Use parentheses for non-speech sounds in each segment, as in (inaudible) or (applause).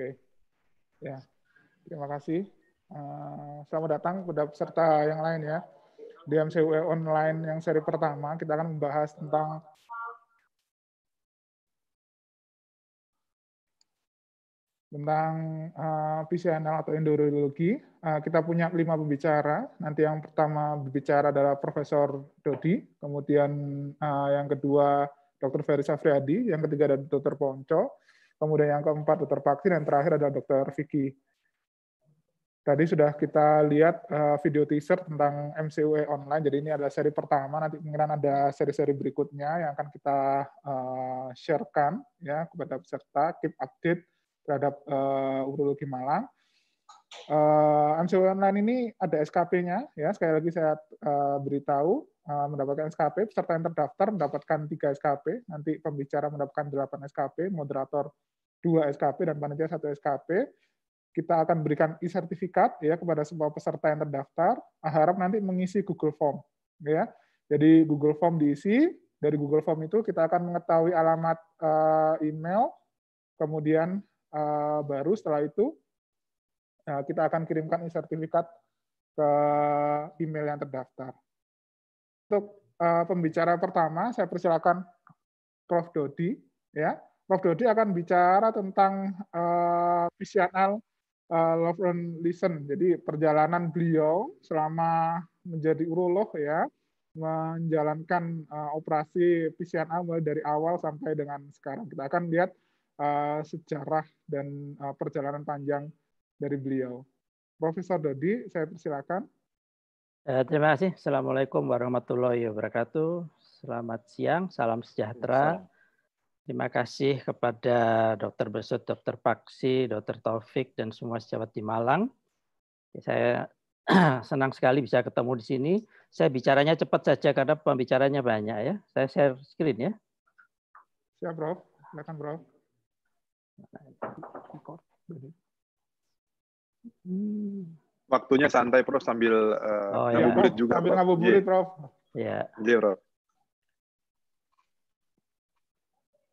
Oke. Ya. Terima kasih. Uh, selamat datang kepada peserta yang lain ya. Di MCUE online yang seri pertama kita akan membahas tentang tentang uh, eh, PCNL atau endorologi. Uh, eh, kita punya lima pembicara. Nanti yang pertama berbicara adalah Profesor Dodi, kemudian uh, yang kedua Dr. Ferry Safriadi, yang ketiga ada Dr. Ponco, kemudian yang keempat dokter Paksi, dan terakhir ada dokter Vicky. Tadi sudah kita lihat eh, video teaser tentang MCUE online, jadi ini adalah seri pertama, nanti kemungkinan ada seri-seri berikutnya yang akan kita eh, sharekan ya kepada peserta, keep update terhadap uh, urologi Malang. Uh, MCUE online ini ada SKP-nya, ya sekali lagi saya uh, beritahu, Eh, mendapatkan SKP, peserta yang terdaftar mendapatkan 3 SKP, nanti pembicara mendapatkan 8 SKP, moderator 2 SKP, dan panitia 1 SKP. Kita akan berikan e-sertifikat ya kepada semua peserta yang terdaftar. Harap nanti mengisi Google Form. ya. Jadi Google Form diisi, dari Google Form itu kita akan mengetahui alamat eh, email, kemudian eh, baru setelah itu kita akan kirimkan e-sertifikat ke email yang terdaftar untuk uh, pembicara pertama saya persilakan Prof. Dodi ya. Prof. Dodi akan bicara tentang uh, eh, visional uh, eh, love and listen. Jadi perjalanan beliau selama menjadi urolog ya, menjalankan uh, operasi PCNA mulai dari awal sampai dengan sekarang. Kita akan lihat uh, sejarah dan uh, perjalanan panjang dari beliau. Profesor Dodi, saya persilakan. Eh, terima kasih. Assalamualaikum warahmatullahi wabarakatuh. Selamat siang, salam sejahtera. Terima kasih kepada Dr. Besut, Dr. Paksi, Dr. Taufik, dan semua sejawat di Malang. Saya (clears throat) senang sekali bisa ketemu di sini. Saya bicaranya cepat saja karena pembicaranya banyak ya. Saya share screen ya. Siap, Bro. Silakan, Bro. Nah, hmm. Waktunya santai Prof sambil uh, oh, ngabuburit ya. juga. Sambil iya. ngabuburit Prof. Iya. Iya Prof.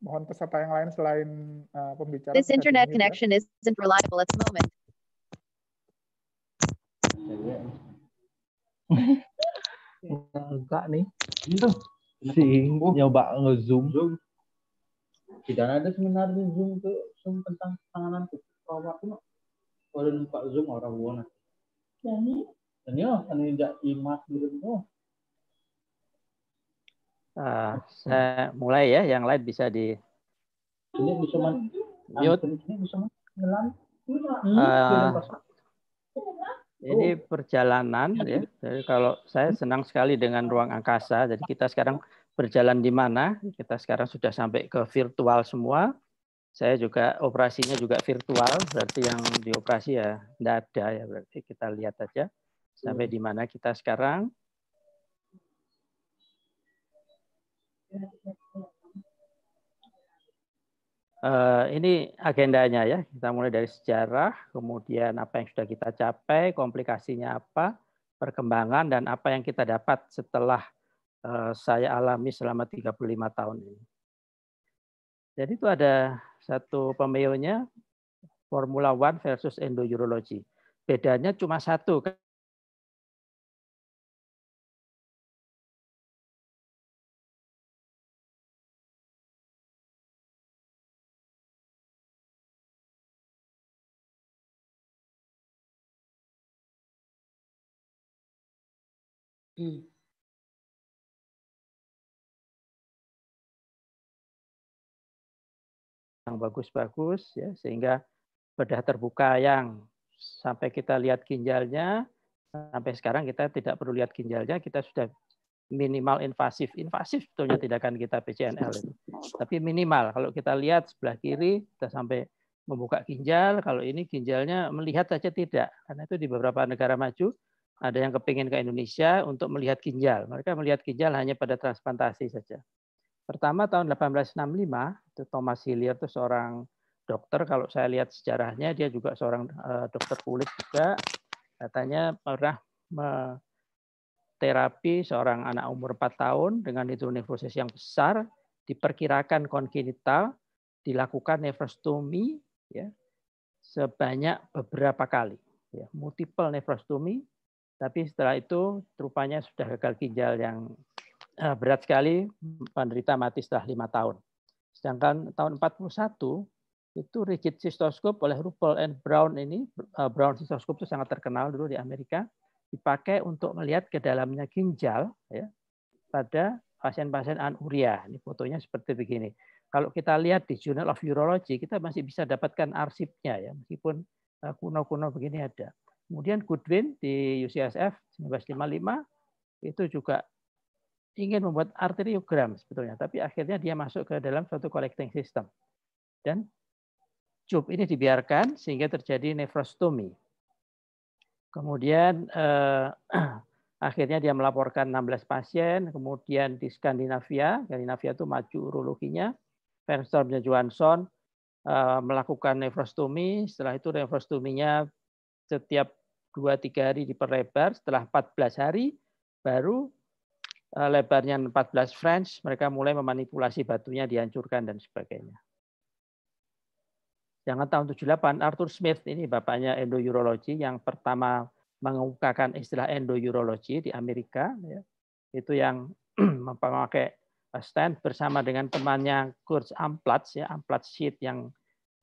Mohon peserta yang lain selain uh, pembicara. This internet connection ya. isn't reliable at the moment. Enggak nih. Itu sih nyoba ngezoom zoom Tidak ada seminar di Zoom tuh Zoom tentang penanganan covid. Kalau waktu Kalau numpak Zoom orang wona. Yani. Daniel, tidak oh, imat gitu. Uh, ah, saya mulai ya, yang lain bisa di. Ini bisa man. Ini bisa man. Uh, ini ah. oh. perjalanan ya. Jadi kalau saya senang sekali dengan ruang angkasa. Jadi kita sekarang berjalan di mana? Kita sekarang sudah sampai ke virtual semua saya juga operasinya juga virtual, berarti yang dioperasi ya tidak ada ya berarti kita lihat aja sampai di mana kita sekarang. Uh, ini agendanya ya, kita mulai dari sejarah, kemudian apa yang sudah kita capai, komplikasinya apa, perkembangan dan apa yang kita dapat setelah uh, saya alami selama 35 tahun ini. Jadi itu ada satu pemayonya Formula One versus Urology. Bedanya cuma satu. Hmm. yang bagus-bagus ya sehingga bedah terbuka yang sampai kita lihat ginjalnya sampai sekarang kita tidak perlu lihat ginjalnya kita sudah minimal invasif invasif sebetulnya akan kita PCNL itu tapi minimal kalau kita lihat sebelah kiri kita sampai membuka ginjal kalau ini ginjalnya melihat saja tidak karena itu di beberapa negara maju ada yang kepingin ke Indonesia untuk melihat ginjal mereka melihat ginjal hanya pada transplantasi saja Pertama tahun 1865 itu Thomas Hillier itu seorang dokter kalau saya lihat sejarahnya dia juga seorang eh, dokter kulit juga katanya pernah terapi seorang anak umur 4 tahun dengan hidronefrosis yang besar diperkirakan kongenital dilakukan nefrostomi ya sebanyak beberapa kali ya multiple nefrostomi tapi setelah itu rupanya sudah gagal ginjal yang Eh, berat sekali penderita mati setelah lima tahun. Sedangkan tahun 41 itu rigid sistoskop oleh Ruppel and Brown ini, eh, Brown sistoskop itu sangat terkenal dulu di Amerika, dipakai untuk melihat ke dalamnya ginjal ya, pada pasien-pasien anuria. Ini fotonya seperti begini. Kalau kita lihat di Journal of Urology, kita masih bisa dapatkan arsipnya ya, meskipun eh, kuno-kuno begini ada. Kemudian Goodwin di UCSF 1955 itu juga ingin membuat arteriogram sebetulnya, tapi akhirnya dia masuk ke dalam suatu collecting system. Dan cup ini dibiarkan sehingga terjadi nefrostomi. Kemudian eh, (clears throat) akhirnya dia melaporkan 16 pasien, kemudian di Skandinavia, Skandinavia itu maju urologinya, dan Johansson eh, melakukan nefrostomi, setelah itu nefrostominya setiap 2-3 hari diperlebar, setelah 14 hari baru Eh, lebarnya 14 French, mereka mulai memanipulasi batunya, dihancurkan, dan sebagainya. Jangan tahun 78, Arthur Smith ini bapaknya endourologi yang pertama mengemukakan istilah endourologi di Amerika. Ya. Itu yang (clears throat) memakai stand bersama dengan temannya Kurt Amplatz, ya, Amplatz Sheet yang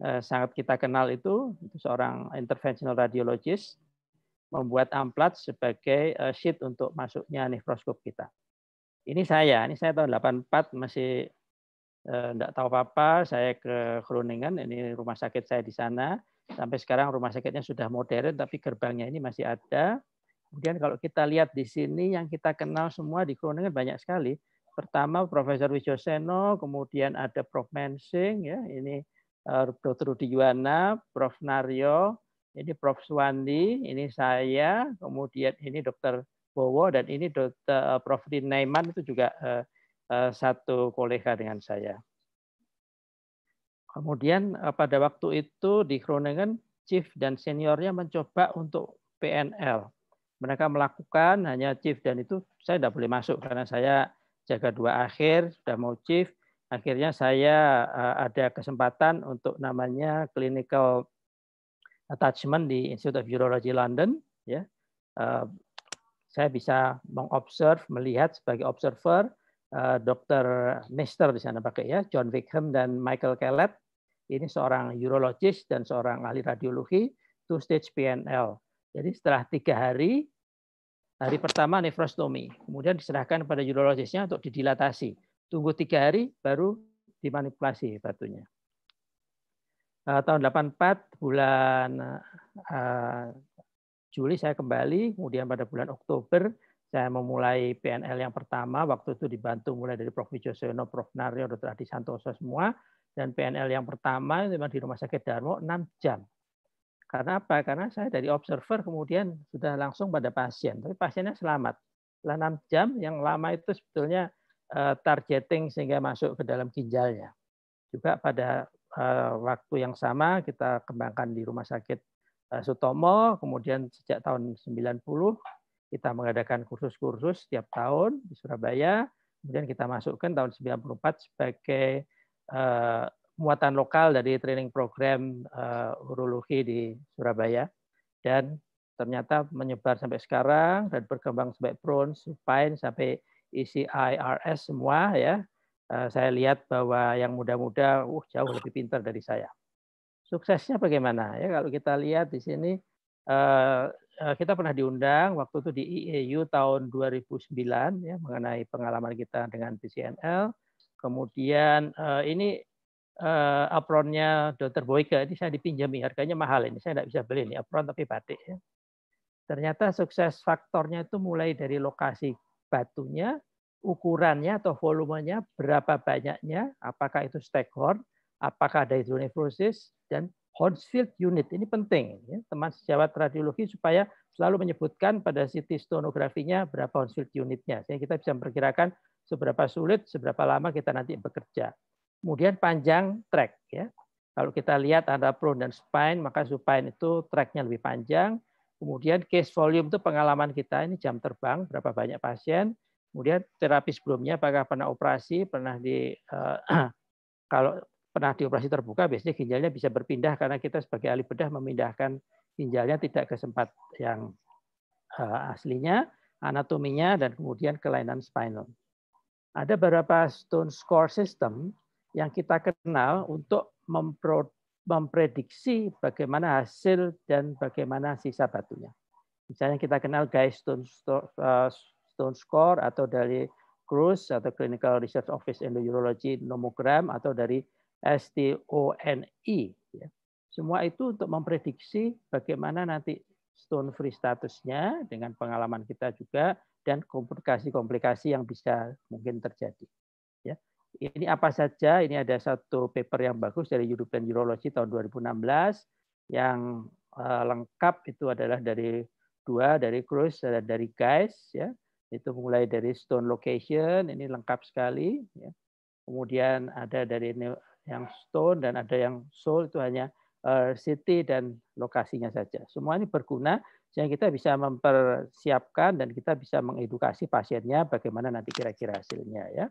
eh, sangat kita kenal itu, itu seorang interventional radiologist, membuat amplat sebagai eh, sheet untuk masuknya nefroskop kita ini saya, ini saya tahun 84 masih tidak eh, tahu apa-apa, saya ke Groningen, ini rumah sakit saya di sana. Sampai sekarang rumah sakitnya sudah modern, tapi gerbangnya ini masih ada. Kemudian kalau kita lihat di sini, yang kita kenal semua di Groningen banyak sekali. Pertama Profesor Wijoseno, kemudian ada Prof. Mensing, ya, ini eh, Dr. Rudi Yuwana, Prof. Naryo, ini Prof. Suwandi, ini saya, kemudian ini Dr. Bowo dan ini Dr. Eh, Prof. Naiman itu juga eh, eh, satu kolega dengan saya. Kemudian pada waktu itu di Groningen, chief dan seniornya mencoba untuk PNL. Mereka melakukan hanya chief dan itu saya tidak boleh masuk karena saya jaga dua akhir, sudah mau chief. Akhirnya saya ada kesempatan untuk namanya clinical attachment di Institute of Urology London. ya saya bisa mengobserve, melihat sebagai observer eh, Dokter Mister di sana pakai ya, John Wickham dan Michael Kellett. Ini seorang urologis dan seorang ahli radiologi, two stage PNL. Jadi setelah tiga hari, hari pertama nefrostomi, kemudian diserahkan pada urologisnya untuk didilatasi. Tunggu tiga hari baru dimanipulasi batunya. Eh, tahun 84 bulan eh, Juli saya kembali, kemudian pada bulan Oktober saya memulai PNL yang pertama, waktu itu dibantu mulai dari Prof. Wijoyono, Prof. Naryo, Dr. Adi Santoso semua, dan PNL yang pertama memang di Rumah Sakit Darmo 6 jam. Karena apa? Karena saya dari observer kemudian sudah langsung pada pasien, tapi pasiennya selamat. Setelah 6 jam, yang lama itu sebetulnya eh, targeting sehingga masuk ke dalam ginjalnya. Juga pada eh, waktu yang sama kita kembangkan di Rumah Sakit Eh, Sutomo, kemudian sejak tahun 90 kita mengadakan kursus-kursus setiap tahun di Surabaya, kemudian kita masukkan tahun 94 sebagai uh, muatan lokal dari training program uh, urologi di Surabaya dan ternyata menyebar sampai sekarang dan berkembang sampai Prons, Supine sampai ECIRS semua ya. saya lihat bahwa yang muda-muda uh, jauh lebih pintar dari saya. Suksesnya bagaimana? Ya kalau kita lihat di sini eh, eh, kita pernah diundang waktu itu di IEU tahun 2009 ya mengenai pengalaman kita dengan PCNL. Kemudian eh, ini apronnya Dr. Boyke ini saya dipinjami harganya mahal ini saya tidak bisa beli ini apron tapi batik ya. Ternyata sukses faktornya itu mulai dari lokasi batunya, ukurannya atau volumenya, berapa banyaknya, apakah itu staghorn, apakah ada hidronefrosis dan Hornsfield unit ini penting ya. teman sejawat radiologi supaya selalu menyebutkan pada CT stonografinya berapa Hornsfield unitnya sehingga kita bisa memperkirakan seberapa sulit seberapa lama kita nanti bekerja kemudian panjang track ya kalau kita lihat ada prone dan spine maka spine itu tracknya lebih panjang kemudian case volume itu pengalaman kita ini jam terbang berapa banyak pasien kemudian terapi sebelumnya apakah pernah operasi pernah di uh, (clears throat) kalau pernah dioperasi terbuka biasanya ginjalnya bisa berpindah karena kita sebagai ahli bedah memindahkan ginjalnya tidak ke tempat yang eh, aslinya, anatominya dan kemudian kelainan spinal. Ada beberapa stone score system yang kita kenal untuk memprediksi bagaimana hasil dan bagaimana sisa batunya. Misalnya kita kenal guys stone, eh, stone score atau dari cruise atau Clinical Research Office Endourology Nomogram atau dari STONI. Ya. Semua itu untuk memprediksi bagaimana nanti stone free statusnya dengan pengalaman kita juga dan komplikasi-komplikasi yang bisa mungkin terjadi. Ya. Ini apa saja? Ini ada satu paper yang bagus dari European Urology tahun 2016 yang eh, lengkap itu adalah dari dua dari Cruz dan dari Guys ya. Itu mulai dari stone location ini lengkap sekali ya. Kemudian ada dari yang stone dan ada yang soul itu hanya eh, city dan lokasinya saja. Semua ini berguna sehingga kita bisa mempersiapkan dan kita bisa mengedukasi pasiennya bagaimana nanti kira-kira hasilnya ya.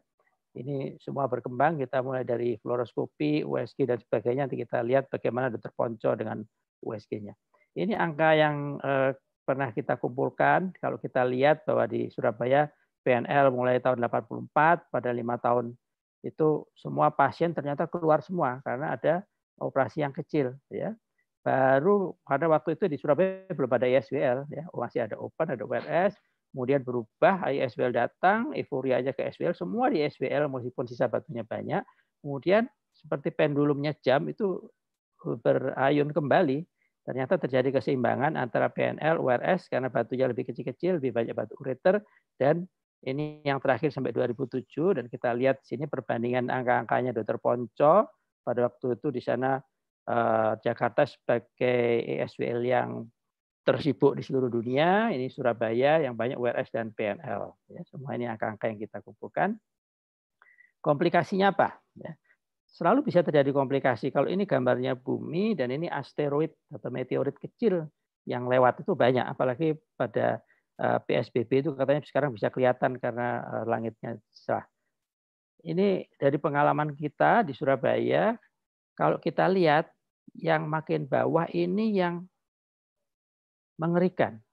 Ini semua berkembang, kita mulai dari fluoroskopi, USG dan sebagainya nanti kita lihat bagaimana dokter Ponco dengan USG-nya. Ini angka yang eh, pernah kita kumpulkan kalau kita lihat bahwa di Surabaya PNL mulai tahun 84 pada lima tahun itu semua pasien ternyata keluar semua karena ada operasi yang kecil ya baru pada waktu itu di Surabaya belum ada ISWL ya oh, masih ada Open ada WRS kemudian berubah ISWL datang euforianya ke SWL semua di SWL meskipun sisa batunya banyak kemudian seperti pendulumnya jam itu eh, berayun kembali ternyata terjadi keseimbangan antara PNL WRS karena batunya lebih kecil-kecil lebih banyak batu ureter dan ini yang terakhir sampai 2007 dan kita lihat sini perbandingan angka-angkanya Dr. Ponco pada waktu itu di sana eh, Jakarta sebagai ESWL yang tersibuk di seluruh dunia, ini Surabaya yang banyak WRS dan PNL. Ya, semua ini angka-angka yang kita kumpulkan. Komplikasinya apa? Ya, selalu bisa terjadi komplikasi. Kalau ini gambarnya bumi dan ini asteroid atau meteorit kecil yang lewat itu banyak, apalagi pada Eh, PSBB itu katanya sekarang bisa kelihatan karena eh, langitnya cerah. Ini dari pengalaman kita di Surabaya, kalau kita lihat yang makin bawah ini yang mengerikan.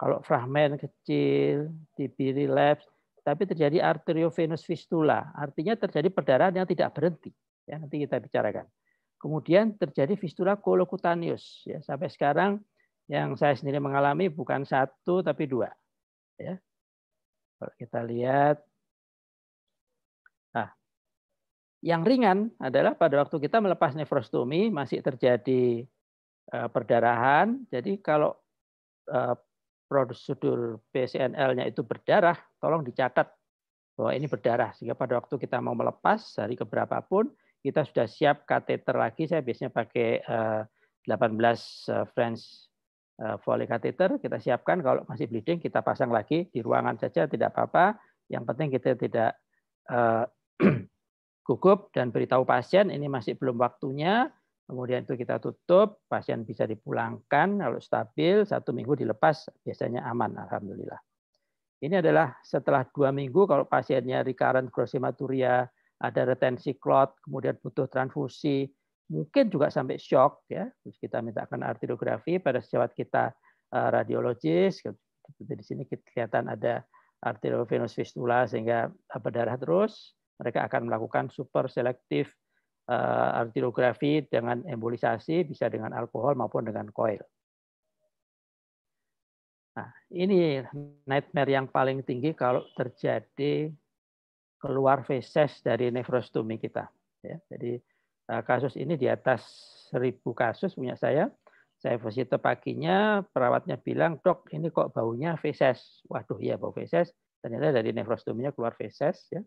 Kalau fragmen kecil, TB relapse, tapi terjadi arteriovenous fistula, artinya terjadi perdarahan yang tidak berhenti. Ya, nanti kita bicarakan. Kemudian terjadi fistula kolokutanius. Ya, sampai sekarang yang saya sendiri mengalami bukan satu tapi dua. Ya. Kalau kita lihat, nah, yang ringan adalah pada waktu kita melepas nefrostomi masih terjadi eh, perdarahan. Jadi kalau eh, prosedur PCNL-nya itu berdarah, tolong dicatat bahwa ini berdarah. Sehingga pada waktu kita mau melepas hari keberapapun, kita sudah siap kateter lagi. Saya biasanya pakai 18 eh, French Foley eh, catheter kita siapkan kalau masih bleeding kita pasang lagi di ruangan saja tidak apa-apa. Yang penting kita tidak uh, (clears throat) gugup dan beritahu pasien ini masih belum waktunya. Kemudian itu kita tutup, pasien bisa dipulangkan kalau stabil satu minggu dilepas biasanya aman alhamdulillah. Ini adalah setelah dua minggu kalau pasiennya recurrent gross hematuria, ada retensi clot, kemudian butuh transfusi, mungkin juga sampai shock ya. Terus kita mintakan arteriografi pada sejawat kita eh, radiologis. Di sini kelihatan ada arteriovenous fistula sehingga eh, berdarah terus. Mereka akan melakukan super selektif eh, arteriografi dengan embolisasi bisa dengan alkohol maupun dengan koil. Nah, ini nightmare yang paling tinggi kalau terjadi keluar feses dari nefrostomi kita. Ya. jadi Eh, kasus ini di atas 1000 kasus punya saya. Saya positif paginya, perawatnya bilang, dok ini kok baunya feses. Waduh ya bau feses. Ternyata dari nefrostominya keluar feses. Ya.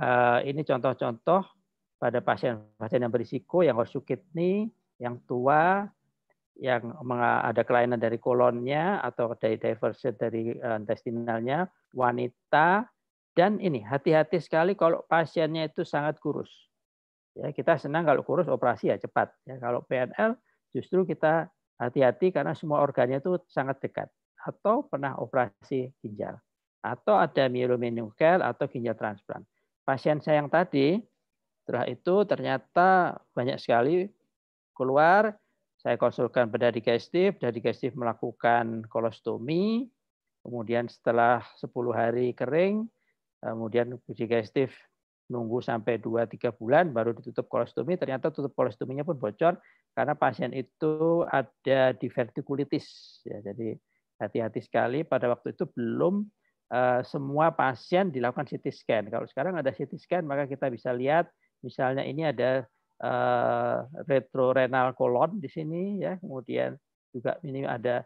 Eh, ini contoh-contoh pada pasien-pasien yang berisiko, yang harus nih yang tua, yang ada kelainan dari kolonnya atau dari diversion dari eh, intestinalnya, wanita, dan ini hati-hati sekali kalau pasiennya itu sangat kurus Ya, kita senang kalau kurus operasi ya cepat. Ya, kalau PNL justru kita hati-hati karena semua organnya itu sangat dekat. Atau pernah operasi ginjal. Atau ada mielomeningeal atau ginjal transplant. Pasien saya yang tadi, setelah itu ternyata banyak sekali keluar. Saya konsulkan bedah digestif, bedah digestif melakukan kolostomi, kemudian setelah 10 hari kering, kemudian digestif nunggu sampai 2-3 bulan baru ditutup kolostomi, ternyata tutup kolostominya pun bocor karena pasien itu ada divertikulitis. Ya, jadi hati-hati sekali pada waktu itu belum uh, semua pasien dilakukan CT scan. Kalau sekarang ada CT scan maka kita bisa lihat misalnya ini ada uh, retrorenal kolon di sini ya, kemudian juga ini ada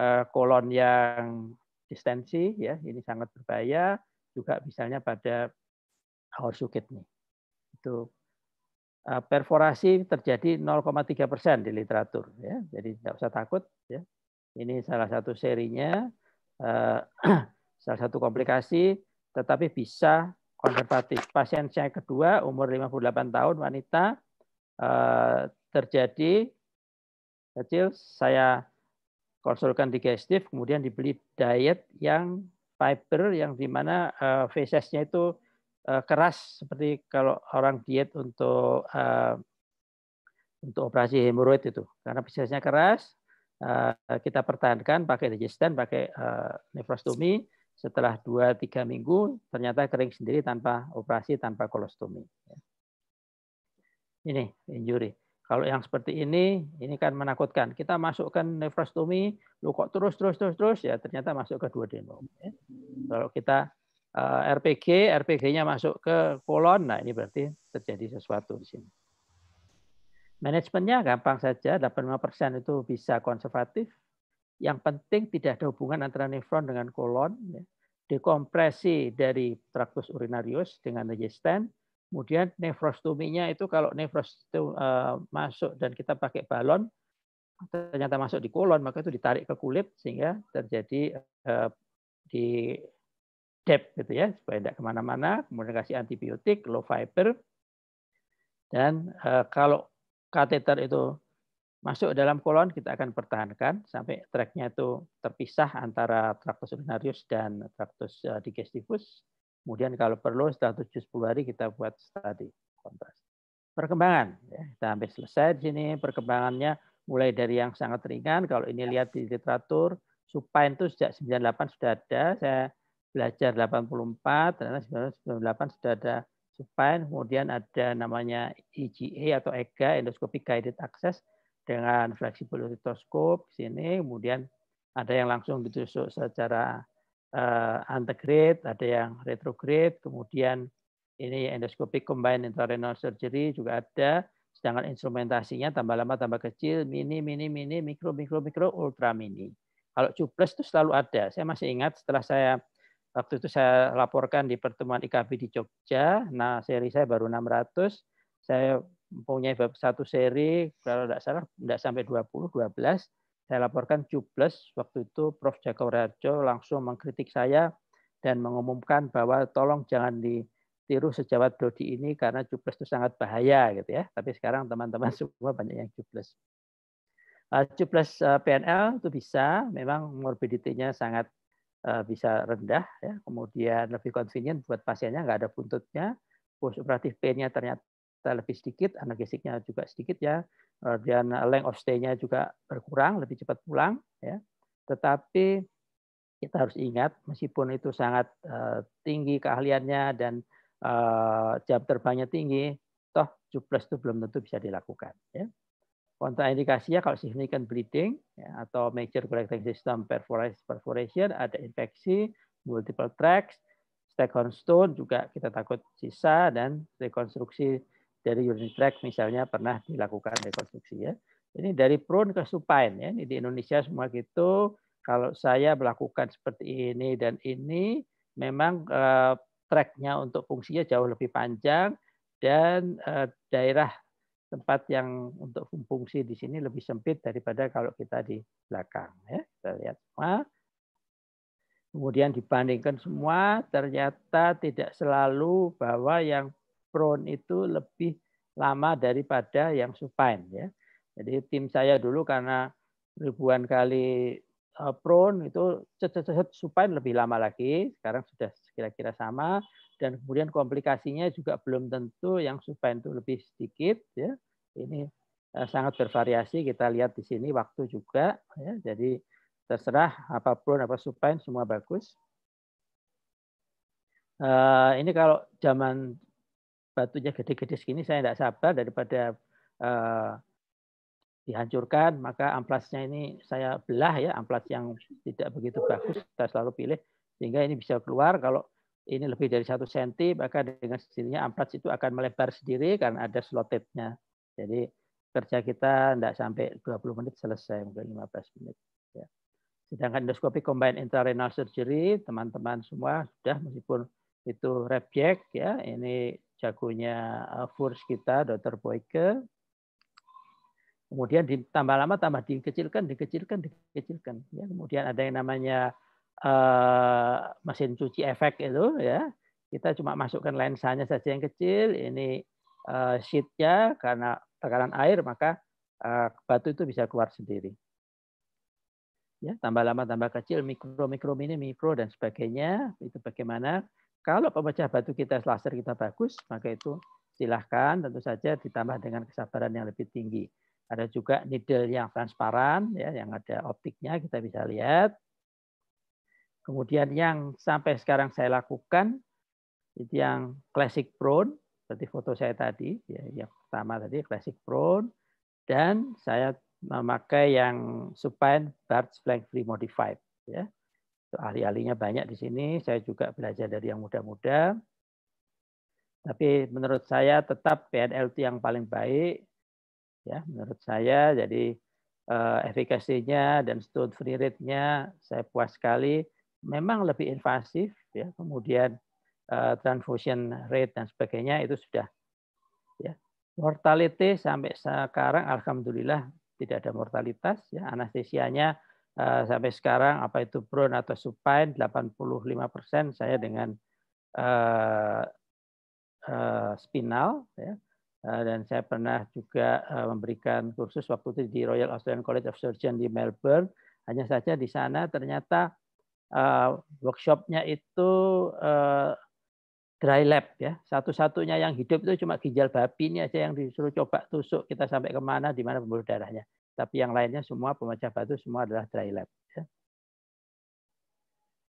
uh, eh, kolon yang distensi ya, ini sangat berbahaya juga misalnya pada Horseshoe sukit nih. Itu eh, perforasi terjadi 0,3 persen di literatur. Ya. Jadi tidak usah takut. Ya. Ini salah satu serinya, eh, (clears throat) salah satu komplikasi, tetapi bisa konservatif. Pasien saya kedua, umur 58 tahun, wanita, eh, terjadi kecil, saya konsulkan digestif, kemudian dibeli diet yang fiber, yang dimana mana nya itu uh, keras seperti kalau orang diet untuk uh, untuk operasi hemoroid itu karena bisnisnya keras uh, kita pertahankan pakai digestan pakai uh, nefrostomi setelah 2-3 minggu ternyata kering sendiri tanpa operasi tanpa kolostomi ini injury kalau yang seperti ini ini kan menakutkan kita masukkan nefrostomi lu kok terus terus terus terus ya ternyata masuk ke duodenum kalau kita Eh, RPG, RPG-nya masuk ke kolon, nah ini berarti terjadi sesuatu di sini. Manajemennya gampang saja, 85% itu bisa konservatif. Yang penting tidak ada hubungan antara nefron dengan kolon. Ya. Dekompresi dari traktus urinarius dengan resisten. Kemudian nefrostominya itu kalau nefros eh, masuk dan kita pakai balon, ternyata masuk di kolon, maka itu ditarik ke kulit sehingga terjadi eh, di DEP gitu ya supaya tidak kemana-mana. Kemudian kasih antibiotik, low fiber. Dan eh, kalau kateter itu masuk dalam kolon kita akan pertahankan sampai tracknya itu terpisah antara traktus urinarius dan traktus eh, digestivus. Kemudian kalau perlu setelah 70 hari kita buat studi kontras. Perkembangan, ya, kita hampir selesai di sini. Perkembangannya mulai dari yang sangat ringan. Kalau ini lihat di literatur, supine itu sejak 98 sudah ada. Saya belajar 84, ternyata 98 sudah ada supine, kemudian ada namanya EGA atau EGA, endoscopic guided access dengan fleksibel otoscope di sini, kemudian ada yang langsung ditusuk secara uh, antegrade, ada yang retrograde, kemudian ini endoscopic combined intrarenal surgery juga ada, sedangkan instrumentasinya tambah lama tambah kecil, mini, mini, mini, mikro, mikro, mikro, ultra mini. Kalau cuples itu selalu ada. Saya masih ingat setelah saya Waktu itu saya laporkan di pertemuan IKB di Jogja. Nah, seri saya baru 600. Saya mempunyai satu seri, kalau tidak salah, tidak sampai 20, 12. Saya laporkan jubles Waktu itu Prof. Jago Rajo langsung mengkritik saya dan mengumumkan bahwa tolong jangan ditiru sejawat Dodi ini karena jubles itu sangat bahaya. gitu ya. Tapi sekarang teman-teman (laughs) semua banyak yang jubles. Eh, jubles eh, PNL itu bisa, memang morbiditinya sangat Eh, bisa rendah, ya. kemudian lebih convenient buat pasiennya, nggak ada buntutnya, postoperatif pain-nya ternyata lebih sedikit, analgesiknya juga sedikit ya, eh, dan length of stay-nya juga berkurang, lebih cepat pulang, ya. Tetapi kita harus ingat, meskipun itu sangat eh, tinggi keahliannya dan jam terbangnya tinggi, toh juples itu belum tentu bisa dilakukan. Ya. Kontraindikasinya kalau significant bleeding ya, atau major collecting system perforation, ada infeksi, multiple tracks, staghorn stone juga kita takut sisa dan rekonstruksi dari urinary tract misalnya pernah dilakukan rekonstruksi ya. Ini dari prone ke supine ya. Ini di Indonesia semua gitu. Kalau saya melakukan seperti ini dan ini memang uh, tracknya untuk fungsinya jauh lebih panjang dan uh, daerah tempat yang untuk fungsi di sini lebih sempit daripada kalau kita di belakang. Ya, kita lihat semua. Kemudian dibandingkan semua, ternyata tidak selalu bahwa yang prone itu lebih lama daripada yang supine. Ya. Jadi tim saya dulu karena ribuan kali eh, prone itu cet, cet, cet, supine lebih lama lagi. Sekarang sudah kira-kira sama dan kemudian komplikasinya juga belum tentu yang supaya itu lebih sedikit ya ini eh, sangat bervariasi kita lihat di sini waktu juga ya jadi terserah apapun apa supaya semua bagus eh, ini kalau zaman batunya gede-gede segini saya tidak sabar daripada eh, dihancurkan maka amplasnya ini saya belah ya amplas yang tidak begitu bagus kita selalu pilih sehingga ini bisa keluar kalau ini lebih dari satu senti maka dengan sendirinya amplas itu akan melebar sendiri karena ada slotednya. Jadi kerja kita tidak sampai 20 menit selesai, mungkin 15 menit. Ya. Sedangkan endoskopi combined intrarenal surgery, teman-teman semua sudah meskipun itu repjek ya, ini jagonya uh, Furs kita, Dr. Boyke. Kemudian ditambah lama, tambah dikecilkan, dikecilkan, dikecilkan. Ya, kemudian ada yang namanya Eh, mesin cuci efek itu ya kita cuma masukkan lensanya saja yang kecil ini eh, sheetnya karena tekanan air maka eh, batu itu bisa keluar sendiri ya tambah lama tambah kecil mikro mikro mini mikro dan sebagainya itu bagaimana kalau pemecah batu kita laser kita bagus maka itu silahkan tentu saja ditambah dengan kesabaran yang lebih tinggi ada juga needle yang transparan ya yang ada optiknya kita bisa lihat Kemudian yang sampai sekarang saya lakukan itu yang classic prone, seperti foto saya tadi, ya, yang pertama tadi classic prone, dan saya memakai yang supine barge flank free modified. Ya. Ahli-ahlinya banyak di sini, saya juga belajar dari yang muda-muda. Tapi menurut saya tetap PNLT yang paling baik, ya menurut saya. Jadi eh, efikasinya dan stone free rate-nya saya puas sekali memang lebih invasif, ya, kemudian uh, transfusion rate dan sebagainya itu sudah. Ya. Mortality sampai sekarang alhamdulillah tidak ada mortalitas, ya. anestesianya uh, sampai sekarang apa itu prone atau supine 85 persen saya dengan uh, uh, spinal, ya. dan saya pernah juga memberikan kursus waktu itu di Royal Australian College of Surgeon di Melbourne. Hanya saja di sana ternyata uh, workshopnya itu uh, dry lab ya. Satu-satunya yang hidup itu cuma ginjal babi ini aja yang disuruh coba tusuk kita sampai kemana, di mana pembuluh darahnya. Tapi yang lainnya semua pemecah batu semua adalah dry lab. Ya.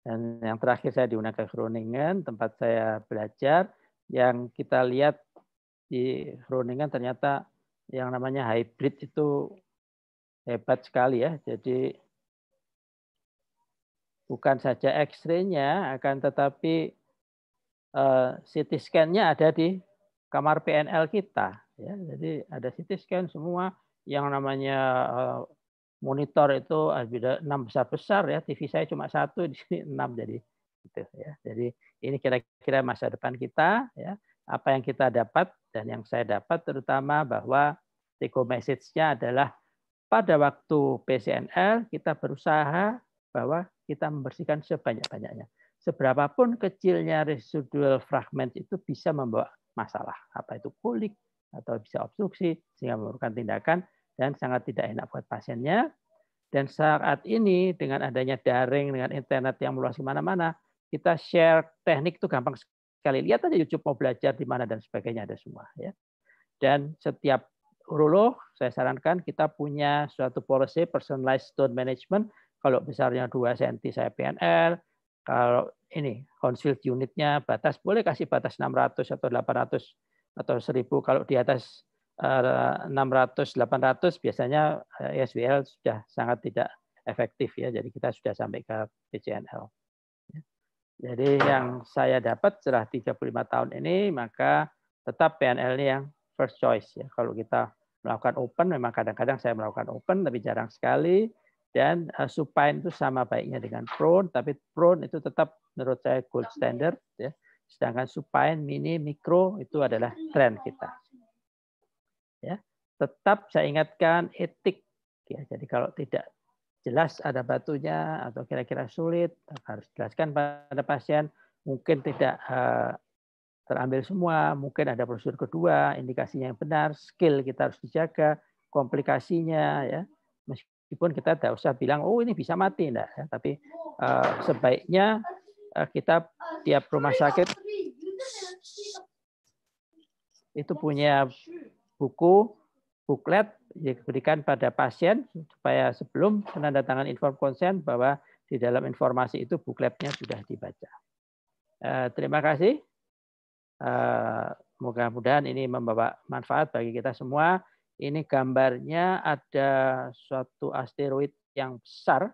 Dan yang terakhir saya di Groningen, tempat saya belajar, yang kita lihat di Groningen ternyata yang namanya hybrid itu hebat sekali ya. Jadi bukan saja X-ray-nya, akan tetapi eh, CT scan-nya ada di kamar PNL kita. Ya, jadi ada CT scan semua yang namanya uh, monitor itu ada eh, enam besar besar ya. TV saya cuma satu di sini enam jadi itu ya. Jadi ini kira-kira masa depan kita ya. Apa yang kita dapat dan yang saya dapat terutama bahwa take message-nya adalah pada waktu PCNL kita berusaha bahwa kita membersihkan sebanyak-banyaknya. Seberapapun kecilnya residual fragment itu bisa membawa masalah. Apa itu kolik atau bisa obstruksi sehingga memerlukan tindakan dan sangat tidak enak buat pasiennya. Dan saat ini dengan adanya daring, dengan internet yang meluas kemana-mana, kita share teknik itu gampang sekali. Lihat aja YouTube mau belajar di mana dan sebagainya ada semua. ya. Dan setiap urolog, saya sarankan kita punya suatu policy personalized stone management kalau besarnya 2 cm saya PNL, kalau ini konsil unitnya batas boleh kasih batas 600 atau 800 atau 1000 kalau di atas 600 eh, 800 biasanya eh, SWL sudah sangat tidak efektif ya jadi kita sudah sampai ke PCNL. Ya. Jadi yang saya dapat setelah 35 tahun ini maka tetap PNL ini yang first choice ya kalau kita melakukan open memang kadang-kadang saya melakukan open tapi jarang sekali dan uh, supine itu sama baiknya dengan prone tapi prone itu tetap menurut saya gold standard ya sedangkan supine mini mikro itu adalah trend kita ya tetap saya ingatkan etik ya jadi kalau tidak jelas ada batunya atau kira-kira sulit harus jelaskan pada pasien mungkin tidak uh, terambil semua mungkin ada prosedur kedua indikasinya yang benar skill kita harus dijaga komplikasinya ya meskipun kita tidak usah bilang oh ini bisa mati enggak ya tapi uh, sebaiknya uh, kita tiap rumah sakit itu punya buku buklet diberikan pada pasien supaya sebelum penandatangan inform konsen bahwa di dalam informasi itu bukletnya sudah dibaca. Uh, terima kasih. Uh, Mudah-mudahan ini membawa manfaat bagi kita semua. Ini gambarnya ada suatu asteroid yang besar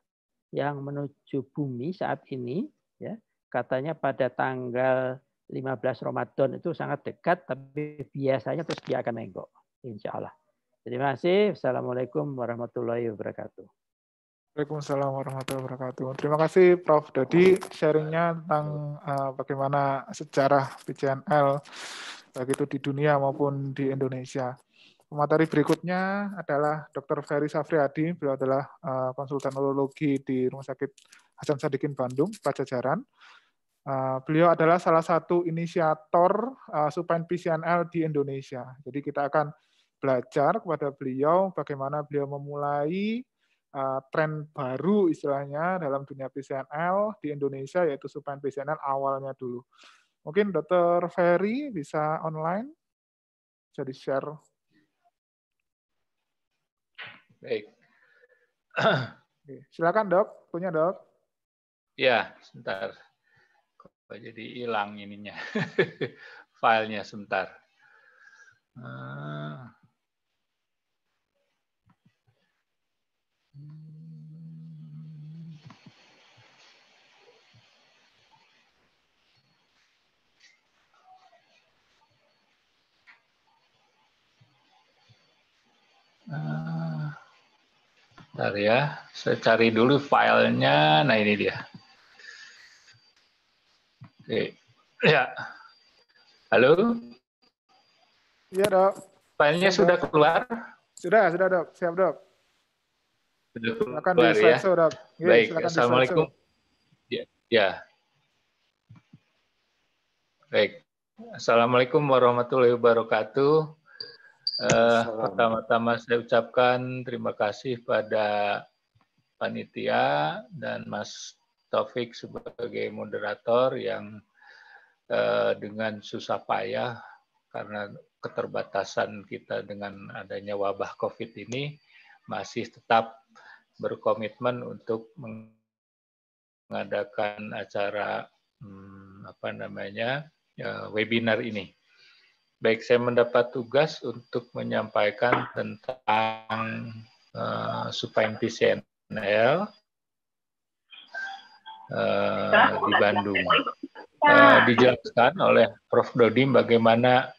yang menuju bumi saat ini ya. Katanya pada tanggal 15 Ramadan itu sangat dekat tapi biasanya terus dia akan menggok insya Allah. Terima kasih. Assalamualaikum warahmatullahi wabarakatuh. Waalaikumsalam warahmatullahi wabarakatuh. Terima kasih Prof. Dodi sharingnya tentang uh, bagaimana sejarah PCNL baik itu di dunia maupun di Indonesia. Pemateri berikutnya adalah Dr. Ferry Safriadi, beliau adalah eh, konsultan urologi di Rumah Sakit Hasan Sadikin Bandung, Pajajaran. Eh, beliau adalah salah satu inisiator uh, eh, supine PCNL di Indonesia. Jadi kita akan belajar kepada beliau bagaimana beliau memulai tren baru istilahnya dalam dunia PCNL di Indonesia yaitu supine PCNL awalnya dulu. Mungkin Dr. Ferry bisa online, jadi share Baik. (clears throat) Silakan dok, punya dok. Ya, sebentar. Kok jadi hilang ininya, (laughs) filenya sebentar. Ah. Ah. Bentar ya, saya cari dulu filenya. Nah ini dia. Oke, ya. Halo. Iya dok. Filenya Siap, sudah dok. keluar? Sudah, sudah dok. Siap dok. Sudah silakan keluar ya. Show, dok. Iya, Baik, assalamualaikum. Ya, ya. Baik, assalamualaikum warahmatullahi wabarakatuh. Uh, Pertama-tama saya ucapkan terima kasih pada panitia dan Mas Taufik sebagai moderator yang uh, dengan susah payah karena keterbatasan kita dengan adanya wabah COVID ini masih tetap berkomitmen untuk mengadakan acara hmm, apa namanya uh, webinar ini. Baik, saya mendapat tugas untuk menyampaikan tentang uh, eh, supine PCNL uh, eh, di Bandung. Uh, dijelaskan oleh Prof. Dodim bagaimana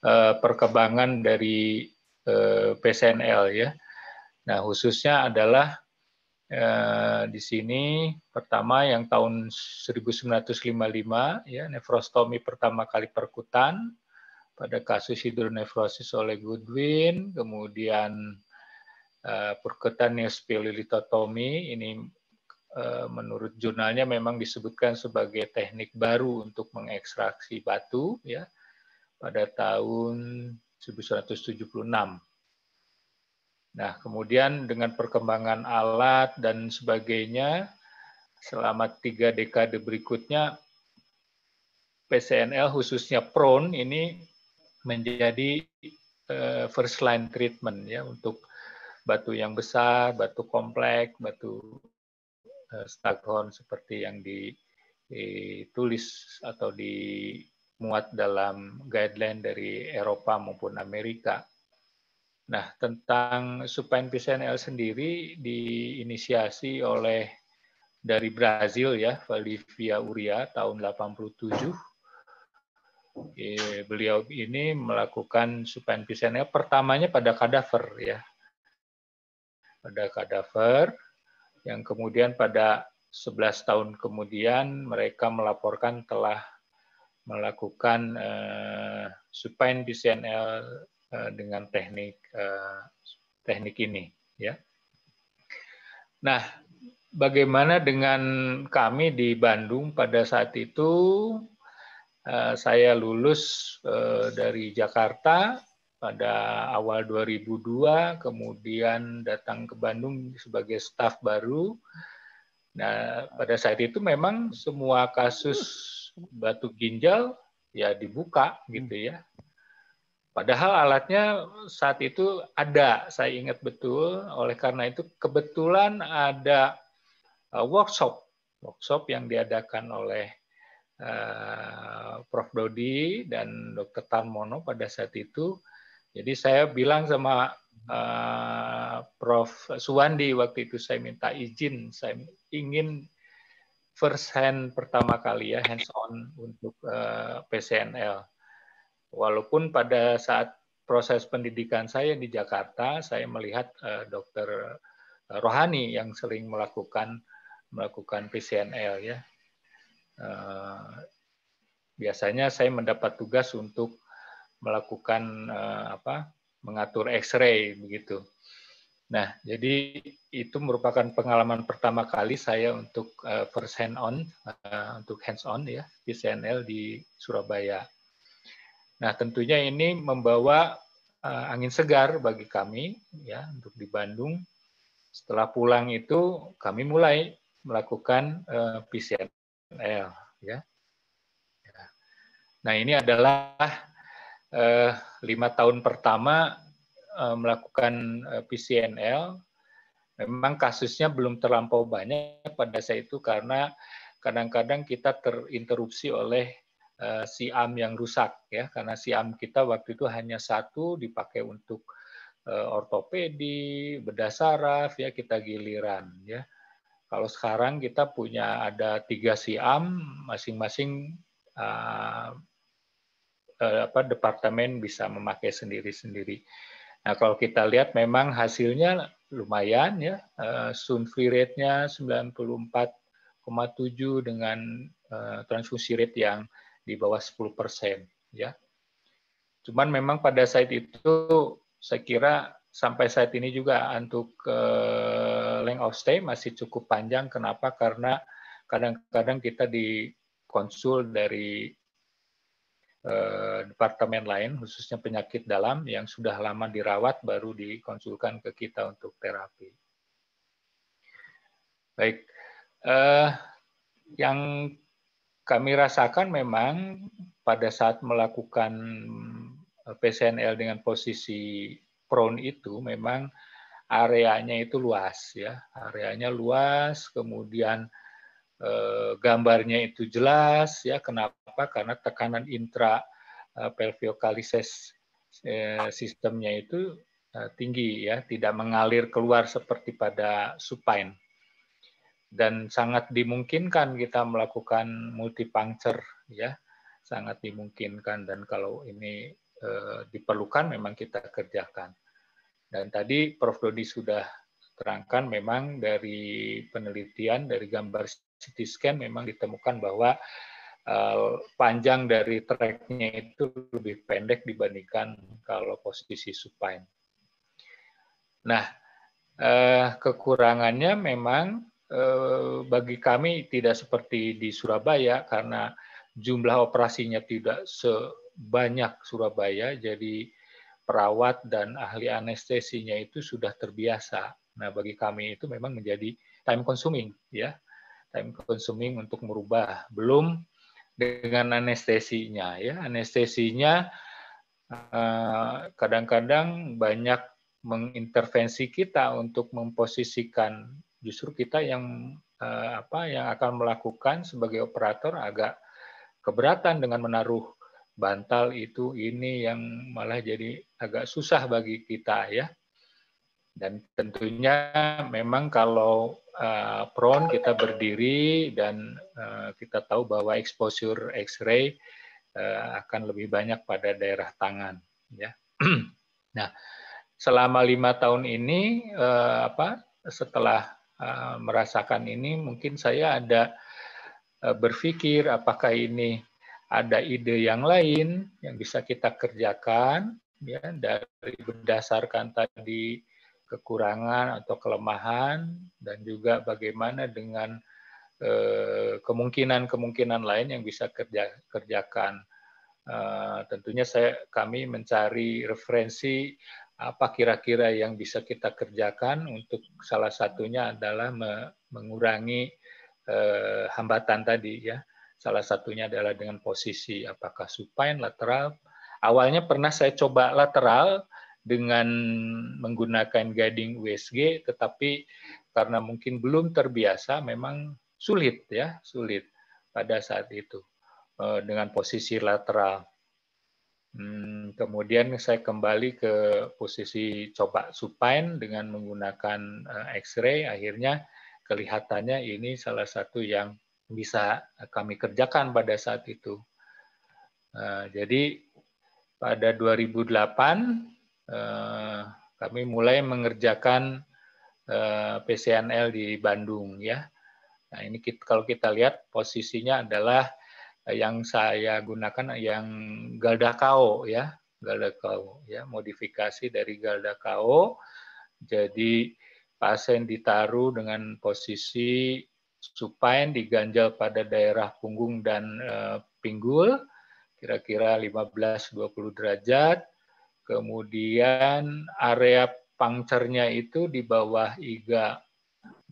uh, perkembangan dari uh, PCNL ya. Nah, khususnya adalah uh, di sini pertama yang tahun 1955 ya nefrostomi pertama kali perkutan pada kasus hidronefrosis oleh Goodwin, kemudian uh, percutaneous pililitotomy ini eh, menurut jurnalnya memang disebutkan sebagai teknik baru untuk mengekstraksi batu ya pada tahun 1976. Nah, kemudian dengan perkembangan alat dan sebagainya, selama tiga dekade berikutnya, PCNL khususnya PRON ini menjadi uh, first line treatment ya untuk batu yang besar, batu kompleks, batu uh, eh, staghorn seperti yang ditulis atau dimuat dalam guideline dari Eropa maupun Amerika. Nah, tentang supine PCNL sendiri diinisiasi oleh dari Brazil ya, Valdivia Uria tahun 87 beliau ini melakukan suspensionnya pertamanya pada kadaver ya pada kadaver yang kemudian pada 11 tahun kemudian mereka melaporkan telah melakukan uh, eh, supine BCNL uh, eh, dengan teknik uh, teknik ini ya. Nah, bagaimana dengan kami di Bandung pada saat itu Eh, saya lulus eh, dari Jakarta pada awal 2002, kemudian datang ke Bandung sebagai staf baru. Nah, pada saat itu memang semua kasus batu ginjal ya dibuka gitu ya. Padahal alatnya saat itu ada, saya ingat betul. Oleh karena itu kebetulan ada eh, workshop, workshop yang diadakan oleh Eh, Prof. Dodi dan Dr. Tarmono pada saat itu. Jadi saya bilang sama uh, Prof. Suwandi waktu itu saya minta izin, saya ingin first hand pertama kali ya hands on untuk uh, eh, PCNL. Walaupun pada saat proses pendidikan saya di Jakarta, saya melihat uh, Dr. Rohani yang sering melakukan melakukan PCNL ya Eh, biasanya saya mendapat tugas untuk melakukan eh, apa mengatur X-ray begitu. Nah, jadi itu merupakan pengalaman pertama kali saya untuk uh, first hand on, uh, untuk hands on ya di CNL di Surabaya. Nah, tentunya ini membawa uh, angin segar bagi kami ya untuk di Bandung. Setelah pulang itu kami mulai melakukan uh, PCR L. Ya. ya. Nah ini adalah eh, lima tahun pertama eh, melakukan eh, PCNL. Memang kasusnya belum terlampau banyak pada saat itu karena kadang-kadang kita terinterupsi oleh eh, siam yang rusak ya karena siam kita waktu itu hanya satu dipakai untuk eh, ortopedi, bedah saraf ya kita giliran ya. Kalau sekarang kita punya ada tiga siam, masing-masing uh, departemen bisa memakai sendiri-sendiri. Nah kalau kita lihat memang hasilnya lumayan ya, uh, eh, sun free rate-nya 94,7 dengan uh, transfusi rate yang di bawah 10 persen ya. Cuman memang pada saat itu saya kira sampai saat ini juga untuk uh, length of stay masih cukup panjang. Kenapa? Karena kadang-kadang kita di konsul dari eh, departemen lain, khususnya penyakit dalam yang sudah lama dirawat baru dikonsulkan ke kita untuk terapi. Baik, eh, yang kami rasakan memang pada saat melakukan eh, PCNL dengan posisi prone itu memang areanya itu luas ya areanya luas kemudian eh, gambarnya itu jelas ya kenapa karena tekanan intra eh, eh, sistemnya itu eh, tinggi ya tidak mengalir keluar seperti pada supine dan sangat dimungkinkan kita melakukan multipuncture ya sangat dimungkinkan dan kalau ini eh, diperlukan memang kita kerjakan dan tadi Prof. Dodi sudah terangkan memang dari penelitian, dari gambar CT scan memang ditemukan bahwa eh, panjang dari tracknya itu lebih pendek dibandingkan kalau posisi supine. Nah, eh, kekurangannya memang eh, bagi kami tidak seperti di Surabaya karena jumlah operasinya tidak sebanyak Surabaya, jadi perawat dan ahli anestesinya itu sudah terbiasa. Nah, bagi kami itu memang menjadi time consuming ya. Time consuming untuk merubah. Belum dengan anestesinya ya. Anestesinya eh, kadang-kadang banyak mengintervensi kita untuk memposisikan justru kita yang eh, apa yang akan melakukan sebagai operator agak keberatan dengan menaruh bantal itu ini yang malah jadi agak susah bagi kita ya. Dan tentunya memang kalau uh, prone kita berdiri dan uh, kita tahu bahwa exposure X-ray uh, akan lebih banyak pada daerah tangan ya. (clears throat) nah, selama lima tahun ini uh, apa setelah uh, merasakan ini mungkin saya ada uh, berpikir apakah ini ada ide yang lain yang bisa kita kerjakan ya dari berdasarkan tadi kekurangan atau kelemahan dan juga bagaimana dengan eh, kemungkinan-kemungkinan eh, lain yang bisa kerja kerjakan. Eh, tentunya saya kami mencari referensi apa kira-kira yang bisa kita kerjakan untuk salah satunya adalah me mengurangi eh, hambatan tadi ya Salah satunya adalah dengan posisi apakah supine, lateral. Awalnya pernah saya coba lateral dengan menggunakan guiding USG, tetapi karena mungkin belum terbiasa, memang sulit ya, sulit pada saat itu eh, dengan posisi lateral. Hmm, kemudian saya kembali ke posisi coba supine dengan menggunakan eh, X-ray. Akhirnya kelihatannya ini salah satu yang bisa eh, kami kerjakan pada saat itu. Eh, jadi pada 2008 eh, kami mulai mengerjakan PCNL di Bandung ya. Nah ini kita, kalau kita lihat posisinya adalah yang saya gunakan yang Galdakao ya, Galdakao ya, modifikasi dari Galdakao. Jadi pasien ditaruh dengan posisi supine diganjal pada daerah punggung dan uh, pinggul kira-kira 15-20 derajat. Kemudian area pangcernya itu di bawah iga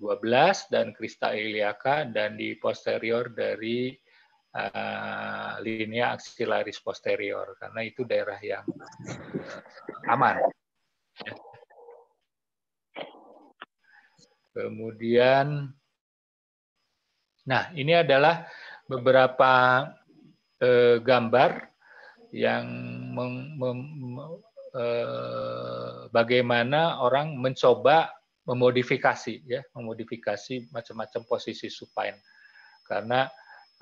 12 dan krista iliaka dan di posterior dari uh, eh, linea axillaris posterior karena itu daerah yang eh, aman. Ya. Kemudian Nah, ini adalah beberapa eh, gambar yang meng, mem, eh, bagaimana orang mencoba memodifikasi ya, memodifikasi macam-macam posisi supine karena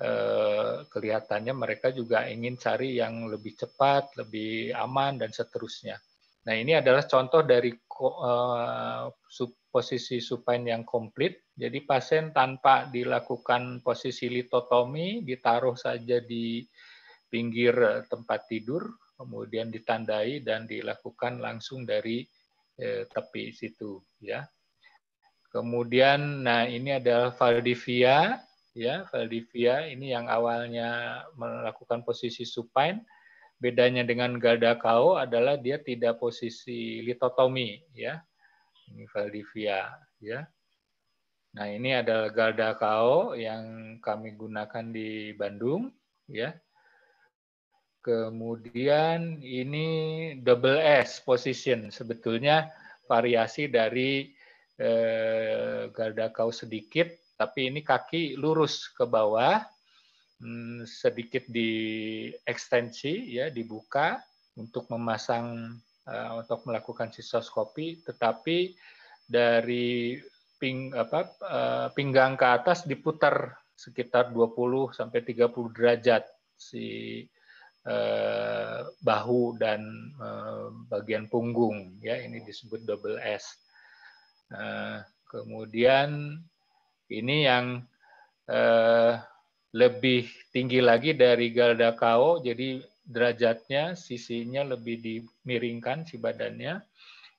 eh, kelihatannya mereka juga ingin cari yang lebih cepat, lebih aman dan seterusnya. Nah, ini adalah contoh dari eh, posisi supine yang komplit. Jadi pasien tanpa dilakukan posisi litotomi ditaruh saja di pinggir tempat tidur, kemudian ditandai dan dilakukan langsung dari eh, tepi situ ya. Kemudian nah ini adalah Valdivia ya, Valdivia ini yang awalnya melakukan posisi supine bedanya dengan Gadakao adalah dia tidak posisi litotomi ya ini Valdivia ya. Nah, ini adalah Garda Kao yang kami gunakan di Bandung ya. Kemudian ini double S position sebetulnya variasi dari eh, garda kau sedikit tapi ini kaki lurus ke bawah hmm, sedikit di ekstensi ya dibuka untuk memasang Eh, untuk melakukan sistoskopi, tetapi dari ping, apa, eh, pinggang ke atas diputar sekitar 20 sampai 30 derajat si eh, bahu dan eh, bagian punggung ya ini disebut double S. Nah, kemudian ini yang eh, lebih tinggi lagi dari galda Galdakao jadi derajatnya, sisinya lebih dimiringkan si badannya,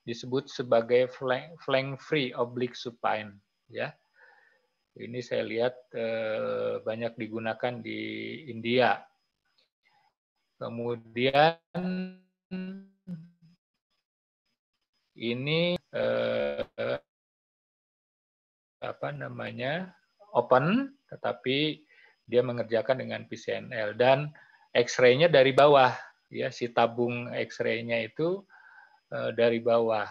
disebut sebagai flank, flank free oblique supine. Ya, ini saya lihat eh, banyak digunakan di India. Kemudian ini eh, apa namanya open, tetapi dia mengerjakan dengan PCNL dan X-ray-nya dari bawah, ya si tabung X-ray-nya itu uh, dari bawah.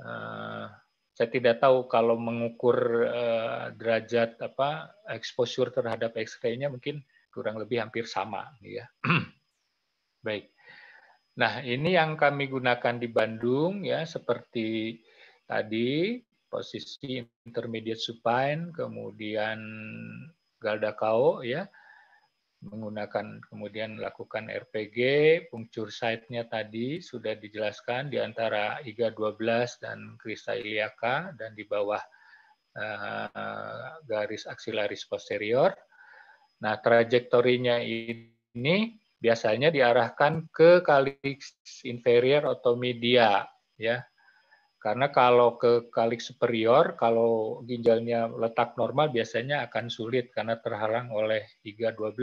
Uh, saya tidak tahu kalau mengukur uh, derajat apa exposure terhadap X-ray-nya mungkin kurang lebih hampir sama, ya. (clears throat) Baik. Nah, ini yang kami gunakan di Bandung, ya, seperti tadi posisi intermediate supine, kemudian galdakao, ya menggunakan kemudian melakukan RPG, puncture site-nya tadi sudah dijelaskan di antara IGA 12 dan Krista iliaka dan di bawah uh, garis aksilaris posterior. Nah, trajektorinya ini biasanya diarahkan ke kaliks inferior atau media ya. Karena kalau ke kalik superior, kalau ginjalnya letak normal biasanya akan sulit karena terhalang oleh 312.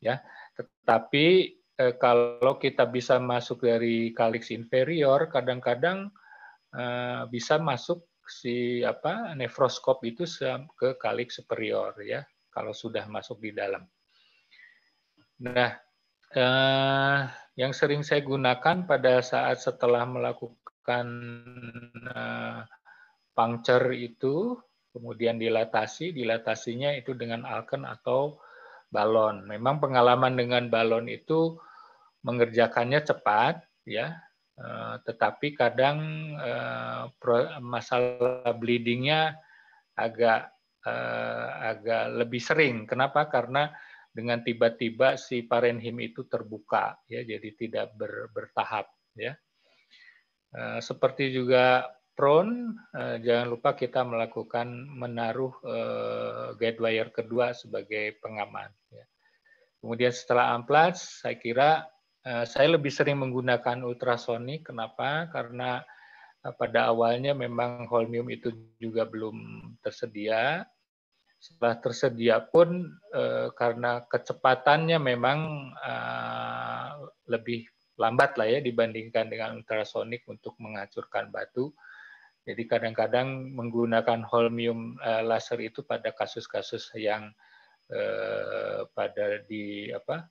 Ya, tetapi eh, kalau kita bisa masuk dari kalik inferior, kadang-kadang eh, bisa masuk si apa nefroskop itu ke kalik superior ya, kalau sudah masuk di dalam. Nah, eh, yang sering saya gunakan pada saat setelah melakukan melakukan uh, puncture itu, kemudian dilatasi, dilatasinya itu dengan alken atau balon. Memang pengalaman dengan balon itu mengerjakannya cepat, ya, uh, tetapi kadang uh, pro, masalah bleedingnya agak uh, agak lebih sering. Kenapa? Karena dengan tiba-tiba si parenhim itu terbuka, ya, jadi tidak ber, bertahap, ya. Eh, seperti juga prone, eh, jangan lupa kita melakukan menaruh eh, guide wire kedua sebagai pengaman. Ya. Kemudian setelah amplas, saya kira saya lebih sering menggunakan ultrasonik. Kenapa? Karena pada awalnya memang holmium itu juga belum tersedia. Setelah tersedia pun karena kecepatannya memang lebih lambat lah ya dibandingkan dengan ultrasonik untuk menghancurkan batu. Jadi kadang-kadang menggunakan holmium eh, laser itu pada kasus-kasus yang eh, pada di apa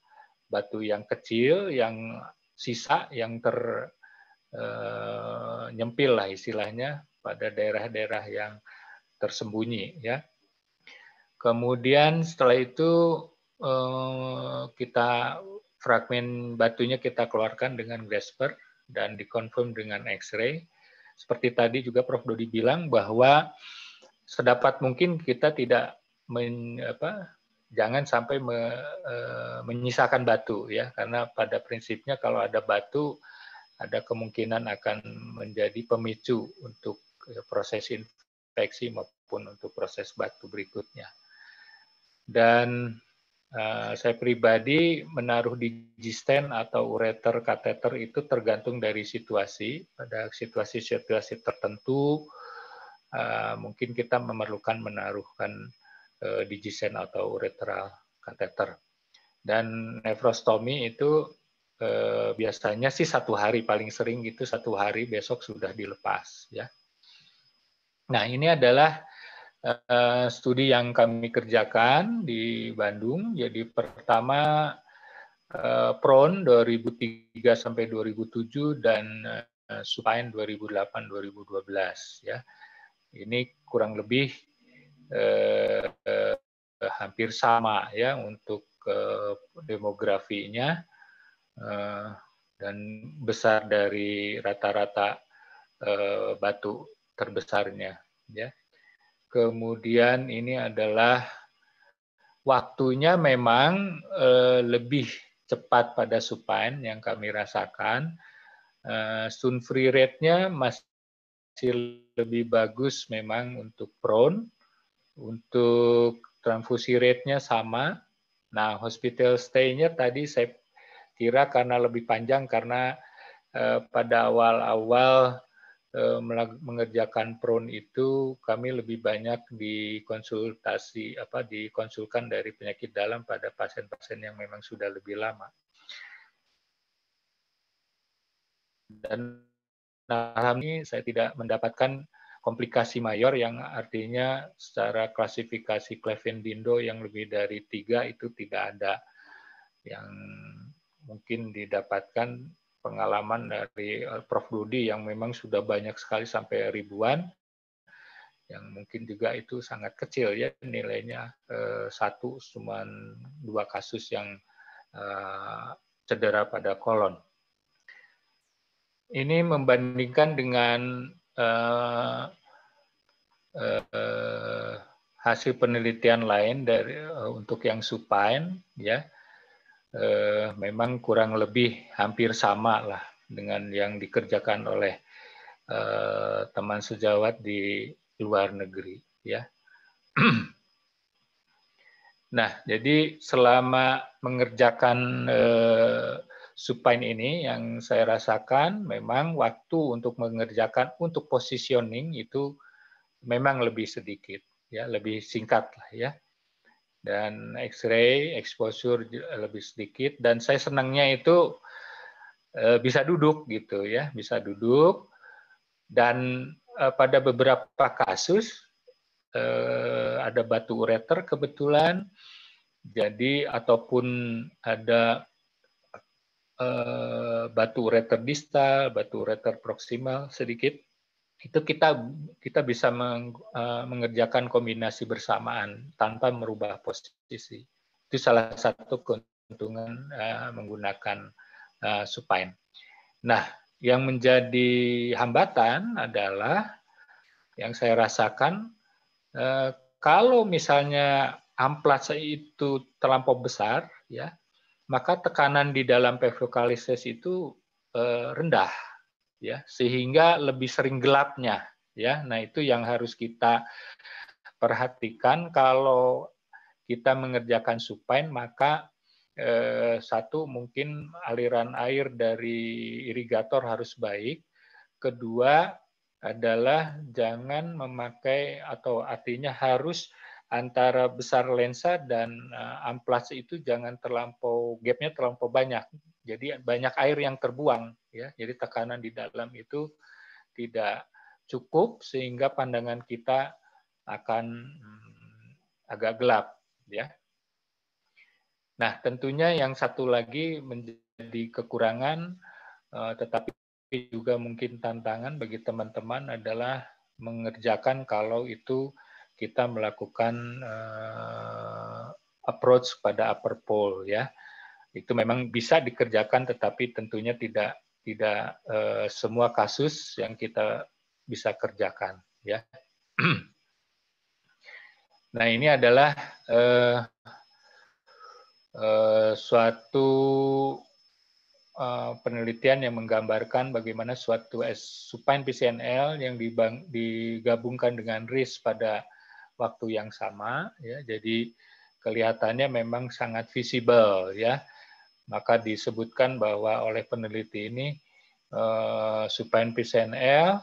batu yang kecil yang sisa yang ter eh, nyempil lah istilahnya pada daerah-daerah yang tersembunyi ya. Kemudian setelah itu kita fragmen batunya kita keluarkan dengan grasper dan dikonfirm dengan X-ray. Seperti tadi juga Prof. Dodi bilang bahwa sedapat mungkin kita tidak men, apa, jangan sampai me, e, menyisakan batu ya karena pada prinsipnya kalau ada batu ada kemungkinan akan menjadi pemicu untuk proses infeksi maupun untuk proses batu berikutnya. Dan Eh, saya pribadi menaruh di atau ureter kateter itu tergantung dari situasi. Pada situasi-situasi tertentu, eh, mungkin kita memerlukan menaruhkan uh, atau ureteral kateter. Dan nefrostomi itu biasanya sih satu hari paling sering gitu satu hari besok sudah dilepas ya. Nah ini adalah uh, studi yang kami kerjakan di Bandung. Jadi pertama uh, PRON 2003 sampai 2007 dan uh, SUPAIN 2008-2012 ya. Ini kurang lebih uh, uh, hampir sama ya untuk uh, demografinya uh, dan besar dari rata-rata uh, batu terbesarnya ya Kemudian ini adalah waktunya memang eh, lebih cepat pada supine yang kami rasakan. Eh, Sun free rate-nya masih lebih bagus memang untuk prone, untuk transfusi rate-nya sama. Nah, hospital stay-nya tadi saya kira karena lebih panjang karena eh, pada awal-awal Eh, mengerjakan prone itu kami lebih banyak dikonsultasi apa dikonsulkan dari penyakit dalam pada pasien-pasien yang memang sudah lebih lama. Dan alhamdulillah saya tidak mendapatkan komplikasi mayor yang artinya secara klasifikasi Clevendindo yang lebih dari tiga itu tidak ada yang mungkin didapatkan pengalaman dari eh, Prof. Dodi yang memang sudah banyak sekali sampai ribuan, yang mungkin juga itu sangat kecil ya nilainya eh, satu cuma dua kasus yang eh, cedera pada kolon. Ini membandingkan dengan hasil penelitian lain dari untuk yang supine ya eh, memang kurang lebih hampir sama lah dengan yang dikerjakan oleh eh, teman sejawat di luar negeri ya. (clears throat) Nah, jadi selama mengerjakan eh, supine ini yang saya rasakan memang waktu untuk mengerjakan untuk positioning itu memang lebih sedikit ya, lebih singkat lah ya dan X-ray exposure lebih sedikit dan saya senangnya itu eh, bisa duduk gitu ya bisa duduk dan eh, pada beberapa kasus eh, ada batu ureter kebetulan jadi ataupun ada batu ureter distal batu ureter proksimal sedikit itu kita kita bisa meng, uh, mengerjakan kombinasi bersamaan tanpa merubah posisi. Itu salah satu keuntungan uh, menggunakan uh, supine. Nah, yang menjadi hambatan adalah yang saya rasakan uh, kalau misalnya amplas itu terlampau besar ya maka tekanan di dalam pevokalises itu uh, rendah ya sehingga lebih sering gelapnya ya nah itu yang harus kita perhatikan kalau kita mengerjakan supain maka eh, satu mungkin aliran air dari irigator harus baik kedua adalah jangan memakai atau artinya harus antara besar lensa dan eh, amplas itu jangan terlampau gapnya terlampau banyak jadi banyak air yang terbuang ya. Jadi tekanan di dalam itu tidak cukup sehingga pandangan kita akan hmm, agak gelap ya. Nah, tentunya yang satu lagi menjadi kekurangan eh, tetapi juga mungkin tantangan bagi teman-teman adalah mengerjakan kalau itu kita melakukan eh, approach pada upper pole ya itu memang bisa dikerjakan tetapi tentunya tidak tidak e, semua kasus yang kita bisa kerjakan ya. (clears throat) Nah, ini adalah e, e, suatu e, penelitian yang menggambarkan bagaimana suatu supine PCNL yang dibang, digabungkan dengan RIS pada waktu yang sama ya. Jadi kelihatannya memang sangat visible ya maka disebutkan bahwa oleh peneliti ini eh, supine PCNL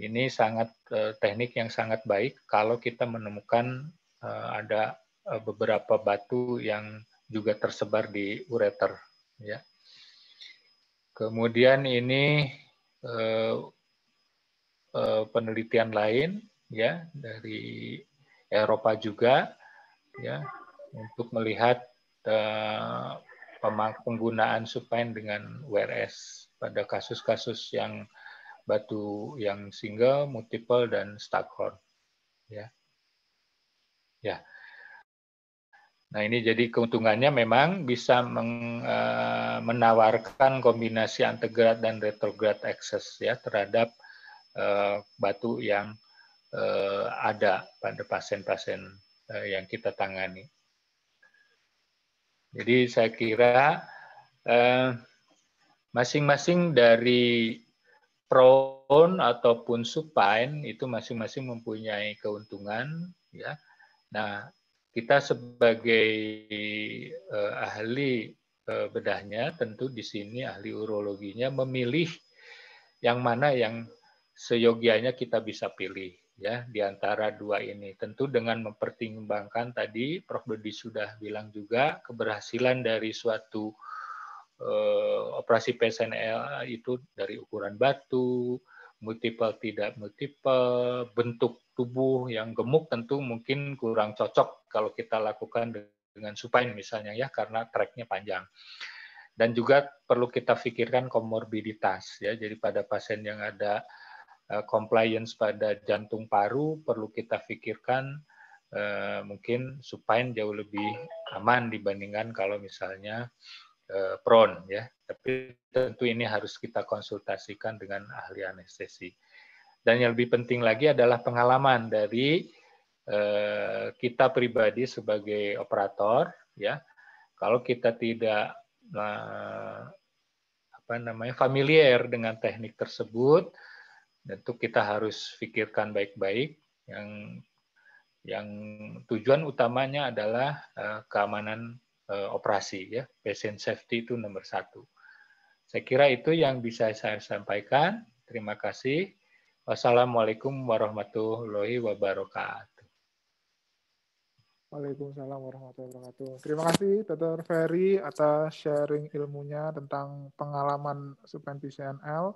ini sangat eh, teknik yang sangat baik kalau kita menemukan eh, ada eh, beberapa batu yang juga tersebar di ureter. Ya. Kemudian ini eh, eh, penelitian lain ya dari Eropa juga ya untuk melihat eh, penggunaan supine dengan WRS pada kasus-kasus yang batu yang single, multiple, dan staghorn. Ya. Ya. Nah, ini jadi keuntungannya memang bisa meng, uh, menawarkan kombinasi antegrad dan retrograd access ya terhadap uh, batu yang uh, ada pada pasien-pasien yang kita tangani. Jadi saya kira eh, masing-masing eh, dari prone ataupun supine itu masing-masing mempunyai keuntungan ya. Nah, kita sebagai eh, ahli eh, bedahnya tentu di sini ahli urologinya memilih yang mana yang seyogianya kita bisa pilih ya di antara dua ini. Tentu dengan mempertimbangkan tadi Prof Dodi sudah bilang juga keberhasilan dari suatu eh, operasi PSNL itu dari ukuran batu, multiple tidak multiple, bentuk tubuh yang gemuk tentu mungkin kurang cocok kalau kita lakukan dengan supain misalnya ya karena tracknya panjang dan juga perlu kita pikirkan komorbiditas ya jadi pada pasien yang ada Eh, compliance pada jantung paru perlu kita pikirkan eh, mungkin supaya jauh lebih aman dibandingkan kalau misalnya eh, prone ya. Tapi tentu ini harus kita konsultasikan dengan ahli anestesi. Dan yang lebih penting lagi adalah pengalaman dari kita pribadi sebagai operator ya. Kalau kita tidak apa namanya familiar dengan teknik tersebut, tentu kita harus pikirkan baik-baik yang yang tujuan utamanya adalah uh, keamanan uh, operasi ya patient safety itu nomor satu saya kira itu yang bisa saya sampaikan terima kasih wassalamualaikum warahmatullahi wabarakatuh Waalaikumsalam warahmatullahi wabarakatuh. Terima kasih Dr. Ferry atas sharing ilmunya tentang pengalaman suspensi CNL.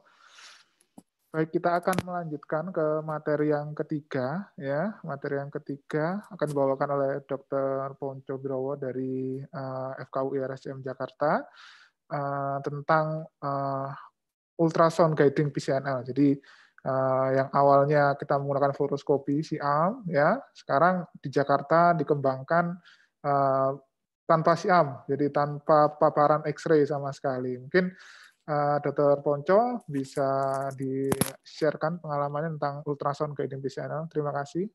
Baik, kita akan melanjutkan ke materi yang ketiga ya. Materi yang ketiga akan dibawakan oleh Dr. Ponco Birowo dari uh, eh, FKUI RSCM Jakarta uh, tentang uh, ultrasound guiding PCNL. Jadi uh, yang awalnya kita menggunakan fluoroskopi SIAM ya, sekarang di Jakarta dikembangkan uh, tanpa SIAM, jadi tanpa paparan X-ray sama sekali. Mungkin Eh, dokter Dr. Ponco bisa di-sharekan pengalamannya tentang ultrasound ke IDMP Channel. Terima kasih.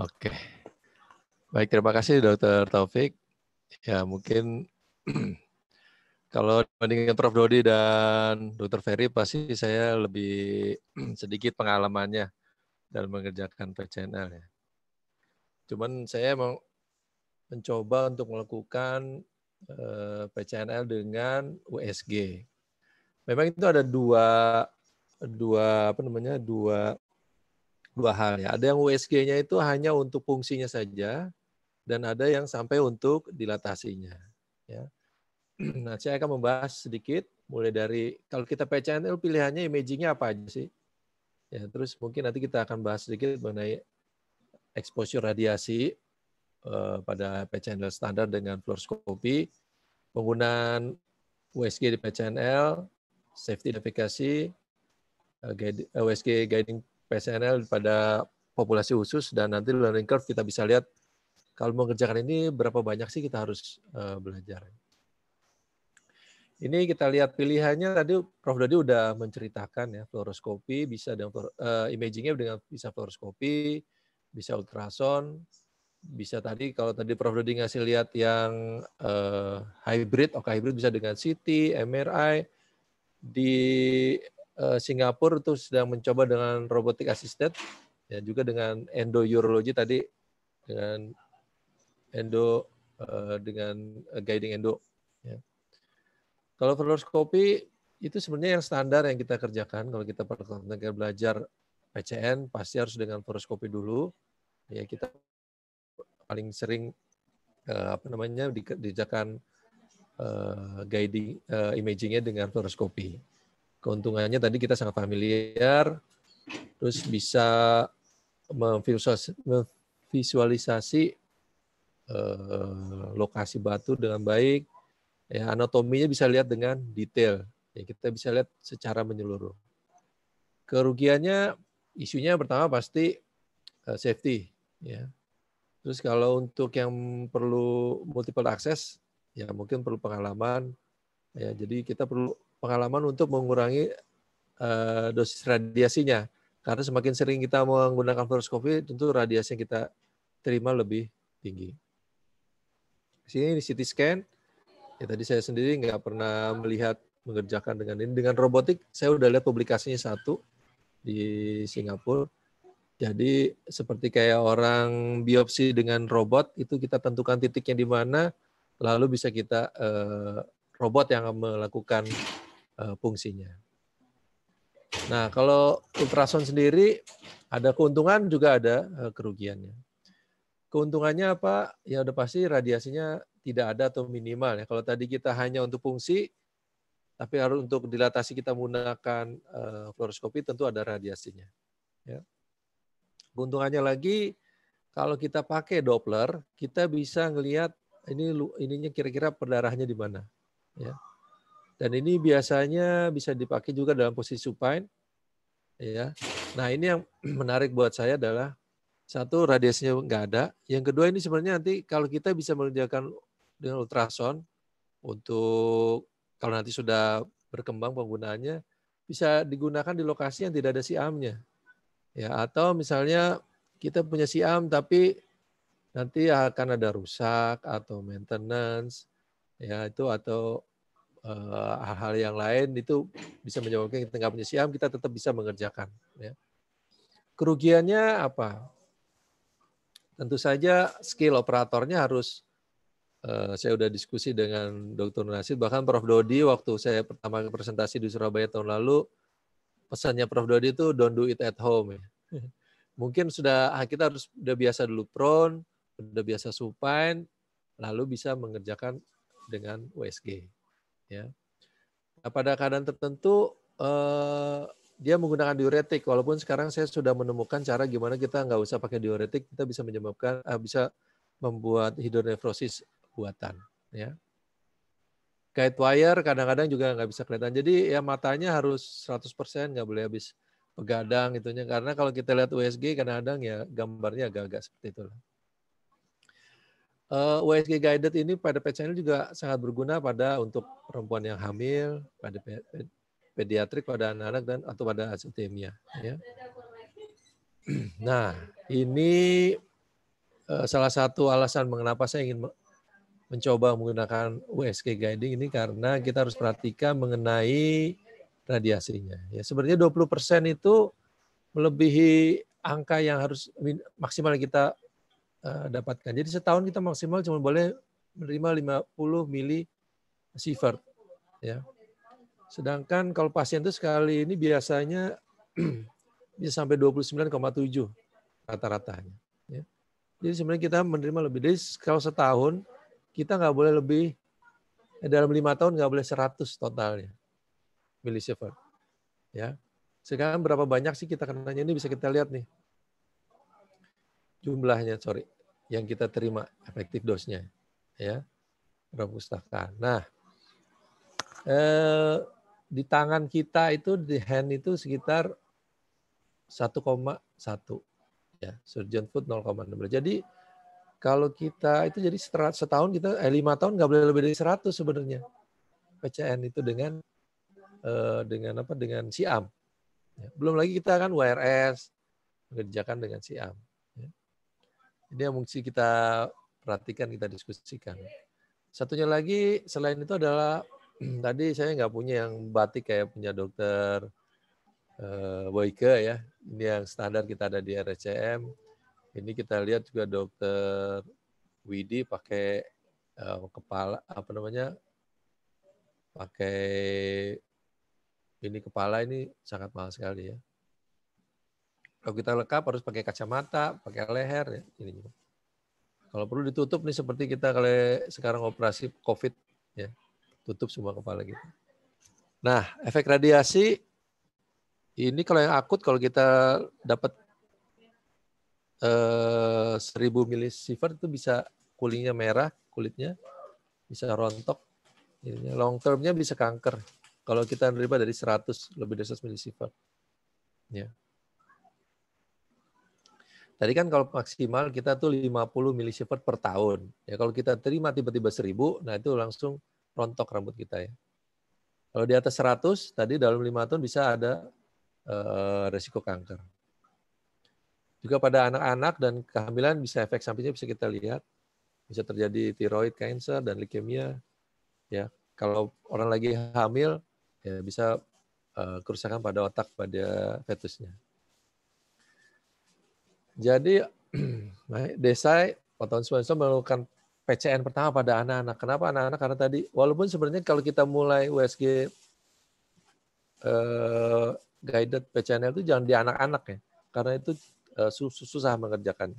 Oke. Baik, terima kasih Dr. Taufik. Ya, mungkin (clears throat) Kalau dibandingkan Prof. Dodi dan Dr. Ferry, pasti saya lebih (clears throat) sedikit pengalamannya dalam mengerjakan PCNL ya. Cuman saya mau mencoba untuk melakukan eh, PCNL dengan USG. Memang itu ada dua dua apa namanya dua dua hal ya. Ada yang USG-nya itu hanya untuk fungsinya saja dan ada yang sampai untuk dilatasinya ya. (clears throat) Nah, saya akan membahas sedikit mulai dari kalau kita PCNL pilihannya imagingnya apa aja sih? Ya, terus mungkin nanti kita akan bahas sedikit mengenai exposure radiasi eh, pada PCNL standar dengan fluoroskopi, penggunaan USG di PCNL, safety navigasi, eh, eh, USG guiding PCNL pada populasi khusus dan nanti learning curve kita bisa lihat kalau mengerjakan ini berapa banyak sih kita harus eh, belajar. Ini kita lihat pilihannya tadi Prof Dodi udah menceritakan ya fluoroskopi bisa dengan uh, imagingnya dengan bisa fluoroskopi, bisa ultrason, bisa tadi kalau tadi Prof Dodi ngasih lihat yang uh, hybrid, oke hybrid bisa dengan CT, MRI di uh, Singapura itu sedang mencoba dengan robotic assisted ya juga dengan endourology tadi dengan endo uh, dengan guiding endo ya. Kalau fluoroskopi itu sebenarnya yang standar yang kita kerjakan kalau kita pernah belajar PCN pasti harus dengan fluoroskopi dulu. Ya kita paling sering eh, apa namanya dikerjakan eh, guiding eh, imagingnya dengan fluoroskopi. Keuntungannya tadi kita sangat familiar, terus bisa memvisualisasi eh, lokasi batu dengan baik, Ya, anatominya bisa lihat dengan detail. Ya, kita bisa lihat secara menyeluruh. Kerugiannya isunya pertama pasti uh, safety ya. Terus kalau untuk yang perlu multiple akses, ya mungkin perlu pengalaman ya. Jadi kita perlu pengalaman untuk mengurangi uh, dosis radiasinya. Karena semakin sering kita menggunakan fluoroskopi, tentu radiasi yang kita terima lebih tinggi. Di sini di CT scan, ya tadi saya sendiri nggak pernah melihat mengerjakan dengan ini. Dengan robotik saya udah lihat publikasinya satu di Singapura. Jadi seperti kayak orang biopsi dengan robot itu kita tentukan titiknya di mana, lalu bisa kita eh, robot yang melakukan eh, fungsinya. Nah kalau ultrason sendiri ada keuntungan juga ada eh, kerugiannya. Keuntungannya apa? Ya udah pasti radiasinya tidak ada atau minimal ya. Kalau tadi kita hanya untuk fungsi, tapi harus untuk dilatasi kita menggunakan uh, fluoroskopi tentu ada radiasinya. Ya. Keuntungannya lagi kalau kita pakai Doppler, kita bisa ngelihat ini ininya kira-kira perdarahnya di mana. Ya. Dan ini biasanya bisa dipakai juga dalam posisi supine. Ya. Nah ini yang (clears throat) menarik buat saya adalah satu radiasinya nggak ada, yang kedua ini sebenarnya nanti kalau kita bisa mengerjakan dengan ultrason untuk kalau nanti sudah berkembang penggunaannya bisa digunakan di lokasi yang tidak ada siamnya. Ya, atau misalnya kita punya siam tapi nanti akan ada rusak atau maintenance ya itu atau eh, hal-hal uh, yang lain itu bisa menyebabkan kita nggak punya siam kita tetap bisa mengerjakan ya. Kerugiannya apa? Tentu saja skill operatornya harus Eh, saya sudah diskusi dengan Dr. Nasir bahkan Prof. Dodi waktu saya pertama presentasi di Surabaya tahun lalu, pesannya Prof. Dodi itu don't do it at home. Ya. (laughs) Mungkin sudah ah, kita harus sudah biasa dulu prone, sudah biasa supine, lalu bisa mengerjakan dengan USG. Ya. Nah, pada keadaan tertentu eh, dia menggunakan diuretik, walaupun sekarang saya sudah menemukan cara gimana kita nggak usah pakai diuretik, kita bisa menyebabkan, eh, bisa membuat hidronefrosis buatan ya guide wire kadang-kadang juga nggak bisa kelihatan jadi ya matanya harus 100% nggak boleh habis begadang itunya karena kalau kita lihat USG kadang-kadang ya gambarnya agak-agak seperti itu Uh, eh, USG guided ini pada pet ini juga sangat berguna pada untuk perempuan yang hamil, pada pe pe pediatrik, pada anak-anak dan atau pada azotemia. Ya. (clears throat) Nah, ini eh, salah satu alasan mengapa saya ingin mencoba menggunakan USG guiding ini karena kita harus perhatikan mengenai radiasinya. Ya, sebenarnya 20% persen itu melebihi angka yang harus maksimal kita uh, dapatkan. Jadi setahun kita maksimal cuma boleh menerima 50 mili sievert ya. Sedangkan kalau pasien itu sekali ini biasanya (clears throat) bisa sampai 29,7 rata-ratanya. Ya. Jadi sebenarnya kita menerima lebih dari kalau setahun kita nggak boleh lebih eh, dalam lima tahun nggak boleh 100 totalnya milisievert. Ya. Sekarang berapa banyak sih kita kenanya ini bisa kita lihat nih. Jumlahnya, sorry, yang kita terima efektif dosnya. Ya. Berapa Nah, eh, di tangan kita itu di hand itu sekitar 1,1 ya surgeon foot 0,6 jadi kalau kita itu jadi setahun kita eh, lima tahun nggak boleh lebih dari 100 sebenarnya PCN itu dengan eh, dengan apa dengan Siam. Ya, belum lagi kita kan WRS mengerjakan dengan Siam. Ya. Ini yang mesti kita perhatikan kita diskusikan. Satunya lagi selain itu adalah (clears throat) tadi saya nggak punya yang batik kayak punya dokter eh, Boyke ya. Ini yang standar kita ada di RCM. Ini kita lihat juga dokter Widi pakai uh, kepala apa namanya? pakai ini kepala ini sangat mahal sekali ya. Kalau kita lengkap harus pakai kacamata, pakai leher ya ini. Kalau perlu ditutup nih seperti kita kalau sekarang operasi COVID ya. Tutup semua kepala gitu Nah, efek radiasi ini kalau yang akut kalau kita dapat 1000 eh, milisievert itu bisa kulitnya merah, kulitnya bisa rontok. Long termnya bisa kanker. Kalau kita menerima dari 100, lebih dari 100 milisievert. Ya. Tadi kan kalau maksimal kita tuh 50 milisievert per tahun. Ya kalau kita terima tiba-tiba 1000, nah itu langsung rontok rambut kita ya. Kalau di atas 100, tadi dalam 5 tahun bisa ada uh, resiko kanker. Juga pada anak-anak dan kehamilan bisa efek sampingnya bisa kita lihat. Bisa terjadi tiroid cancer dan leukemia. Ya, kalau orang lagi hamil ya bisa uh, kerusakan pada otak pada fetusnya. Jadi desain tahun 1999 melakukan PCN pertama pada anak-anak. Kenapa anak-anak? Karena tadi walaupun sebenarnya kalau kita mulai USG uh, eh, guided PCN itu jangan di anak-anak ya, karena itu Eh, susah mengerjakan.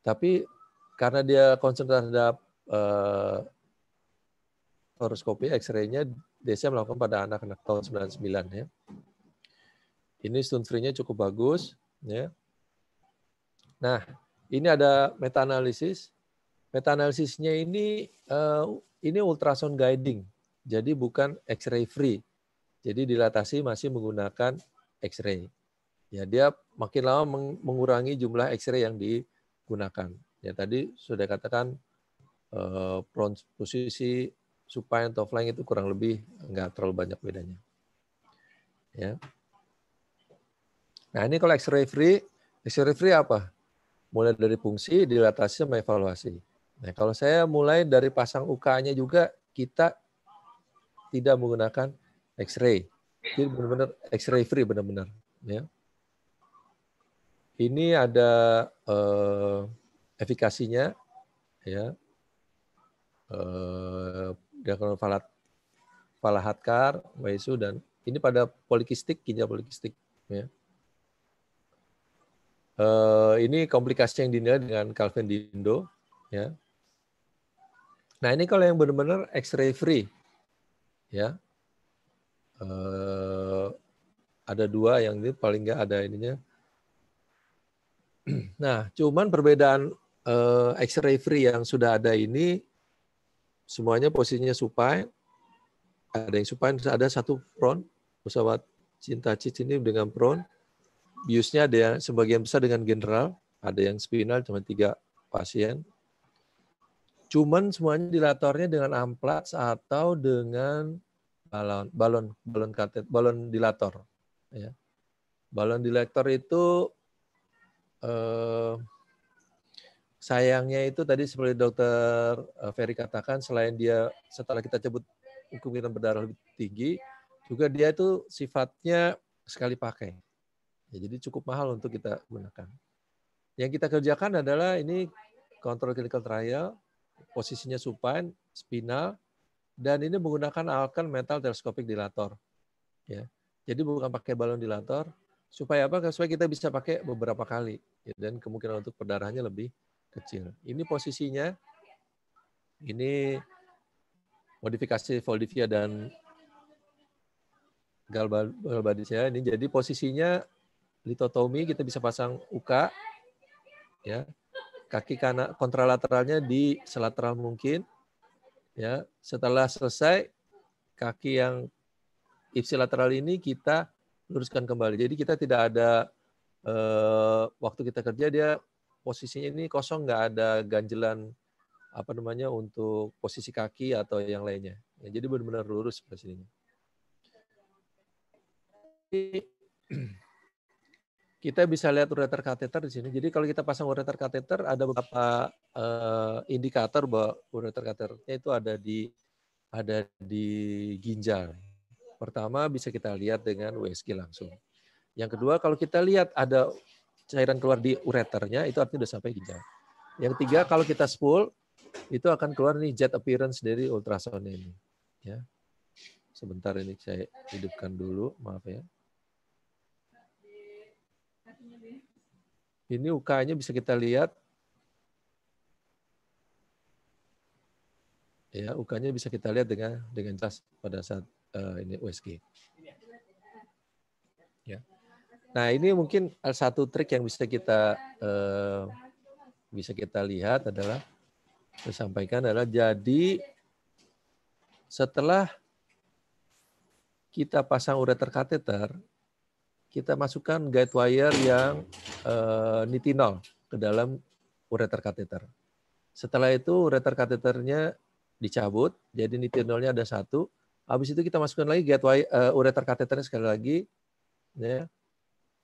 Tapi karena dia konsentrasi terhadap uh, horoskopi X-ray-nya Desa melakukan pada anak-anak tahun 99 ya. Ini free nya cukup bagus ya. Nah, ini ada meta analisis. Meta analisisnya ini uh, ini ultrasound guiding. Jadi bukan X-ray free. Jadi dilatasi masih menggunakan X-ray. Ya dia makin lama mengurangi jumlah X-ray yang digunakan. Ya tadi sudah katakan eh, posisi supine atau flank itu kurang lebih nggak terlalu banyak bedanya. Ya. Nah ini kalau X-ray free, X-ray free apa? Mulai dari fungsi, dilatasi, sama evaluasi. Nah kalau saya mulai dari pasang UK-nya juga kita tidak menggunakan X-ray. Jadi benar-benar X-ray free benar-benar. Ya. -benar. Ini ada eh, efikasinya ya. Eh, kalau falat falahatkar, waisu dan ini pada polikistik ginjal polikistik ya. Eh, ini komplikasi yang dinilai dengan Calvin Dindo ya. Nah, ini kalau yang benar-benar X-ray free ya. Eh, ada dua yang ini paling nggak ada ininya (clears throat) Nah, cuman perbedaan uh, X-ray free yang sudah ada ini semuanya posisinya supine. Ada yang supine, ada satu front pesawat Cinta Cic ini dengan front. Biusnya ada yang sebagian besar dengan general, ada yang spinal cuma tiga pasien. Cuman semuanya dilatornya dengan amplas atau dengan balon balon balon katet balon dilator ya. Balon dilator itu eh, sayangnya itu tadi seperti dokter eh, Ferry katakan selain dia setelah kita cabut kemungkinan berdarah lebih tinggi juga dia itu sifatnya sekali pakai ya, jadi cukup mahal untuk kita gunakan yang kita kerjakan adalah ini kontrol clinical trial posisinya supine spinal dan ini menggunakan alkan metal telescopic dilator ya jadi bukan pakai balon dilator Supaya apa? Supaya kita bisa pakai beberapa kali ya, dan kemungkinan untuk perdarahannya lebih kecil. Ini posisinya ini modifikasi Voldivia dan Galbadisnya ini jadi posisinya litotomi kita bisa pasang uka ya kaki kanan kontralateralnya di selateral mungkin ya setelah selesai kaki yang ipsilateral ini kita luruskan kembali. Jadi kita tidak ada eh, waktu kita kerja dia posisinya ini kosong, nggak ada ganjelan apa namanya untuk posisi kaki atau yang lainnya. Ya, jadi benar-benar lurus posisinya. (clears throat) Kita bisa lihat ureter kateter di sini. Jadi kalau kita pasang ureter kateter, ada beberapa eh, indikator bahwa ureter kateternya itu ada di ada di ginjal. Pertama bisa kita lihat dengan USG langsung. Yang kedua kalau kita lihat ada cairan keluar di ureternya itu artinya sudah sampai ginjal. Yang ketiga kalau kita spool itu akan keluar nih jet appearance dari ultrasound ini. Ya. Sebentar ini saya hidupkan dulu, maaf ya. Ini UK-nya bisa kita lihat. Ya, UK-nya bisa kita lihat dengan dengan jelas pada saat uh, ini USG. Ya. Nah ini mungkin satu trik yang bisa kita uh, bisa kita lihat adalah saya sampaikan adalah jadi setelah kita pasang ureter kateter, kita masukkan guide wire yang uh, nitinol ke dalam ureter kateter. Setelah itu ureter kateternya dicabut, jadi nitinolnya ada satu, Habis itu kita masukkan lagi gateway uh, ureter kateternya sekali lagi. Ya.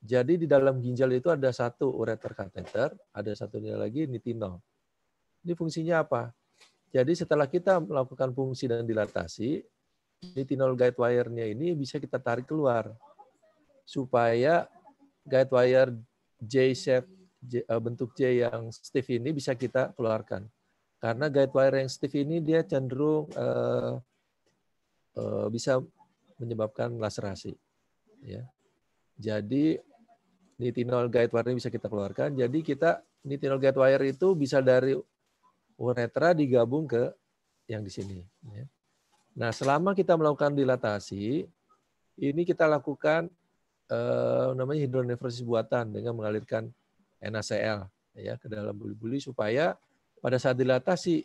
Jadi di dalam ginjal itu ada satu ureter kateter, ada satu satunya lagi nitinol. Ini fungsinya apa? Jadi setelah kita melakukan fungsi dan dilatasi, nitinol guide wire-nya ini bisa kita tarik keluar supaya guide wire J shape eh, bentuk J yang stiff ini bisa kita keluarkan. Karena guide wire yang stiff ini dia cenderung eh, Eh, bisa menyebabkan laserasi. Ya. Jadi nitinol guide wire ini bisa kita keluarkan. Jadi kita nitinol guide wire itu bisa dari uretra digabung ke yang di sini. Ya. Nah, selama kita melakukan dilatasi, ini kita lakukan eh, namanya hidronefrosis buatan dengan mengalirkan NaCl ya ke dalam buli-buli supaya pada saat dilatasi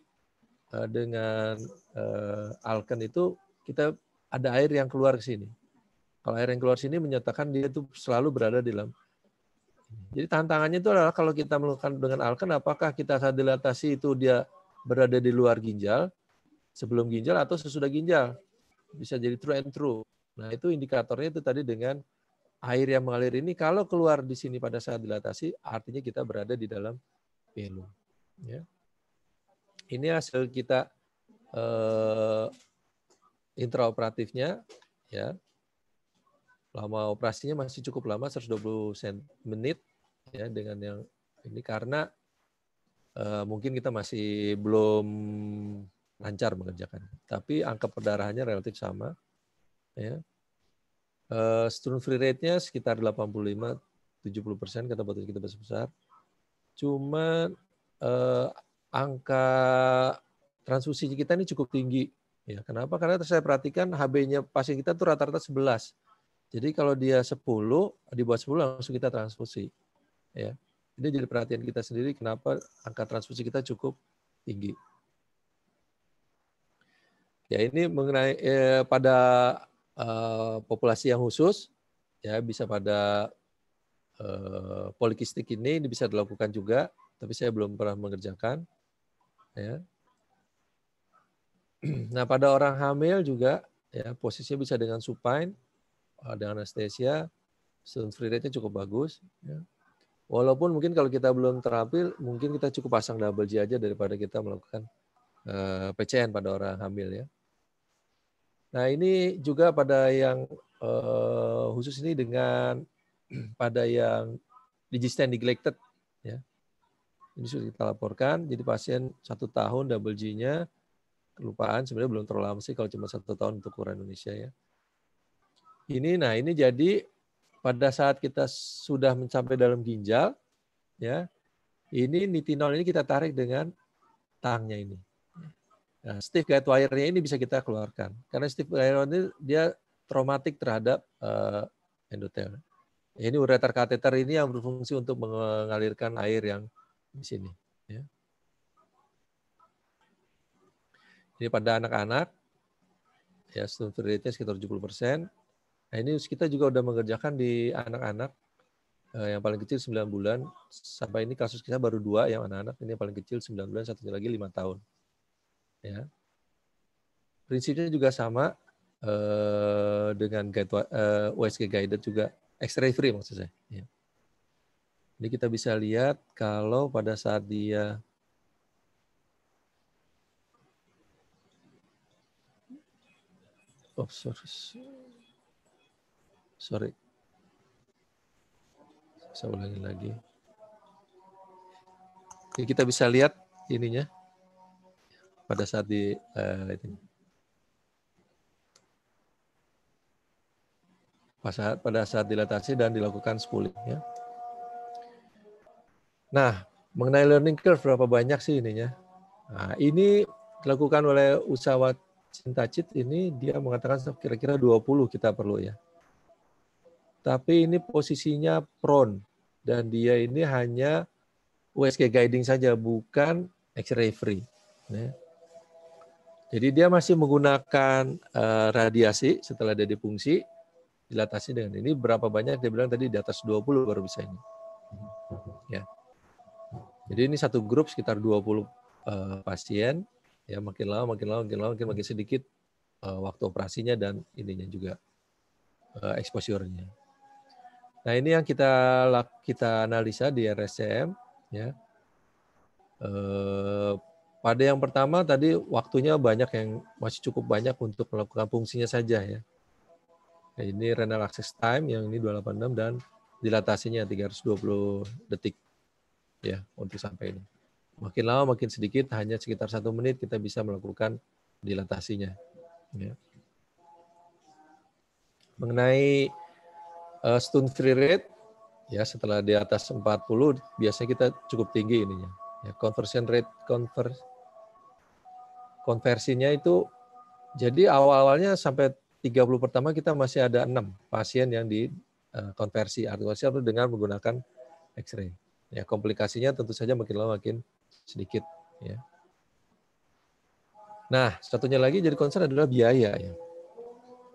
eh, dengan eh, alken itu kita ada air yang keluar ke sini. Kalau air yang keluar sini menyatakan dia itu selalu berada di dalam. Jadi tantangannya itu adalah kalau kita melakukan dengan alken, apakah kita saat dilatasi itu dia berada di luar ginjal, sebelum ginjal atau sesudah ginjal. Bisa jadi true and true. Nah itu indikatornya itu tadi dengan air yang mengalir ini kalau keluar di sini pada saat dilatasi, artinya kita berada di dalam pelu. Ya. Ini hasil kita eh, intraoperatifnya ya lama operasinya masih cukup lama 120 menit ya dengan yang ini karena uh, mungkin kita masih belum lancar mengerjakan tapi angka perdarahannya relatif sama ya uh, eh, stone free rate-nya sekitar 85 70 persen kata batu kita besar cuman uh, angka transfusi kita ini cukup tinggi Ya, kenapa? Karena saya perhatikan HB-nya pasien kita tuh rata-rata 11. Jadi kalau dia 10, dibuat 10 langsung kita transfusi. Ya. Ini jadi perhatian kita sendiri kenapa angka transfusi kita cukup tinggi. Ya, ini mengenai eh, pada eh, populasi yang khusus ya bisa pada eh, polikistik ini, ini bisa dilakukan juga, tapi saya belum pernah mengerjakan. Ya, (clears throat) Nah, pada orang hamil juga ya posisinya bisa dengan supine, eh, dengan anestesia, stone free rate-nya cukup bagus. Ya. Walaupun mungkin kalau kita belum terampil, mungkin kita cukup pasang double G aja daripada kita melakukan uh, eh, PCN pada orang hamil ya. Nah ini juga pada yang uh, khusus ini dengan (clears throat) pada yang digistan neglected ya. Ini sudah kita laporkan. Jadi pasien satu tahun double G-nya kelupaan sebenarnya belum terlalu lama sih kalau cuma satu tahun untuk ukuran Indonesia ya. Ini, nah ini jadi pada saat kita sudah mencapai dalam ginjal, ya ini nitinol ini kita tarik dengan tangnya ini. Nah, stiff guide wire-nya ini bisa kita keluarkan karena stiff guide wire ini dia traumatik terhadap uh, endotel. Ini ureter kateter ini yang berfungsi untuk mengalirkan air yang di sini. Ini pada anak-anak, ya student rate-nya sekitar 70 persen. Nah ini kita juga sudah mengerjakan di anak-anak eh, yang paling kecil 9 bulan. Sampai ini kasus kita baru dua yang anak-anak, ini yang paling kecil 9 bulan, satunya lagi 5 tahun. Ya. Prinsipnya juga sama eh, dengan guide, eh, USG guided juga, X-ray free maksud saya. Ya. Jadi kita bisa lihat kalau pada saat dia Oh, sorry. Sorry. Saya ulangi lagi. Jadi kita bisa lihat ininya pada saat di uh, ini. Pada saat, pada saat dilatasi dan dilakukan spooling ya. Nah, mengenai learning curve berapa banyak sih ininya? Nah, ini dilakukan oleh usahawan Cinta Cit ini dia mengatakan kira-kira 20 kita perlu ya. Tapi ini posisinya prone dan dia ini hanya USG guiding saja bukan X-ray free. Ya. Jadi dia masih menggunakan uh, radiasi setelah dia dipungsi, dilatasi dengan ini berapa banyak dia bilang tadi di atas 20 baru bisa ini. Ya. Jadi ini satu grup sekitar 20 uh, eh, pasien ya makin lama makin lama makin lama makin makin sedikit uh, waktu operasinya dan ininya juga uh, exposure-nya. Nah ini yang kita kita analisa di RSCM ya. Uh, pada yang pertama tadi waktunya banyak yang masih cukup banyak untuk melakukan fungsinya saja ya. Nah, ini renal access time yang ini 286 dan dilatasinya 320 detik ya untuk sampai ini. Makin lama makin sedikit, hanya sekitar satu menit kita bisa melakukan dilatasinya. Ya. Mengenai uh, stun free rate, ya setelah di atas 40 biasanya kita cukup tinggi ininya. Ya, conversion rate convers konversinya itu jadi awal-awalnya sampai 30 pertama kita masih ada enam pasien yang dikonversi eh, artinya dengan menggunakan X-ray. Ya komplikasinya tentu saja makin lama makin sedikit ya. Nah, satunya lagi jadi concern adalah biaya ya.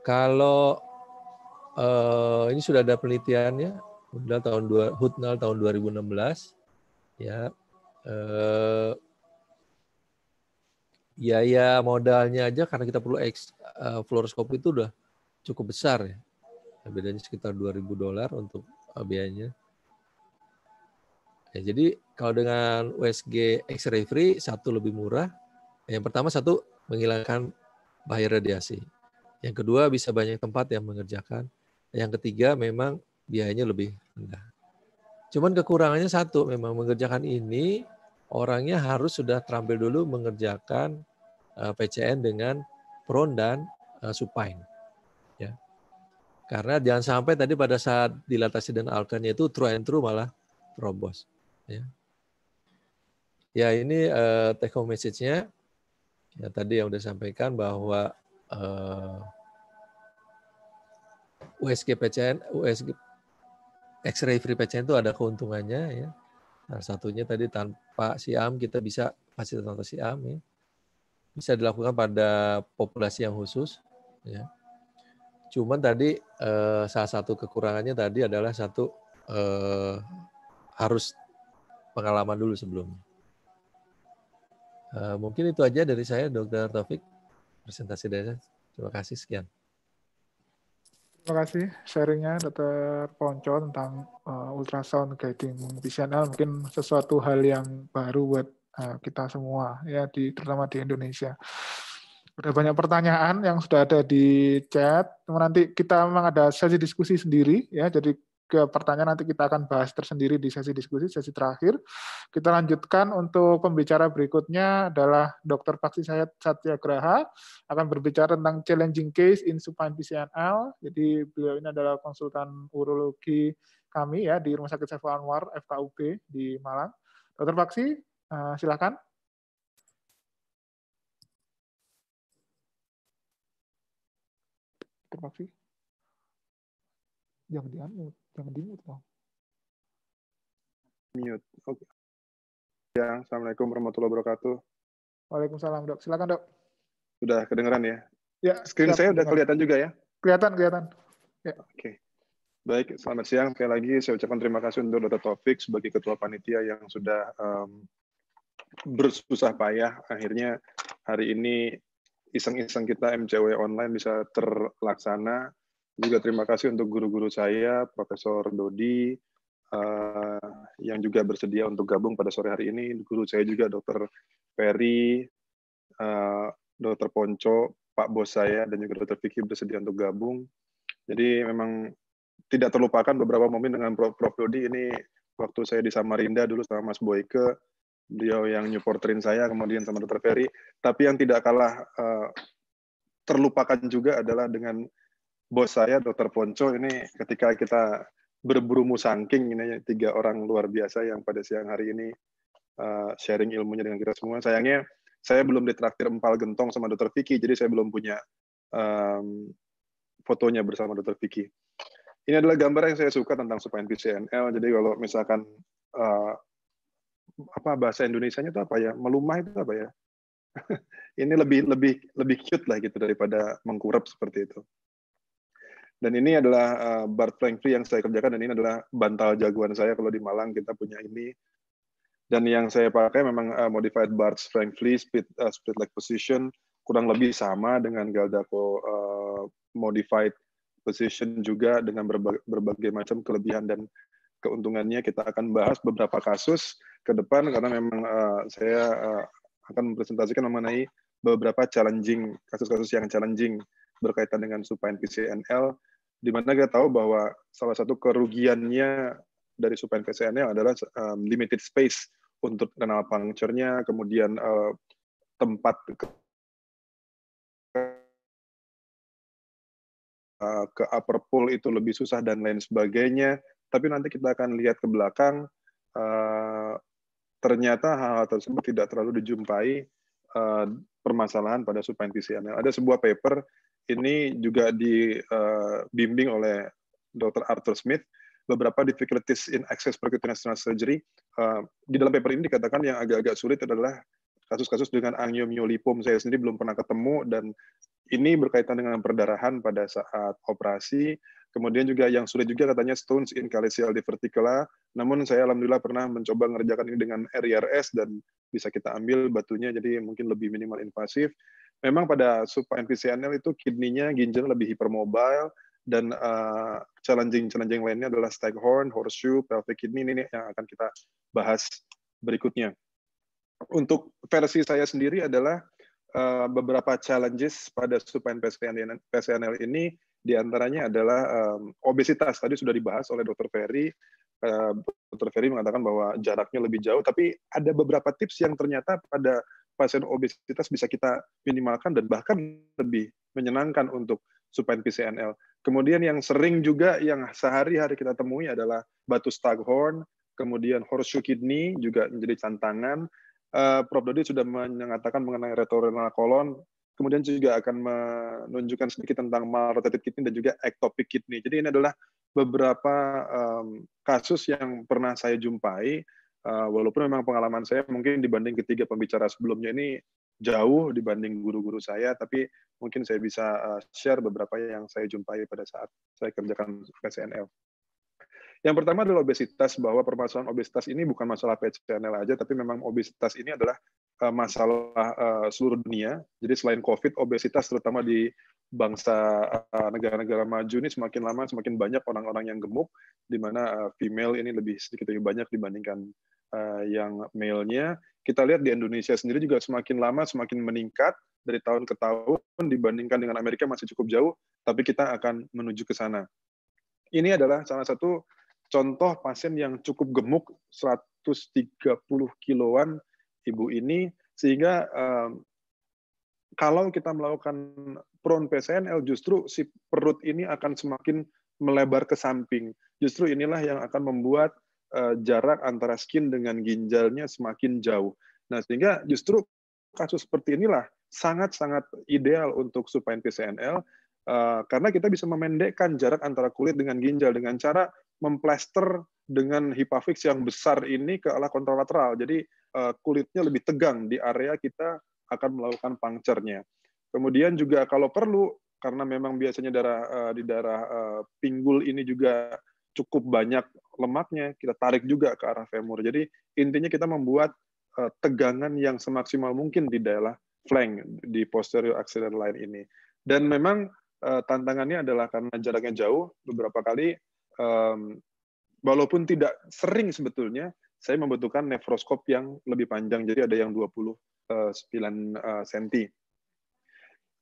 Kalau eh, ini sudah ada penelitiannya, udah tahun Hutnal tahun 2016 ya eh, biaya modalnya aja karena kita perlu eks, uh, eh, fluoroskop itu udah cukup besar ya. Nah, bedanya sekitar 2000 dolar untuk eh, biayanya. Ya, jadi kalau dengan USG X-ray free satu lebih murah. Yang pertama satu menghilangkan bahaya radiasi. Yang kedua bisa banyak tempat yang mengerjakan. Yang ketiga memang biayanya lebih rendah. Cuman kekurangannya satu memang mengerjakan ini orangnya harus sudah terampil dulu mengerjakan eh, PCN dengan prone dan eh, supine. Ya. Karena jangan sampai tadi pada saat dilatasi dan alkannya itu true and true malah terobos. Ya, ya ini uh, take home message-nya. Ya, tadi yang sudah sampaikan bahwa uh, eh, USG PCN, USG X-ray free PCN itu ada keuntungannya ya. Nah, satunya tadi tanpa siam kita bisa fasilitas tanpa siam ya. Bisa dilakukan pada populasi yang khusus ya. Cuman tadi uh, salah satu kekurangannya tadi adalah satu uh, harus pengalaman dulu sebelumnya. Eh, mungkin itu aja dari saya, Dokter Taufik. Presentasi dari saya. Terima kasih, sekian. Terima kasih sharingnya Dokter Ponco tentang uh, ultrasound guiding PCNL. mungkin sesuatu hal yang baru buat uh, kita semua ya di terutama di Indonesia. Sudah banyak pertanyaan yang sudah ada di chat. Nanti kita memang ada sesi diskusi sendiri ya. Jadi tiga pertanyaan nanti kita akan bahas tersendiri di sesi diskusi sesi terakhir. Kita lanjutkan untuk pembicara berikutnya adalah Dr. Paksi Sayat Satyagraha akan berbicara tentang challenging case in supine PCNL. Jadi beliau ini adalah konsultan urologi kami ya di Rumah Sakit Saiful Anwar FKUB di Malang. Dr. Paksi, eh, silakan. Terima Paksi. Jangan di-unmute. Jangan di mute dong. Mute. Oke. Okay. Ya, Assalamualaikum warahmatullahi wabarakatuh. Waalaikumsalam, Dok. Silakan, Dok. Sudah kedengeran ya? Ya. Screen siap, saya sudah kelihatan juga ya? Kelihatan, kelihatan. Ya. Oke. Okay. Baik, selamat siang. Sekali lagi saya ucapkan terima kasih untuk Dr. Taufik sebagai ketua panitia yang sudah um, bersusah payah akhirnya hari ini iseng-iseng kita MCW online bisa terlaksana juga terima kasih untuk guru-guru saya, Profesor Dodi, uh, yang juga bersedia untuk gabung pada sore hari ini. Guru saya juga Dr. Ferry, uh, eh, Dr. Ponco, Pak Bos saya, dan juga Dr. Vicky bersedia untuk gabung. Jadi memang tidak terlupakan beberapa momen dengan Prof. Dodi ini waktu saya di Samarinda dulu sama Mas Boyke, dia yang nyuporterin saya, kemudian sama Dr. Ferry. Tapi yang tidak kalah uh, terlupakan juga adalah dengan bos saya Dr. Ponco ini ketika kita berburu sangking ini tiga orang luar biasa yang pada siang hari ini uh, sharing ilmunya dengan kita semua. Sayangnya saya belum ditraktir empal gentong sama Dr. Vicky, jadi saya belum punya um, fotonya bersama Dr. Vicky. Ini adalah gambar yang saya suka tentang supaya PCNL. Jadi kalau misalkan uh, apa bahasa Indonesia-nya itu apa ya? Melumah itu apa ya? (laughs) ini lebih lebih lebih cute lah gitu daripada mengkurap seperti itu. Dan ini adalah uh, Bart Frank yang saya kerjakan dan ini adalah bantal jagoan saya kalau di Malang kita punya ini. Dan yang saya pakai memang uh, modified Bart Frank split uh, eh, split leg position kurang lebih sama dengan Galdaco uh, modified position juga dengan berbagai, berbagai macam kelebihan dan keuntungannya kita akan bahas beberapa kasus ke depan karena memang uh, saya uh, akan mempresentasikan mengenai beberapa challenging kasus-kasus yang challenging berkaitan dengan supine PCNL dimana kita tahu bahwa salah satu kerugiannya dari supaya and PCN adalah um, limited space untuk kenal puncture kemudian uh, tempat ke, uh, ke upper pool itu lebih susah dan lain sebagainya. Tapi nanti kita akan lihat ke belakang, uh, ternyata hal-hal tersebut tidak terlalu dijumpai uh, permasalahan pada supine nya Ada sebuah paper ini juga dibimbing eh, oleh Dr. Arthur Smith beberapa difficulties in access percutaneous surgery. Uh, di dalam paper ini dikatakan yang agak-agak sulit adalah kasus-kasus dengan angiomyolipom. Saya sendiri belum pernah ketemu dan ini berkaitan dengan perdarahan pada saat operasi. Kemudian juga yang sulit juga katanya stones in calcial diverticula. Namun saya alhamdulillah pernah mencoba mengerjakan ini dengan RIRS dan bisa kita ambil batunya jadi mungkin lebih minimal invasif memang pada sub NPCNL itu kidney-nya ginjal lebih hipermobile dan uh, challenging-challenging lainnya adalah staghorn, horseshoe, pelvic kidney ini yang akan kita bahas berikutnya. Untuk versi saya sendiri adalah uh, beberapa challenges pada sub PCNL, PCNL ini diantaranya adalah um, obesitas tadi sudah dibahas oleh Dr. Ferry. Uh, Dr. Ferry mengatakan bahwa jaraknya lebih jauh, tapi ada beberapa tips yang ternyata pada pasien obesitas bisa kita minimalkan dan bahkan lebih menyenangkan untuk supaya PCNL. Kemudian yang sering juga yang sehari-hari kita temui adalah batu staghorn, kemudian horseshoe kidney juga menjadi tantangan. Uh, Prof. Dodi sudah mengatakan mengenai retorinal kolon, kemudian juga akan menunjukkan sedikit tentang malrotated kidney dan juga ectopic kidney. Jadi ini adalah beberapa um, kasus yang pernah saya jumpai uh, walaupun memang pengalaman saya mungkin dibanding ketiga pembicara sebelumnya ini jauh dibanding guru-guru saya, tapi mungkin saya bisa uh, share beberapa yang saya jumpai pada saat saya kerjakan PCNL. Yang pertama adalah obesitas, bahwa permasalahan obesitas ini bukan masalah PCNL aja, tapi memang obesitas ini adalah uh, masalah uh, seluruh dunia. Jadi selain COVID, obesitas terutama di bangsa negara-negara maju ini semakin lama semakin banyak orang-orang yang gemuk, di mana female ini lebih sedikit lebih banyak dibandingkan uh, yang mailnya Kita lihat di Indonesia sendiri juga semakin lama semakin meningkat dari tahun ke tahun dibandingkan dengan Amerika masih cukup jauh, tapi kita akan menuju ke sana. Ini adalah salah satu contoh pasien yang cukup gemuk 130 kiloan ibu ini sehingga um, kalau kita melakukan prone PCNL justru si perut ini akan semakin melebar ke samping. Justru inilah yang akan membuat Eh, jarak antara skin dengan ginjalnya semakin jauh. Nah, sehingga justru kasus seperti inilah sangat-sangat ideal untuk supaya PCNL eh, karena kita bisa memendekkan jarak antara kulit dengan ginjal dengan cara memplester dengan hipafix yang besar ini ke arah kontralateral. Jadi eh, kulitnya lebih tegang di area kita akan melakukan pangcernya. Kemudian juga kalau perlu karena memang biasanya darah di darah pinggul ini juga cukup banyak lemaknya kita tarik juga ke arah femur. Jadi intinya kita membuat uh, tegangan yang semaksimal mungkin di daerah flank di posterior axial line ini. Dan memang uh, tantangannya adalah karena jaraknya jauh beberapa kali um, walaupun tidak sering sebetulnya saya membutuhkan nefroskop yang lebih panjang jadi ada yang 29 cm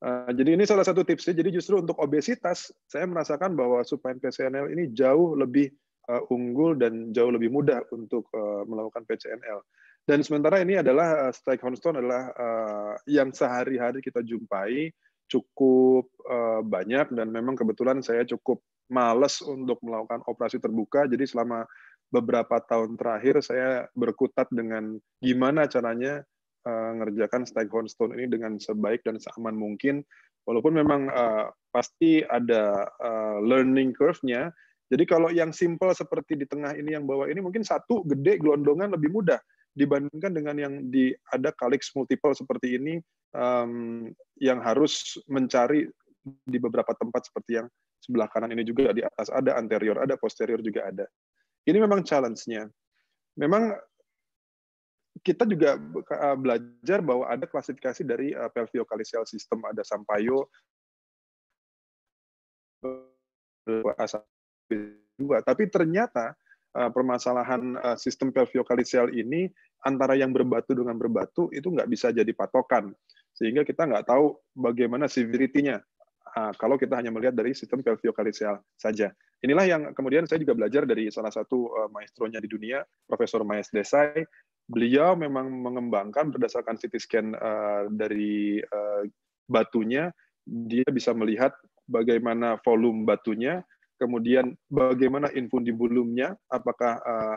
Eh, jadi ini salah satu tipsnya. Jadi justru untuk obesitas, saya merasakan bahwa supaya PCNL ini jauh lebih eh, unggul dan jauh lebih mudah untuk eh, melakukan PCNL. Dan sementara ini adalah uh, strike hornstone adalah yang sehari-hari kita jumpai cukup banyak dan memang kebetulan saya cukup males untuk melakukan operasi terbuka. Jadi selama beberapa tahun terakhir saya berkutat dengan gimana caranya uh, ngerjakan Staghorn ini dengan sebaik dan seaman mungkin. Walaupun memang uh, pasti ada uh, learning curve-nya. Jadi kalau yang simple seperti di tengah ini yang bawah ini mungkin satu gede gelondongan lebih mudah dibandingkan dengan yang di ada kalix multiple seperti ini um, yang harus mencari di beberapa tempat seperti yang sebelah kanan ini juga di atas ada anterior ada posterior juga ada. Ini memang challenge-nya. Memang kita juga eh, belajar bahwa ada klasifikasi dari uh, pelvio calicial system ada sampayo dua tapi ternyata uh, permasalahan uh, sistem pelvio kalisial ini antara yang berbatu dengan berbatu itu nggak bisa jadi patokan sehingga kita nggak tahu bagaimana severity-nya uh, kalau kita hanya melihat dari sistem pelvio kalisial saja inilah yang kemudian saya juga belajar dari salah satu uh, maestronya di dunia Profesor Maes Desai beliau memang mengembangkan berdasarkan CT scan uh, dari uh, batunya, dia bisa melihat bagaimana volume batunya, kemudian bagaimana infundibulumnya, apakah uh,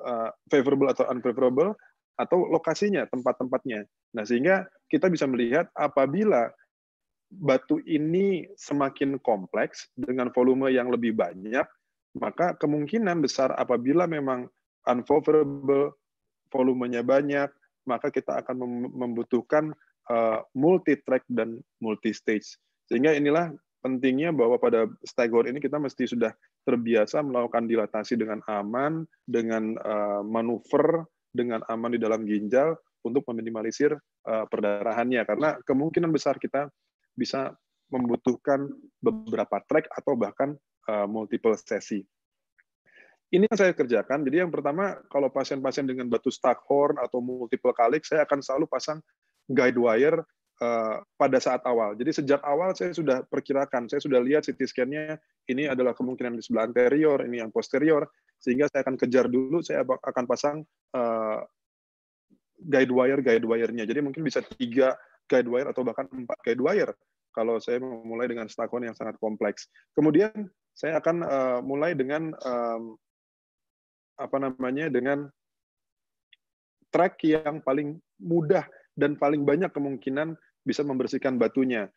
uh, favorable atau unfavorable, atau lokasinya, tempat-tempatnya. Nah, sehingga kita bisa melihat apabila batu ini semakin kompleks dengan volume yang lebih banyak, maka kemungkinan besar apabila memang unfavorable volumenya banyak, maka kita akan membutuhkan uh, eh, multi track dan multi stage. Sehingga inilah pentingnya bahwa pada stagor ini kita mesti sudah terbiasa melakukan dilatasi dengan aman, dengan uh, manuver, dengan aman di dalam ginjal untuk meminimalisir uh, perdarahannya karena kemungkinan besar kita bisa membutuhkan beberapa track atau bahkan uh, multiple sesi. Ini yang saya kerjakan. Jadi yang pertama, kalau pasien-pasien dengan batu staghorn atau multiple kalik, saya akan selalu pasang guide wire uh, pada saat awal. Jadi sejak awal saya sudah perkirakan, saya sudah lihat CT scan-nya, ini adalah kemungkinan di sebelah anterior, ini yang posterior, sehingga saya akan kejar dulu, saya akan pasang uh, guide wire, guide wire-nya. Jadi mungkin bisa tiga guide wire atau bahkan empat guide wire kalau saya memulai dengan staghorn yang sangat kompleks. Kemudian saya akan uh, mulai dengan um, apa namanya dengan track yang paling mudah dan paling banyak kemungkinan bisa membersihkan batunya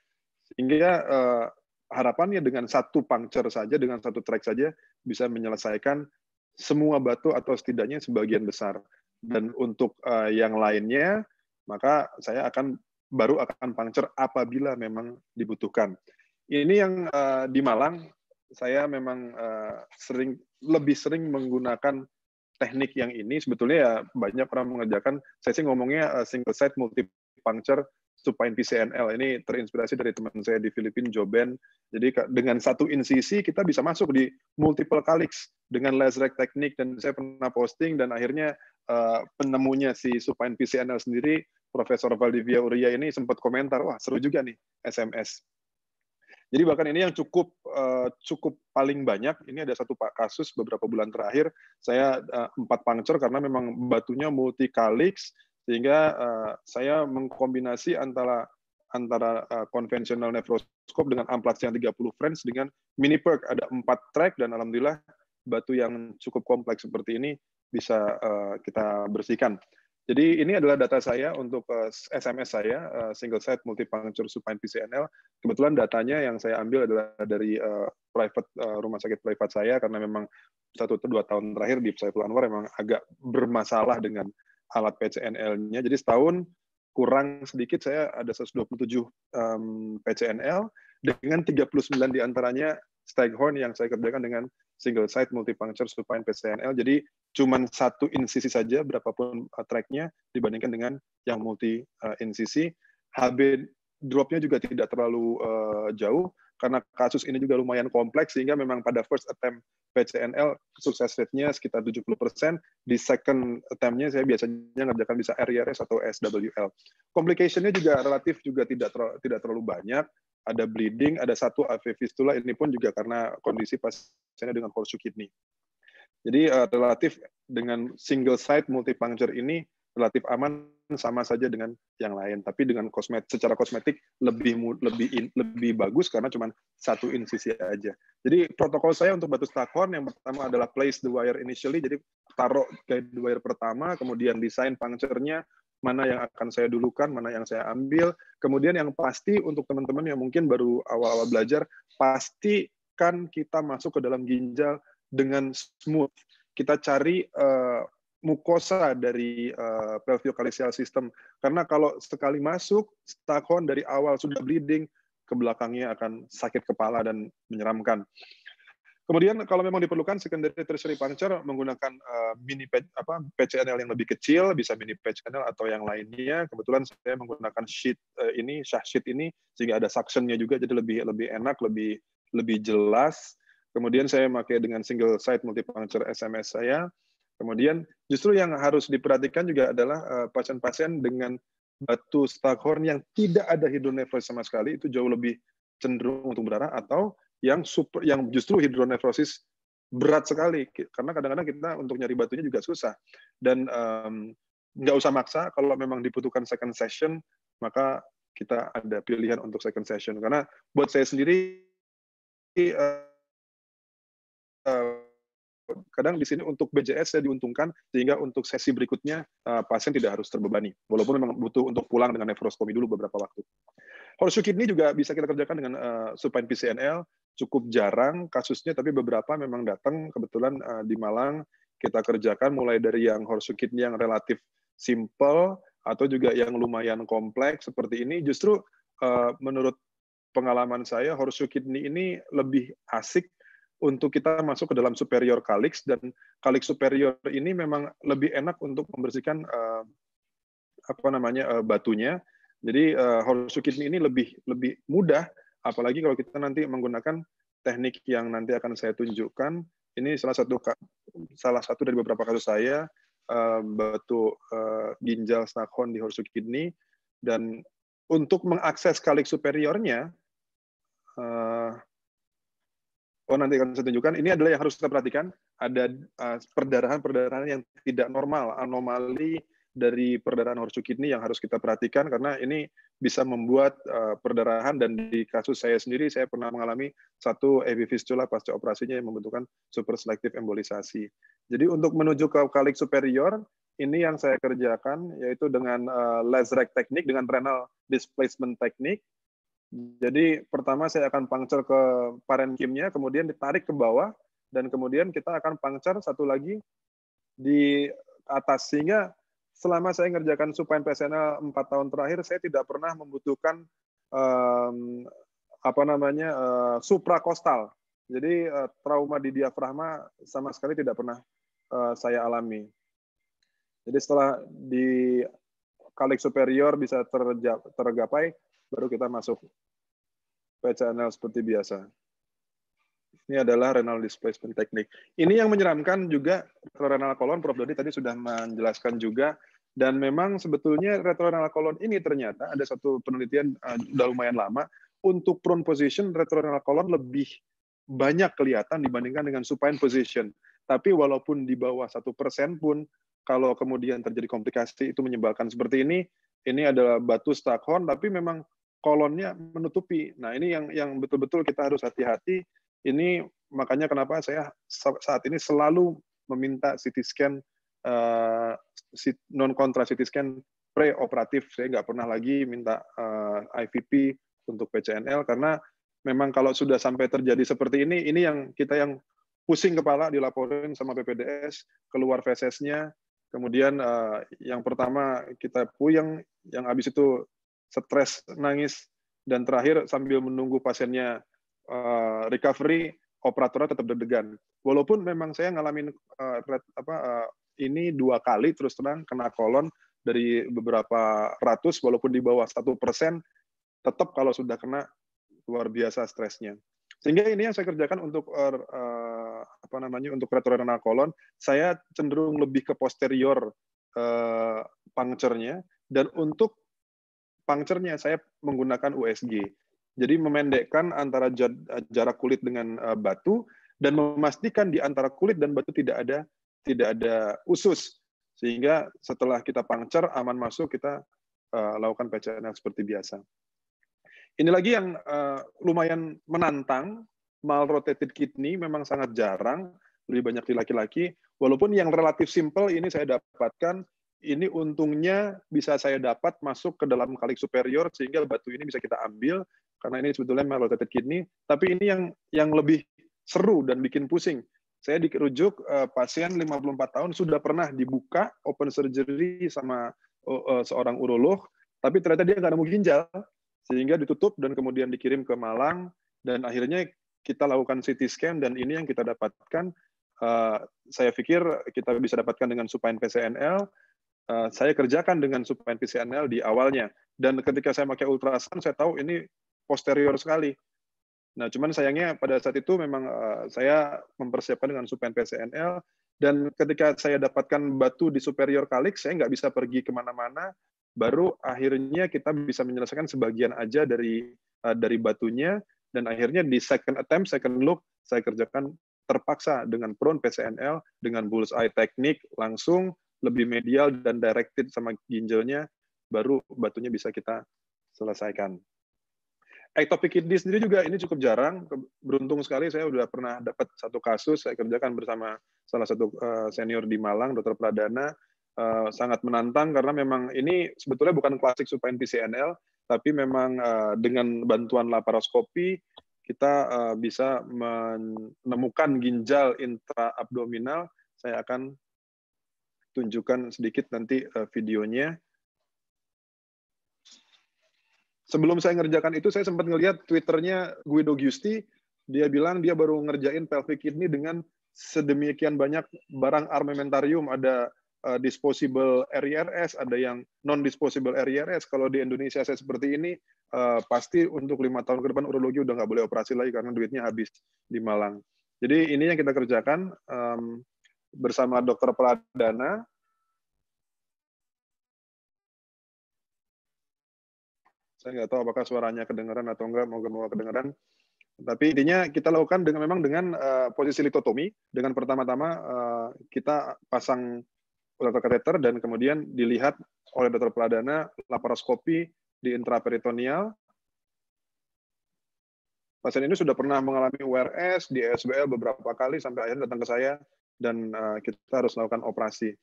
sehingga uh, harapannya dengan satu puncture saja dengan satu track saja bisa menyelesaikan semua batu atau setidaknya sebagian besar dan untuk uh, yang lainnya maka saya akan baru akan puncture apabila memang dibutuhkan ini yang uh, di Malang saya memang uh, sering lebih sering menggunakan teknik yang ini sebetulnya ya banyak orang mengerjakan saya sih ngomongnya uh, single site multi puncture supaya PCNL ini terinspirasi dari teman saya di Filipina Joben jadi dengan satu insisi kita bisa masuk di multiple calyx dengan laser teknik dan saya pernah posting dan akhirnya uh, penemunya si supine PCNL sendiri Profesor Valdivia Uria ini sempat komentar wah seru juga nih SMS jadi bahkan ini yang cukup eh, cukup paling banyak. Ini ada satu kasus beberapa bulan terakhir saya eh, empat puncture karena memang batunya multi kalix sehingga eh, saya mengkombinasi antara antara konvensional nefroskop dengan amplas yang 30 friends dengan mini perk ada empat track dan alhamdulillah batu yang cukup kompleks seperti ini bisa kita bersihkan. Jadi ini adalah data saya untuk SMS eh, saya, eh, single site multi puncture supine PCNL. Kebetulan datanya yang saya ambil adalah dari eh, private rumah sakit privat saya karena memang satu atau dua tahun terakhir di Saiful Anwar memang agak bermasalah dengan alat PCNL-nya. Jadi setahun kurang sedikit saya ada 127 PCNL mmm, dengan 39 diantaranya staghorn yang saya kerjakan dengan single site side puncture supine PCNL. Jadi cuman satu insisi saja berapapun uh, tracknya dibandingkan dengan yang multi uh, insisi. HB dropnya juga tidak terlalu uh, jauh karena kasus ini juga lumayan kompleks sehingga memang pada first attempt PCNL sukses rate-nya sekitar 70%, di second attempt-nya saya biasanya ngerjakan bisa RRS atau SWL. Complication-nya juga relatif juga tidak ter tidak terlalu banyak ada bleeding, ada satu AV fistula ini pun juga karena kondisi pasiennya dengan horseshoe kidney. Jadi uh, relatif dengan single site multi puncture ini relatif aman sama saja dengan yang lain, tapi dengan kosmetik secara kosmetik lebih lebih in, lebih bagus karena cuma satu insisi aja. Jadi protokol saya untuk batu stakhorn yang pertama adalah place the wire initially, jadi taruh guide wire pertama, kemudian desain puncture-nya, mana yang akan saya dulukan, mana yang saya ambil. Kemudian yang pasti untuk teman-teman yang mungkin baru awal-awal belajar, pastikan kita masuk ke dalam ginjal dengan smooth. Kita cari uh, mukosa dari uh, eh, pelviokalisial system. Karena kalau sekali masuk, stakon dari awal sudah bleeding, ke belakangnya akan sakit kepala dan menyeramkan. Kemudian kalau memang diperlukan secondary tertiary puncture menggunakan uh, mini patch, apa patch channel yang lebih kecil, bisa mini patch channel atau yang lainnya. Kebetulan saya menggunakan sheet uh, ini, shah sheet ini sehingga ada suctionnya juga jadi lebih lebih enak, lebih lebih jelas. Kemudian saya pakai dengan single site multi puncture SMS saya. Kemudian justru yang harus diperhatikan juga adalah eh, pasien-pasien uh, dengan batu staghorn yang tidak ada hidronefroid sama sekali itu jauh lebih cenderung untuk berdarah atau yang super yang justru hidronefrosis berat sekali karena kadang-kadang kita untuk nyari batunya juga susah dan um, nggak usah maksa kalau memang dibutuhkan second session maka kita ada pilihan untuk second session karena buat saya sendiri uh, kadang di sini untuk BJS saya diuntungkan sehingga untuk sesi berikutnya uh, pasien tidak harus terbebani walaupun memang butuh untuk pulang dengan nefroskopi dulu beberapa waktu. Horseshoe kidney juga bisa kita kerjakan dengan uh, supine PCNL cukup jarang kasusnya tapi beberapa memang datang kebetulan uh, di Malang kita kerjakan mulai dari yang horseshoe kidney yang relatif simple atau juga yang lumayan kompleks seperti ini justru uh, menurut pengalaman saya horseshoe kidney ini lebih asik untuk kita masuk ke dalam superior kalix dan kalix superior ini memang lebih enak untuk membersihkan uh, apa namanya uh, batunya. Jadi uh, eh, kidney ini lebih lebih mudah apalagi kalau kita nanti menggunakan teknik yang nanti akan saya tunjukkan. Ini salah satu salah satu dari beberapa kasus saya uh, batu uh, ginjal snakhon di horsukidni dan untuk mengakses kalix superiornya uh, oh nanti akan saya tunjukkan. Ini adalah yang harus kita perhatikan. Ada eh, perdarahan-perdarahan yang tidak normal, anomali dari perdarahan horsu kidney yang harus kita perhatikan karena ini bisa membuat uh, perdarahan dan di kasus saya sendiri saya pernah mengalami satu AV fistula pasca operasinya yang membutuhkan super selective embolisasi. Jadi untuk menuju ke kalik superior ini yang saya kerjakan yaitu dengan uh, laser teknik dengan renal displacement teknik jadi pertama saya akan pangcer ke parenkimnya, kemudian ditarik ke bawah, dan kemudian kita akan pangcer satu lagi di atas. Sehingga selama saya ngerjakan supaya PSNL 4 tahun terakhir, saya tidak pernah membutuhkan um, apa namanya uh, eh, suprakostal. Jadi uh, trauma di diafragma sama sekali tidak pernah uh, saya alami. Jadi setelah di kalik superior bisa tergapai, baru kita masuk PCNL seperti biasa. Ini adalah renal displacement teknik. Ini yang menyeramkan juga retrorenal kolon, Prof. Dodi tadi sudah menjelaskan juga, dan memang sebetulnya retrorenal kolon ini ternyata ada satu penelitian uh, lumayan lama, untuk prone position retrorenal kolon lebih banyak kelihatan dibandingkan dengan supine position. Tapi walaupun di bawah satu persen pun, kalau kemudian terjadi komplikasi itu menyebabkan seperti ini, ini adalah batu stakhorn, tapi memang kolonnya menutupi. Nah, ini yang yang betul-betul kita harus hati-hati. Ini makanya kenapa saya saat ini selalu meminta CT scan eh, non kontra CT scan preoperatif. Saya nggak pernah lagi minta uh, eh, IVP untuk PCNL karena memang kalau sudah sampai terjadi seperti ini, ini yang kita yang pusing kepala dilaporin sama PPDS keluar feses-nya. Kemudian eh, yang pertama kita puyeng, yang habis itu stres, nangis, dan terakhir sambil menunggu pasiennya uh, recovery, operatornya tetap deg-degan. Walaupun memang saya ngalamin uh, apa, uh, ini dua kali terus terang kena kolon dari beberapa ratus, walaupun di bawah satu persen, tetap kalau sudah kena luar biasa stresnya. Sehingga ini yang saya kerjakan untuk uh, uh, apa namanya untuk retrorenal kolon, saya cenderung lebih ke posterior uh, pangcernya dan untuk puncture-nya saya menggunakan USG. Jadi memendekkan antara jarak kulit dengan eh, batu dan memastikan di antara kulit dan batu tidak ada tidak ada usus sehingga setelah kita puncture aman masuk kita uh, lakukan PCNL seperti biasa. Ini lagi yang uh, lumayan menantang malrotated kidney memang sangat jarang lebih banyak di laki-laki walaupun yang relatif simple ini saya dapatkan ini untungnya bisa saya dapat masuk ke dalam kalik superior sehingga batu ini bisa kita ambil karena ini sebetulnya malrotated kidney tapi ini yang yang lebih seru dan bikin pusing saya dirujuk eh, pasien 54 tahun sudah pernah dibuka open surgery sama eh, eh, seorang urolog tapi ternyata dia nggak nemu ginjal sehingga ditutup dan kemudian dikirim ke Malang dan akhirnya kita lakukan CT scan dan ini yang kita dapatkan uh, saya pikir kita bisa dapatkan dengan supaya PCNL Eh, saya kerjakan dengan suplemen PCNL di awalnya. Dan ketika saya pakai ultrasound, saya tahu ini posterior sekali. Nah, cuman sayangnya pada saat itu memang uh, saya mempersiapkan dengan suplemen PCNL dan ketika saya dapatkan batu di superior kalik, saya nggak bisa pergi kemana-mana. Baru akhirnya kita bisa menyelesaikan sebagian aja dari uh, dari batunya dan akhirnya di second attempt, second look, saya kerjakan terpaksa dengan prone PCNL dengan bullseye teknik langsung lebih medial dan directed sama ginjalnya, baru batunya bisa kita selesaikan. Ectopic eh, kidney sendiri juga ini cukup jarang. Beruntung sekali saya sudah pernah dapat satu kasus saya kerjakan bersama salah satu eh, senior di Malang, Dr. Pradana. Eh, sangat menantang karena memang ini sebetulnya bukan klasik supaya PCNL, tapi memang dengan bantuan laparoskopi kita bisa menemukan ginjal intraabdominal. Saya akan tunjukkan sedikit nanti eh, videonya. Sebelum saya ngerjakan itu, saya sempat ngelihat Twitternya Guido Giusti, dia bilang dia baru ngerjain pelvic kidney dengan sedemikian banyak barang armamentarium, ada uh, disposable RIRS, ada yang non-disposable RIRS. Kalau di Indonesia saya seperti ini, uh, pasti untuk lima tahun ke depan urologi udah nggak boleh operasi lagi karena duitnya habis di Malang. Jadi ini yang kita kerjakan. Um, bersama Dr. Pradana. Saya nggak tahu apakah suaranya kedengaran atau enggak, moga-moga kedengaran. Tapi intinya kita lakukan dengan memang dengan uh, posisi litotomi, dengan pertama-tama uh, kita pasang ureter kateter dan kemudian dilihat oleh dokter peladana laparoskopi di intraperitoneal. Pasien ini sudah pernah mengalami URS di SBL beberapa kali sampai akhirnya datang ke saya, dan uh, kita harus melakukan operasi.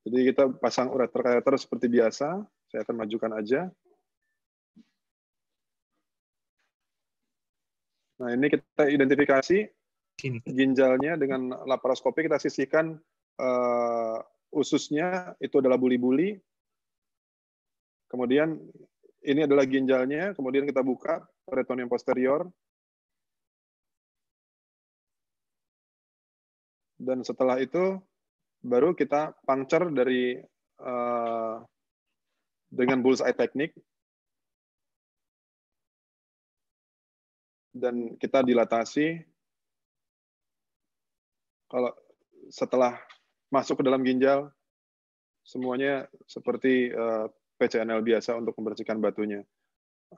Jadi kita pasang ureter kateter seperti biasa. Saya akan majukan aja. Nah, ini kita identifikasi ginjalnya dengan laparoskopi kita sisihkan uh, ususnya itu adalah buli-buli. Kemudian ini adalah ginjalnya, kemudian kita buka peritoneum posterior, dan setelah itu baru kita puncture dari uh, dengan bullseye teknik dan kita dilatasi kalau setelah masuk ke dalam ginjal semuanya seperti uh, eh, PCNL biasa untuk membersihkan batunya.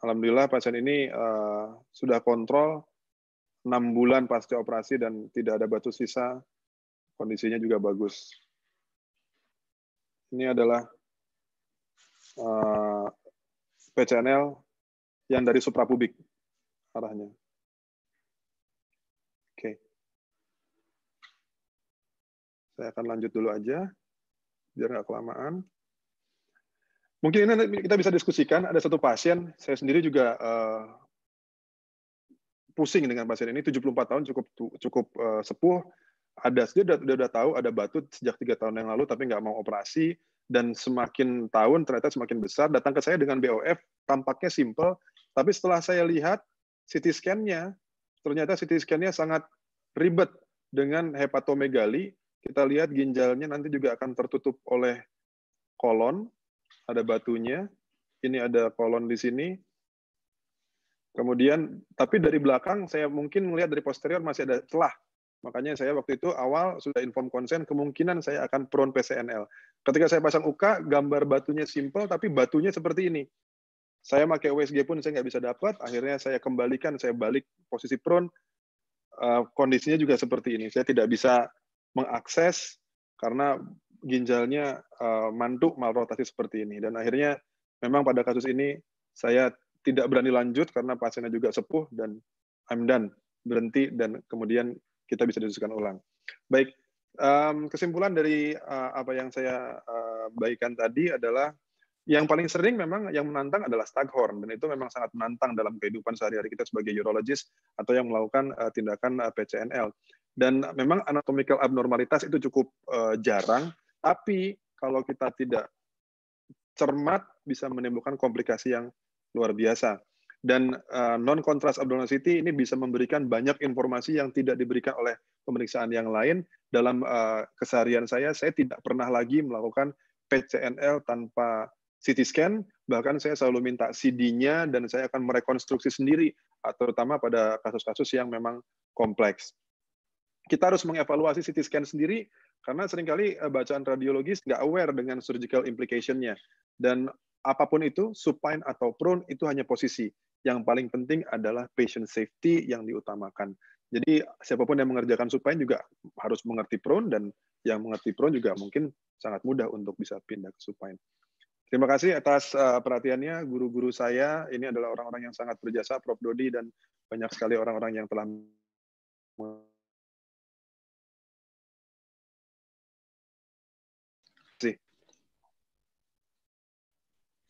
Alhamdulillah pasien ini uh, sudah kontrol 6 bulan pasca operasi dan tidak ada batu sisa kondisinya juga bagus. Ini adalah uh, eh, PCNL yang dari supra suprapubik arahnya. Oke. Saya akan lanjut dulu aja, biar nggak kelamaan. Mungkin ini kita bisa diskusikan, ada satu pasien, saya sendiri juga uh, pusing dengan pasien ini, 74 tahun cukup cukup uh, sepuh, ada dia udah, udah, udah tahu ada batu sejak tiga tahun yang lalu tapi nggak mau operasi dan semakin tahun ternyata semakin besar datang ke saya dengan BOF tampaknya simple tapi setelah saya lihat CT scan-nya ternyata CT scan-nya sangat ribet dengan hepatomegali kita lihat ginjalnya nanti juga akan tertutup oleh kolon ada batunya ini ada kolon di sini kemudian tapi dari belakang saya mungkin melihat dari posterior masih ada celah Makanya saya waktu itu awal sudah inform konsen kemungkinan saya akan prone PCNL. Ketika saya pasang UK, gambar batunya simple tapi batunya seperti ini. Saya pakai USG pun saya nggak bisa dapat, akhirnya saya kembalikan, saya balik posisi prone. Eh, kondisinya juga seperti ini. Saya tidak bisa mengakses karena ginjalnya eh, mantuk malrotasi seperti ini. Dan akhirnya memang pada kasus ini saya tidak berani lanjut karena pasiennya juga sepuh dan I'm done berhenti dan kemudian kita bisa diskusikan ulang. Baik, um, kesimpulan dari uh, apa yang saya uh, bagikan tadi adalah yang paling sering memang yang menantang adalah staghorn dan itu memang sangat menantang dalam kehidupan sehari-hari kita sebagai urologis atau yang melakukan uh, tindakan uh, PCNL dan memang anatomical abnormalitas itu cukup uh, jarang tapi kalau kita tidak cermat bisa menimbulkan komplikasi yang luar biasa dan uh, eh, non kontras CT ini bisa memberikan banyak informasi yang tidak diberikan oleh pemeriksaan yang lain dalam uh, keseharian saya saya tidak pernah lagi melakukan PCNL tanpa CT scan bahkan saya selalu minta CD-nya dan saya akan merekonstruksi sendiri eh, terutama pada kasus-kasus yang memang kompleks kita harus mengevaluasi CT scan sendiri karena seringkali bacaan radiologis nggak aware dengan surgical implication-nya dan apapun itu supine atau prone itu hanya posisi yang paling penting adalah patient safety yang diutamakan. Jadi siapapun yang mengerjakan supaya juga harus mengerti prone dan yang mengerti prone juga mungkin sangat mudah untuk bisa pindah ke supine. Terima kasih atas eh, perhatiannya guru-guru saya. Ini adalah orang-orang yang sangat berjasa, Prof Dodi dan banyak sekali orang-orang yang telah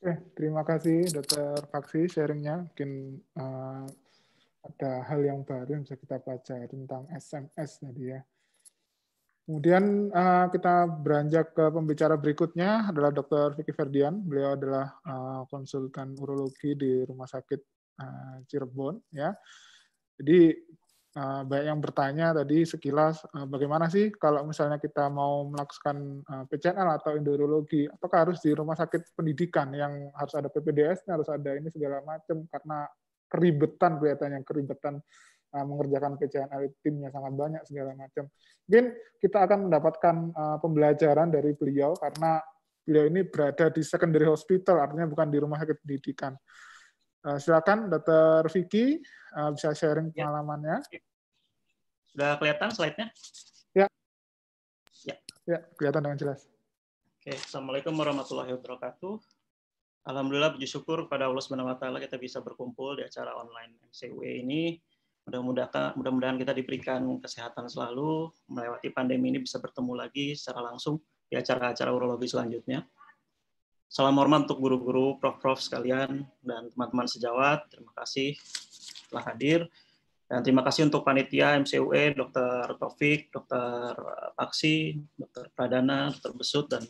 Oke, eh, terima kasih Dokter Faksi sharingnya. Mungkin uh, ada hal yang baru yang bisa kita pelajari tentang SMS tadi ya. Kemudian uh, kita beranjak ke pembicara berikutnya adalah Dokter Vicky Ferdian. Beliau adalah uh, konsultan urologi di Rumah Sakit uh, Cirebon ya. Jadi Eh, banyak yang bertanya tadi sekilas eh, bagaimana sih kalau misalnya kita mau melakukan eh, PCNL atau endurologi, apakah harus di rumah sakit pendidikan yang harus ada PPDS, harus ada ini segala macam karena keribetan kelihatannya keribetan mengerjakan PCNL timnya sangat banyak segala macam. Mungkin kita akan mendapatkan pembelajaran dari beliau karena beliau ini berada di secondary hospital artinya bukan di rumah sakit pendidikan. Uh, silakan Dr. Vicky uh, bisa sharing ya. pengalamannya. Sudah kelihatan slide-nya? Ya. ya. Ya, kelihatan dengan jelas. Oke, Assalamualaikum warahmatullahi wabarakatuh. Alhamdulillah puji syukur pada Allah Subhanahu wa taala kita bisa berkumpul di acara online MCW e ini. Mudah-mudahan mudah-mudahan kita diberikan kesehatan selalu, melewati pandemi ini bisa bertemu lagi secara langsung di acara-acara urologi selanjutnya. Salam hormat untuk guru-guru, prof-prof sekalian, dan teman-teman sejawat. Terima kasih telah hadir. Dan terima kasih untuk panitia MCUE, Dr. Taufik, Dr. Eh, Aksi, Dr. Pradana, Dr. Besut, dan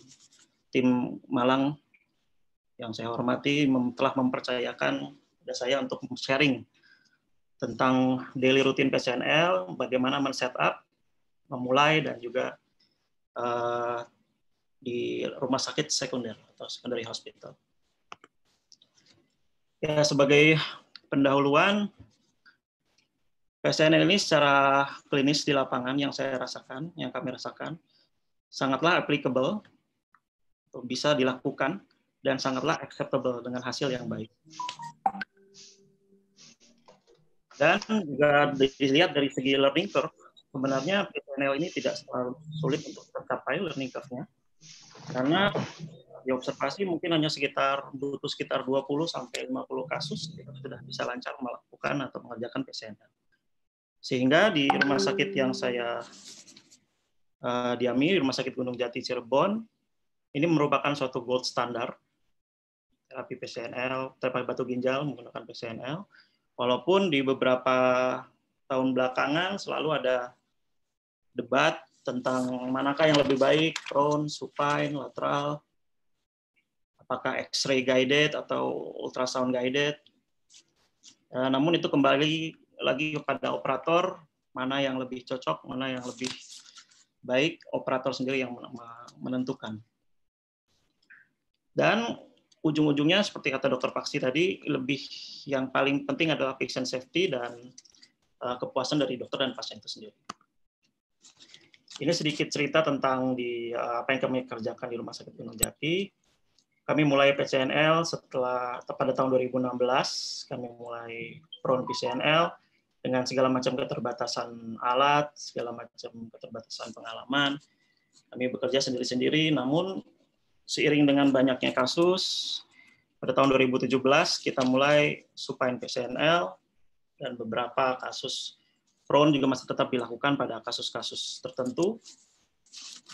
tim Malang yang saya hormati telah mempercayakan pada saya untuk sharing tentang daily rutin PCNL, bagaimana men-setup, memulai, dan juga uh, di rumah sakit sekunder atau secondary hospital. Ya, sebagai pendahuluan, PSNL ini secara klinis di lapangan yang saya rasakan, yang kami rasakan, sangatlah applicable, bisa dilakukan, dan sangatlah acceptable dengan hasil yang baik dan juga dilihat dari segi learning curve, sebenarnya PNL ini tidak selalu sulit untuk tercapai learning curve-nya. Karena diobservasi mungkin hanya sekitar butuh sekitar 20 sampai 50 kasus kita gitu, sudah bisa lancar melakukan atau mengerjakan PCR. Sehingga di rumah sakit yang saya uh, diami, Rumah Sakit Gunung Jati Cirebon, ini merupakan suatu gold standard terapi PCNL, terapi batu ginjal menggunakan PCNL. Walaupun di beberapa tahun belakangan selalu ada debat tentang manakah yang lebih baik, prone, supine, lateral, apakah X-ray guided atau ultrasound guided. Ya, namun itu kembali lagi kepada operator mana yang lebih cocok, mana yang lebih baik, operator sendiri yang menentukan. Dan ujung-ujungnya seperti kata dokter Paksi tadi, lebih yang paling penting adalah patient safety dan eh, kepuasan dari dokter dan pasien itu sendiri. Ini sedikit cerita tentang di eh, apa yang kami kerjakan di Rumah Sakit Gunung Jati. Kami mulai PCNL setelah pada tahun 2016 kami mulai peron PCNL dengan segala macam keterbatasan alat, segala macam keterbatasan pengalaman. Kami bekerja sendiri-sendiri namun seiring dengan banyaknya kasus pada tahun 2017 kita mulai supain PCNL dan beberapa kasus PRON juga masih tetap dilakukan pada kasus-kasus tertentu.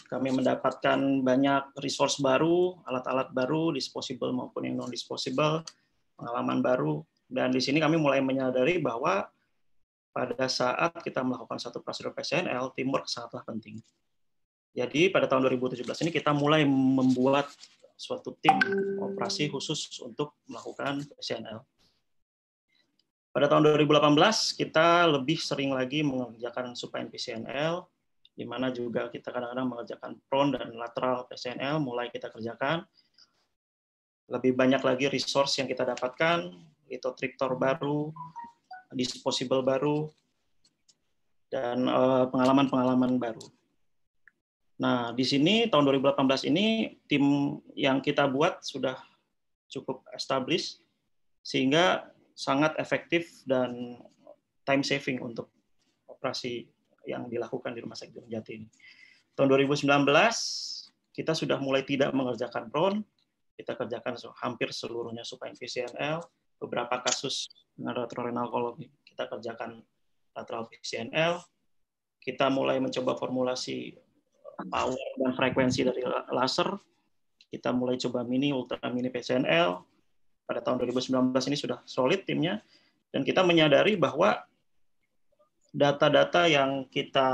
Kami mendapatkan banyak resource baru, alat-alat baru, disposable maupun yang non-disposable, pengalaman baru. Dan di sini kami mulai menyadari bahwa pada saat kita melakukan satu prosedur PCNL, teamwork sangatlah penting. Jadi pada tahun 2017 ini kita mulai membuat suatu tim operasi khusus untuk melakukan PCNL pada tahun 2018 kita lebih sering lagi mengerjakan supaya PCNL, di mana juga kita kadang-kadang mengerjakan front dan lateral PCNL, mulai kita kerjakan. Lebih banyak lagi resource yang kita dapatkan, itu triktor baru, disposable baru, dan eh, pengalaman-pengalaman baru. Nah, di sini tahun 2018 ini tim yang kita buat sudah cukup established sehingga sangat efektif dan time saving untuk operasi yang dilakukan di Rumah Sakit Gunung Jati ini. Tahun 2019 kita sudah mulai tidak mengerjakan PRON, kita kerjakan hampir seluruhnya supaya PCNL, beberapa kasus dengan retrorenal kolom kita kerjakan lateral PCNL, kita mulai mencoba formulasi eh, power dan frekuensi dari laser, kita mulai coba mini, ultra mini PCNL, pada tahun 2019 ini sudah solid timnya dan kita menyadari bahwa data-data yang kita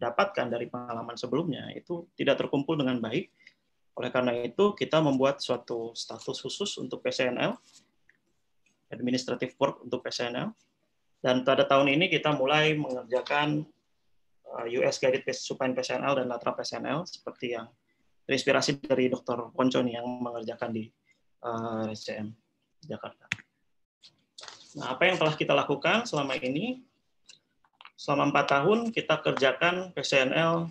dapatkan dari pengalaman sebelumnya itu tidak terkumpul dengan baik. Oleh karena itu, kita membuat suatu status khusus untuk PCNL, administrative work untuk PCNL. Dan pada tahun ini kita mulai mengerjakan eh, US Guided Supine PCNL dan Latra PCNL seperti yang terinspirasi dari Dr. Ponconi yang mengerjakan di RSCM eh, Jakarta. Nah, apa yang telah kita lakukan selama ini? Selama empat tahun kita kerjakan PCNL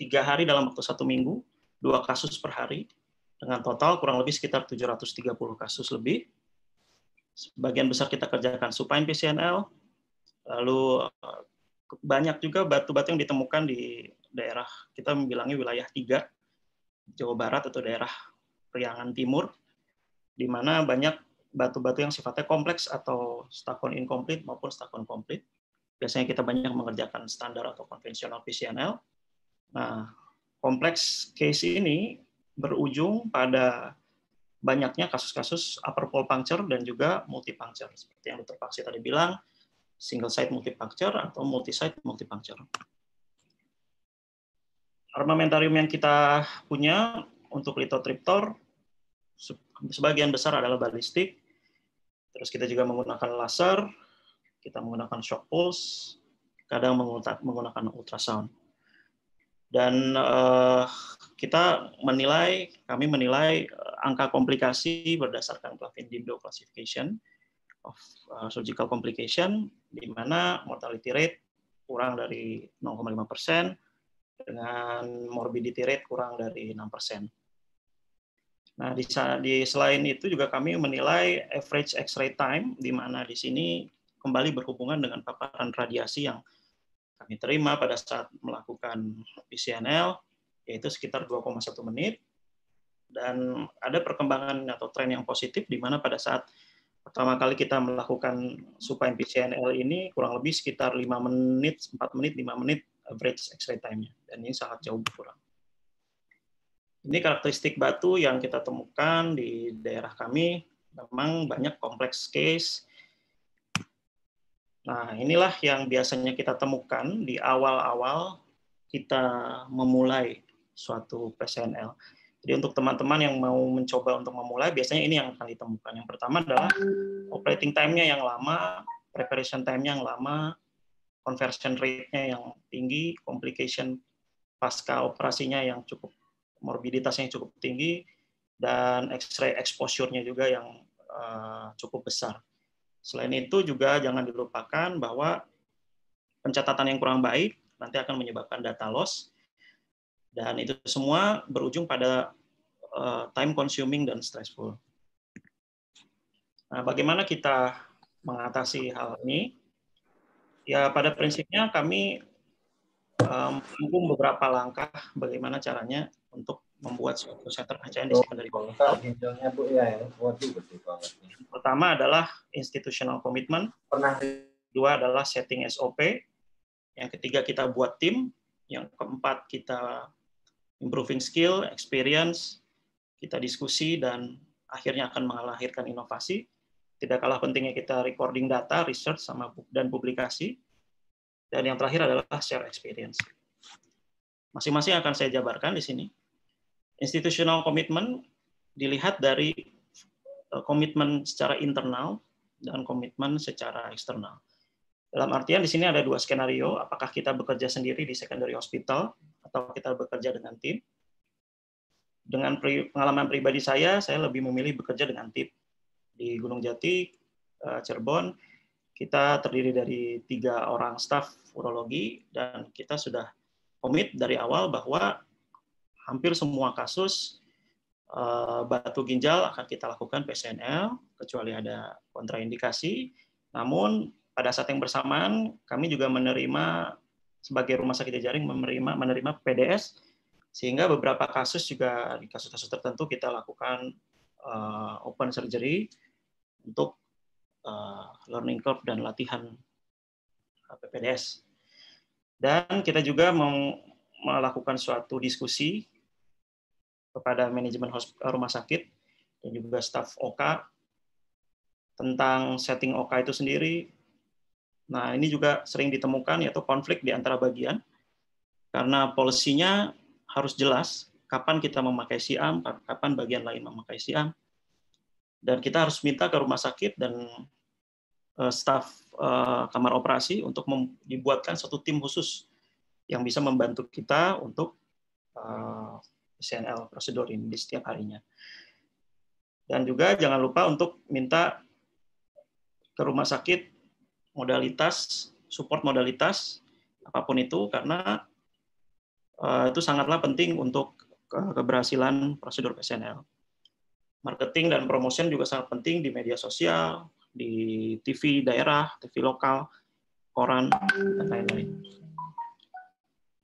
tiga hari dalam waktu satu minggu, dua kasus per hari, dengan total kurang lebih sekitar 730 kasus lebih. Sebagian besar kita kerjakan supaya PCNL, lalu eh, banyak juga batu-batu yang ditemukan di daerah, kita bilangnya wilayah tiga Jawa Barat atau daerah Priangan Timur, di mana banyak batu-batu yang sifatnya kompleks atau stakon incomplete maupun stakon komplit. Biasanya kita banyak mengerjakan standar atau konvensional PCNL. Nah, kompleks case ini berujung pada banyaknya kasus-kasus upper pole puncture dan juga multi puncture seperti yang Dr. Paksi tadi bilang single site multi puncture atau multi site multi puncture. Armamentarium yang kita punya untuk litotriptor sebagian besar adalah balistik. Terus kita juga menggunakan laser, kita menggunakan shock pulse, kadang menggunakan ultrasound. Dan uh, kita menilai, kami menilai eh, angka komplikasi berdasarkan Clavin-Dindo classification of eh, surgical complication, di mana mortality rate kurang dari 0,5 persen, dengan morbidity rate kurang dari 6 persen. Nah, di, di selain itu juga kami menilai average X-ray time, di mana di sini kembali berhubungan dengan paparan radiasi yang kami terima pada saat melakukan PCNL, yaitu sekitar 2,1 menit. Dan ada perkembangan atau tren yang positif, di mana pada saat pertama kali kita melakukan supaya PCNL ini kurang lebih sekitar 5 menit, 4 menit, 5 menit average X-ray time-nya. Dan ini sangat jauh berkurang. Ini karakteristik batu yang kita temukan di daerah kami memang banyak kompleks case. Nah, inilah yang biasanya kita temukan di awal-awal kita memulai suatu PCNL. Jadi untuk teman-teman yang mau mencoba untuk memulai, biasanya ini yang akan ditemukan. Yang pertama adalah operating time-nya yang lama, preparation time-nya yang lama, conversion rate-nya yang tinggi, complication pasca operasinya yang cukup morbiditas yang cukup tinggi dan X-ray exposure-nya juga yang uh, cukup besar. Selain itu juga jangan dilupakan bahwa pencatatan yang kurang baik nanti akan menyebabkan data loss dan itu semua berujung pada uh, time consuming dan stressful. Nah, bagaimana kita mengatasi hal ini? Ya, pada prinsipnya kami um, beberapa langkah bagaimana caranya untuk membuat suatu center pencahayaan di secondary bangsa bu ya, ya pertama adalah institutional commitment pernah dua adalah setting SOP yang ketiga kita buat tim yang keempat kita improving skill experience kita diskusi dan akhirnya akan melahirkan inovasi tidak kalah pentingnya kita recording data research sama dan publikasi dan yang terakhir adalah share experience masing-masing akan saya jabarkan di sini institutional commitment dilihat dari e, komitmen secara internal dan komitmen secara eksternal. Dalam artian di sini ada dua skenario, apakah kita bekerja sendiri di secondary hospital atau kita bekerja dengan tim. Dengan pengalaman pribadi saya, saya lebih memilih bekerja dengan tim. Di Gunung Jati, e, Cirebon, kita terdiri dari tiga orang staf urologi dan kita sudah komit dari awal bahwa hampir semua kasus eh, batu ginjal akan kita lakukan PCNL kecuali ada kontraindikasi. Namun pada saat yang bersamaan kami juga menerima sebagai rumah sakit jaring menerima menerima PDS sehingga beberapa kasus juga di kasus-kasus tertentu kita lakukan uh, open surgery untuk uh, learning curve dan latihan PPDS. Dan kita juga melakukan suatu diskusi kepada manajemen rumah sakit dan juga staf OKA tentang setting OKA itu sendiri. Nah, ini juga sering ditemukan yaitu konflik di antara bagian karena polisinya harus jelas kapan kita memakai siam, kapan bagian lain memakai siam. Dan kita harus minta ke rumah sakit dan eh, staf eh, kamar operasi untuk dibuatkan satu tim khusus yang bisa membantu kita untuk uh, eh, CNL prosedur ini di setiap harinya. Dan juga jangan lupa untuk minta ke rumah sakit modalitas, support modalitas, apapun itu, karena uh, itu sangatlah penting untuk keberhasilan prosedur PSNL. Marketing dan promotion juga sangat penting di media sosial, di TV daerah, TV lokal, koran, dan lain-lain.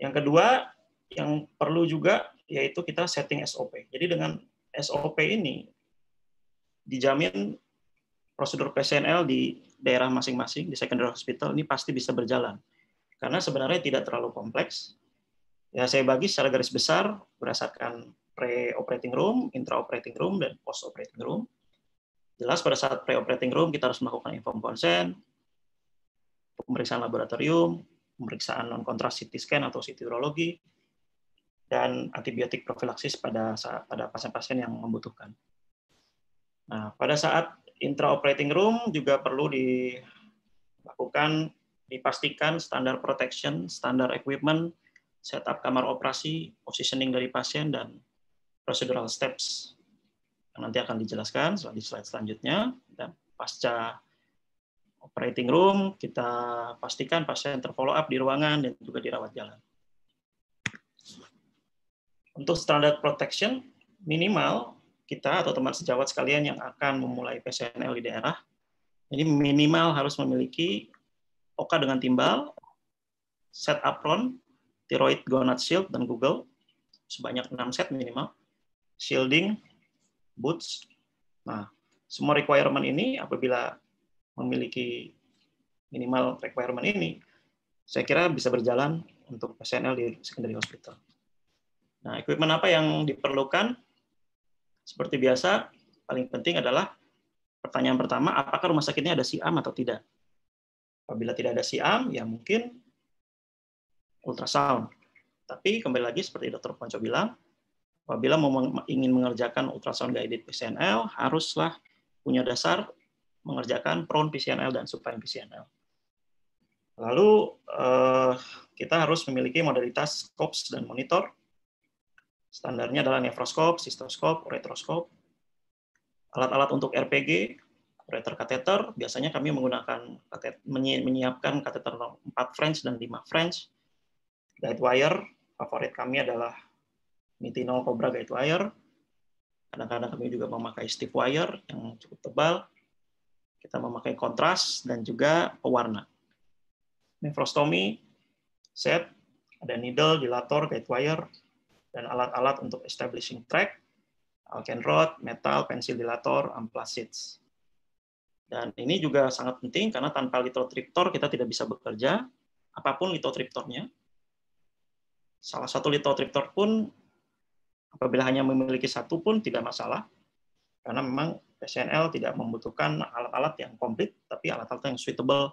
Yang kedua, yang perlu juga yaitu kita setting SOP. Jadi dengan SOP ini dijamin prosedur PCNL di daerah masing-masing di secondary hospital ini pasti bisa berjalan. Karena sebenarnya tidak terlalu kompleks. Ya saya bagi secara garis besar berdasarkan pre-operating room, intra-operating room, dan post-operating room. Jelas pada saat pre-operating room kita harus melakukan informed consent, pemeriksaan laboratorium, pemeriksaan non kontras CT scan atau CT urologi, dan antibiotik profilaksis pada saat, pada pasien-pasien yang membutuhkan. Nah, pada saat intraoperating room juga perlu dilakukan dipastikan standar protection, standar equipment, setup kamar operasi, positioning dari pasien dan procedural steps yang nanti akan dijelaskan di slide selanjutnya dan pasca operating room, kita pastikan pasien terfollow up di ruangan dan juga dirawat jalan. Untuk standar protection minimal kita atau teman sejawat sekalian yang akan memulai PCNL di daerah, ini minimal harus memiliki OKA dengan timbal, set apron, tiroid gonad shield dan Google sebanyak 6 set minimal, shielding, boots. Nah, semua requirement ini apabila memiliki minimal requirement ini, saya kira bisa berjalan untuk SNL di secondary hospital. Nah, equipment apa yang diperlukan? Seperti biasa, paling penting adalah pertanyaan pertama, apakah rumah sakitnya ada siam atau tidak? Apabila tidak ada siam, ya mungkin ultrasound. Tapi kembali lagi seperti Dr. Ponco bilang, apabila ingin mengerjakan ultrasound guided PCNL, haruslah punya dasar mengerjakan prone PCNL dan supine PCNL. Lalu eh, kita harus memiliki modalitas scopes dan monitor. Standarnya adalah nefroskop, sistoskop, retroskop. Alat-alat untuk RPG, ureter kateter, biasanya kami menggunakan menyiapkan kateter 4 French dan 5 French. Guide wire, favorit kami adalah Nitinol Cobra guide wire. Kadang-kadang kami juga memakai stiff wire yang cukup tebal kita memakai kontras dan juga pewarna. Nefrostomy, set, ada needle, dilator, guide wire, dan alat-alat untuk establishing track, alken rod, metal, pensil dilator, amplasits. Dan ini juga sangat penting karena tanpa litotriptor kita tidak bisa bekerja, apapun litotriptornya. Salah satu litotriptor pun apabila hanya memiliki satu pun tidak masalah, karena memang SNL tidak membutuhkan alat-alat yang komplit, tapi alat-alat yang suitable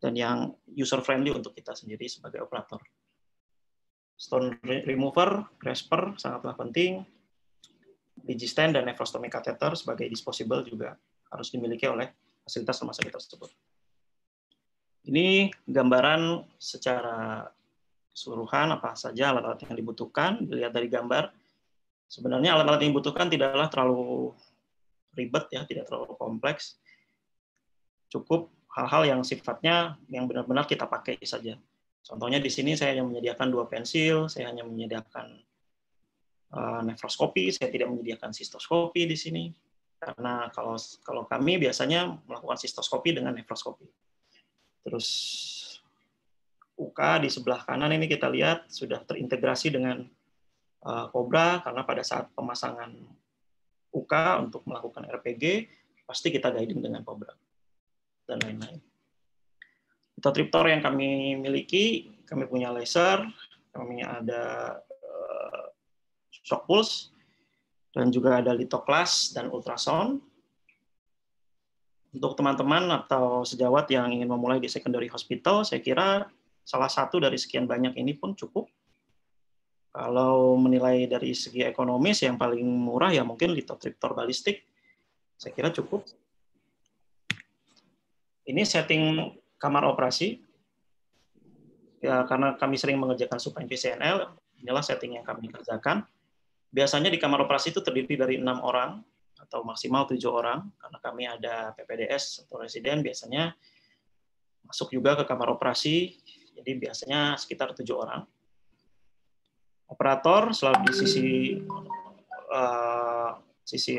dan yang user friendly untuk kita sendiri sebagai operator. Stone remover, grasper sangatlah penting. Digistand dan nephrostomy catheter sebagai disposable juga harus dimiliki oleh fasilitas rumah sakit tersebut. Ini gambaran secara keseluruhan apa saja alat-alat yang dibutuhkan. Dilihat dari gambar, sebenarnya alat-alat yang dibutuhkan tidaklah terlalu ribet ya, tidak terlalu kompleks. Cukup hal-hal yang sifatnya yang benar-benar kita pakai saja. Contohnya di sini saya hanya menyediakan dua pensil, saya hanya menyediakan uh, nefroskopi, saya tidak menyediakan sistoskopi di sini. Karena kalau kalau kami biasanya melakukan sistoskopi dengan nefroskopi. Terus UK di sebelah kanan ini kita lihat sudah terintegrasi dengan eh, Cobra karena pada saat pemasangan UK untuk melakukan RPG, pasti kita guiding dengan program dan lain-lain. Untuk triptor yang kami miliki, kami punya laser, kami ada uh, shock pulse, dan juga ada litoklas dan ultrasound. Untuk teman-teman atau sejawat yang ingin memulai di secondary hospital, saya kira salah satu dari sekian banyak ini pun cukup kalau menilai dari segi ekonomis yang paling murah ya mungkin litotriptor balistik. Saya kira cukup. Ini setting kamar operasi. Ya, karena kami sering mengerjakan supaya PCNL, inilah setting yang kami kerjakan. Biasanya di kamar operasi itu terdiri dari enam orang atau maksimal tujuh orang, karena kami ada PPDS atau residen biasanya masuk juga ke kamar operasi, jadi biasanya sekitar tujuh orang operator selalu di sisi uh, sisi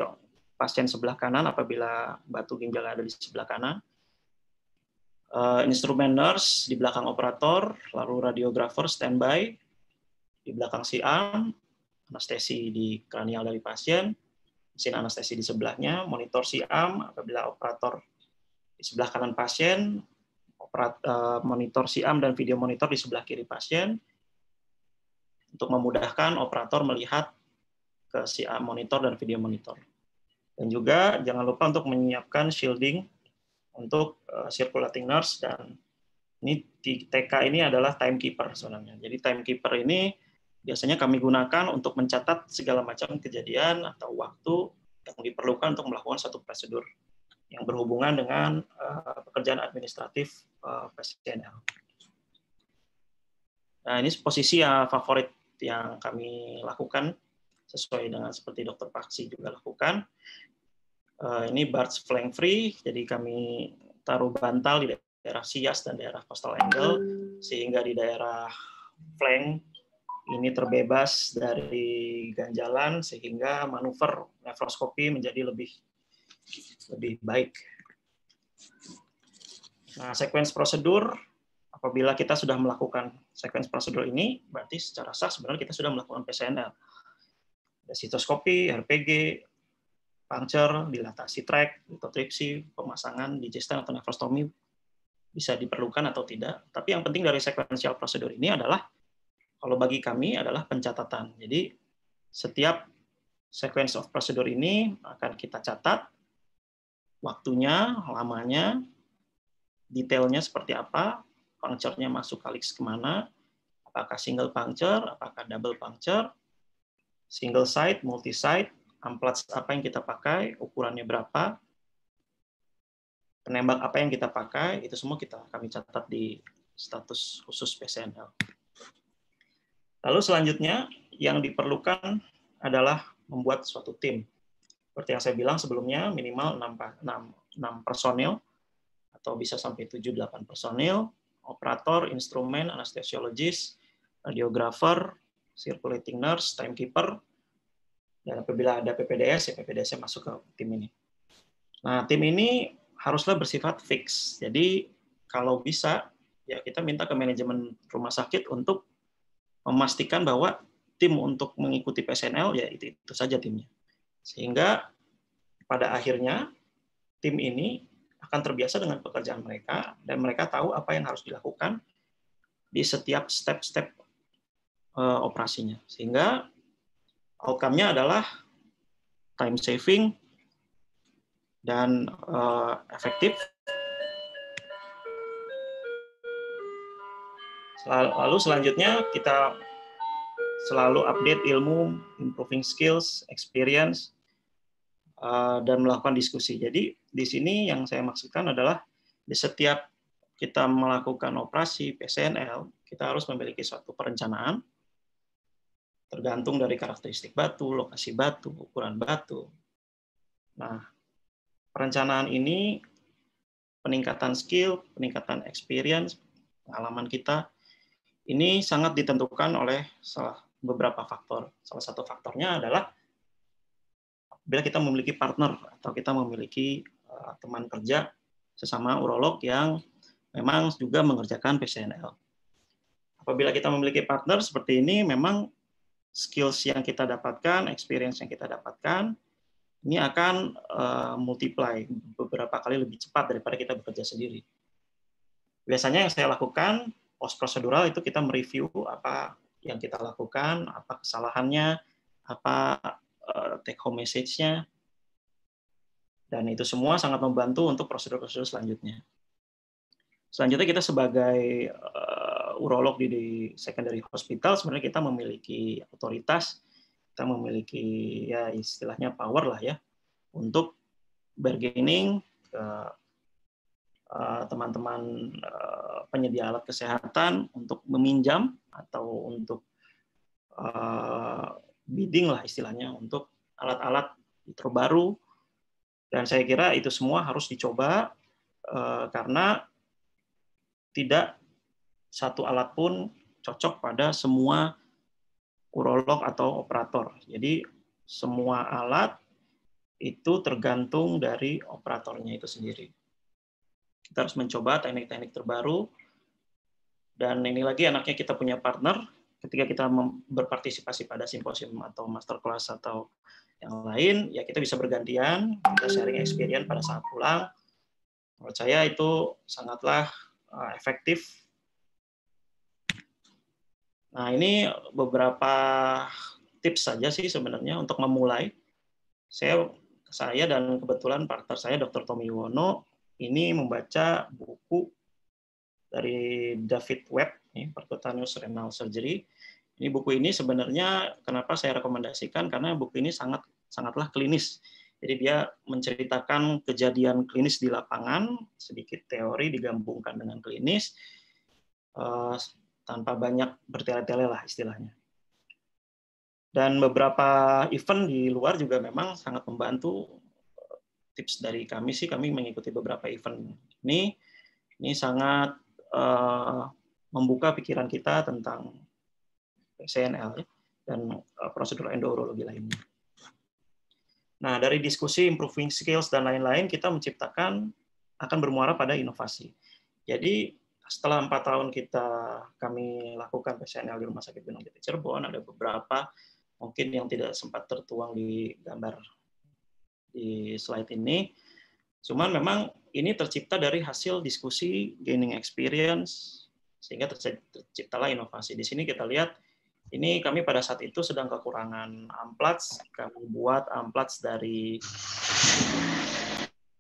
pasien sebelah kanan apabila batu ginjal ada di sebelah kanan. Uh, instrumen nurse di belakang operator, lalu radiografer standby di belakang si arm, anestesi di kranial dari pasien, mesin anestesi di sebelahnya, monitor si arm apabila operator di sebelah kanan pasien, operat, uh, monitor arm dan video monitor di sebelah kiri pasien, untuk memudahkan operator melihat ke si monitor dan video monitor. Dan juga jangan lupa untuk menyiapkan shielding untuk uh, circulating nurse dan ini di TK ini adalah timekeeper sebenarnya. Jadi timekeeper ini biasanya kami gunakan untuk mencatat segala macam kejadian atau waktu yang diperlukan untuk melakukan satu prosedur yang berhubungan dengan uh, pekerjaan administratif uh, eh, PCNL. Nah, ini posisi yang favorit yang kami lakukan sesuai dengan seperti dokter Paksi juga lakukan. Eh, ini barge flank free, jadi kami taruh bantal di daerah Sias dan daerah coastal angle, sehingga di daerah flank ini terbebas dari ganjalan, sehingga manuver nefroskopi menjadi lebih lebih baik. Nah, sekuens prosedur apabila kita sudah melakukan sequence prosedur ini, berarti secara sah sebenarnya kita sudah melakukan PCNL. Ada sitoskopi, RPG, puncture, dilatasi track, litotripsi, pemasangan digestion atau nefrostomi bisa diperlukan atau tidak. Tapi yang penting dari sequential prosedur ini adalah kalau bagi kami adalah pencatatan. Jadi setiap sequence of prosedur ini akan kita catat waktunya, lamanya, detailnya seperti apa, puncture-nya masuk kalix kemana, apakah single puncture, apakah double puncture, single side, multi side, amplat apa yang kita pakai, ukurannya berapa, penembak apa yang kita pakai, itu semua kita kami catat di status khusus PCNL. Lalu selanjutnya yang diperlukan adalah membuat suatu tim. Seperti yang saya bilang sebelumnya, minimal 6, 6, 6 personil, atau bisa sampai 7-8 personil, operator, instrumen, anestesiologis, radiografer, circulating nurse, timekeeper, dan apabila ada PPDS, ya PPDS masuk ke tim ini. Nah, tim ini haruslah bersifat fix. Jadi, kalau bisa, ya kita minta ke manajemen rumah sakit untuk memastikan bahwa tim untuk mengikuti PSNL, ya itu, itu saja timnya. Sehingga pada akhirnya, tim ini akan terbiasa dengan pekerjaan mereka dan mereka tahu apa yang harus dilakukan di setiap step-step eh, operasinya. Sehingga outcome-nya adalah time saving dan eh, efektif. Lalu selanjutnya kita selalu update ilmu, improving skills, experience, Eh, dan melakukan diskusi. Jadi di sini yang saya maksudkan adalah di setiap kita melakukan operasi PCNL, kita harus memiliki suatu perencanaan tergantung dari karakteristik batu, lokasi batu, ukuran batu. Nah, perencanaan ini peningkatan skill, peningkatan experience, pengalaman kita ini sangat ditentukan oleh salah beberapa faktor. Salah satu faktornya adalah bila kita memiliki partner atau kita memiliki uh, teman kerja sesama urolog yang memang juga mengerjakan PCNL. Apabila kita memiliki partner seperti ini, memang skills yang kita dapatkan, experience yang kita dapatkan, ini akan uh, multiply beberapa kali lebih cepat daripada kita bekerja sendiri. Biasanya yang saya lakukan post prosedural itu kita mereview apa yang kita lakukan, apa kesalahannya, apa Eh, take home message-nya dan itu semua sangat membantu untuk prosedur-prosedur selanjutnya. Selanjutnya kita sebagai uh, urolog di, di secondary hospital sebenarnya kita memiliki otoritas, kita memiliki ya istilahnya power lah ya untuk bargaining ke eh, teman teman-teman uh, penyedia alat kesehatan untuk meminjam atau untuk uh, bidding lah istilahnya untuk alat-alat terbaru dan saya kira itu semua harus dicoba eh, karena tidak satu alat pun cocok pada semua urolog atau operator. Jadi semua alat itu tergantung dari operatornya itu sendiri. Kita harus mencoba teknik-teknik terbaru dan ini lagi anaknya kita punya partner ketika kita berpartisipasi pada simposium atau masterclass atau yang lain, ya kita bisa bergantian, kita sharing experience pada saat pulang. Menurut saya itu sangatlah eh, efektif. Nah ini beberapa tips saja sih sebenarnya untuk memulai. Saya saya dan kebetulan partner saya Dr. Tommy Wono ini membaca buku dari David Webb ini percutaneous renal surgery. Ini buku ini sebenarnya kenapa saya rekomendasikan karena buku ini sangat sangatlah klinis. Jadi dia menceritakan kejadian klinis di lapangan, sedikit teori digabungkan dengan klinis uh, tanpa banyak bertele-tele lah istilahnya. Dan beberapa event di luar juga memang sangat membantu tips dari kami sih kami mengikuti beberapa event ini ini sangat uh, membuka pikiran kita tentang CNL ya, dan eh, prosedur endourologi lainnya. Nah, dari diskusi improving skills dan lain-lain, kita menciptakan akan bermuara pada inovasi. Jadi setelah empat tahun kita kami lakukan PCNL di Rumah Sakit Gunung Jati Cirebon, ada beberapa mungkin yang tidak sempat tertuang di gambar di slide ini. Cuman memang ini tercipta dari hasil diskusi, gaining experience, sehingga terciptalah inovasi. Di sini kita lihat ini kami pada saat itu sedang kekurangan amplats, kami buat amplats dari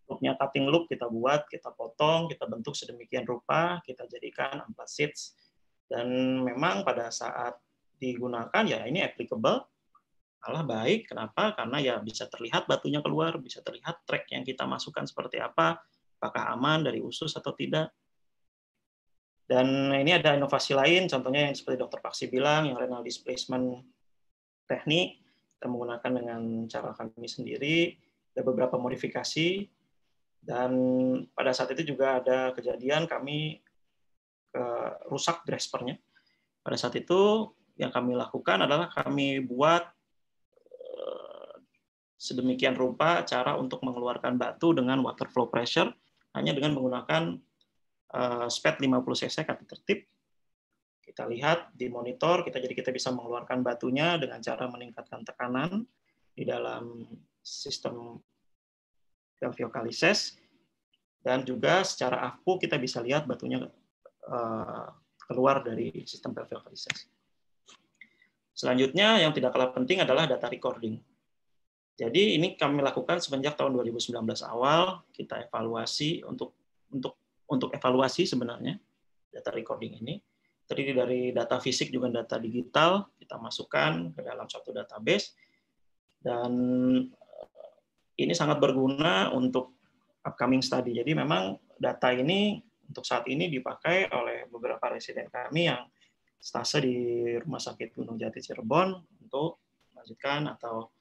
loopnya cutting loop kita buat, kita potong, kita bentuk sedemikian rupa, kita jadikan amplats seats, dan memang pada saat digunakan ya ini applicable malah baik. Kenapa? Karena ya bisa terlihat batunya keluar, bisa terlihat track yang kita masukkan seperti apa, apakah aman dari usus atau tidak. Dan ini ada inovasi lain, contohnya yang seperti dokter Paksi bilang, yang renal displacement teknik, kita menggunakan dengan cara kami sendiri, ada beberapa modifikasi, dan pada saat itu juga ada kejadian kami eh, rusak graspernya. Pada saat itu yang kami lakukan adalah kami buat eh, sedemikian rupa cara untuk mengeluarkan batu dengan water flow pressure hanya dengan menggunakan Eh, SPED 50 cc kami tertib. Kita lihat di monitor, kita jadi kita bisa mengeluarkan batunya dengan cara meningkatkan tekanan di dalam sistem Delvio Kalises. Dan juga secara AFPU kita bisa lihat batunya eh, keluar dari sistem Delvio Kalises. Selanjutnya yang tidak kalah penting adalah data recording. Jadi ini kami lakukan semenjak tahun 2019 awal, kita evaluasi untuk untuk untuk evaluasi sebenarnya data recording ini terdiri dari data fisik juga data digital kita masukkan ke dalam satu database dan eh, ini sangat berguna untuk upcoming study. Jadi memang data ini untuk saat ini dipakai oleh beberapa residen kami yang stase di Rumah Sakit Gunung Jati Cirebon untuk melanjutkan atau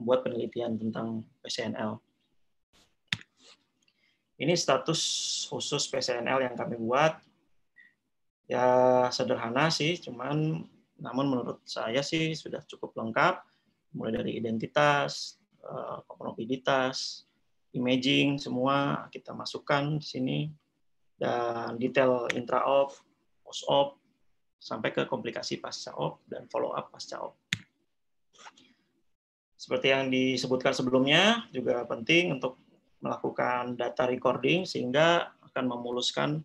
membuat penelitian tentang PCNL. Ini status khusus PCNL yang kami buat. Ya sederhana sih, cuman namun menurut saya sih sudah cukup lengkap mulai dari identitas, eh, komorbiditas, imaging semua kita masukkan di sini dan detail intra op, post-op sampai ke komplikasi pasca op dan follow up pasca op. Seperti yang disebutkan sebelumnya juga penting untuk melakukan data recording sehingga akan memuluskan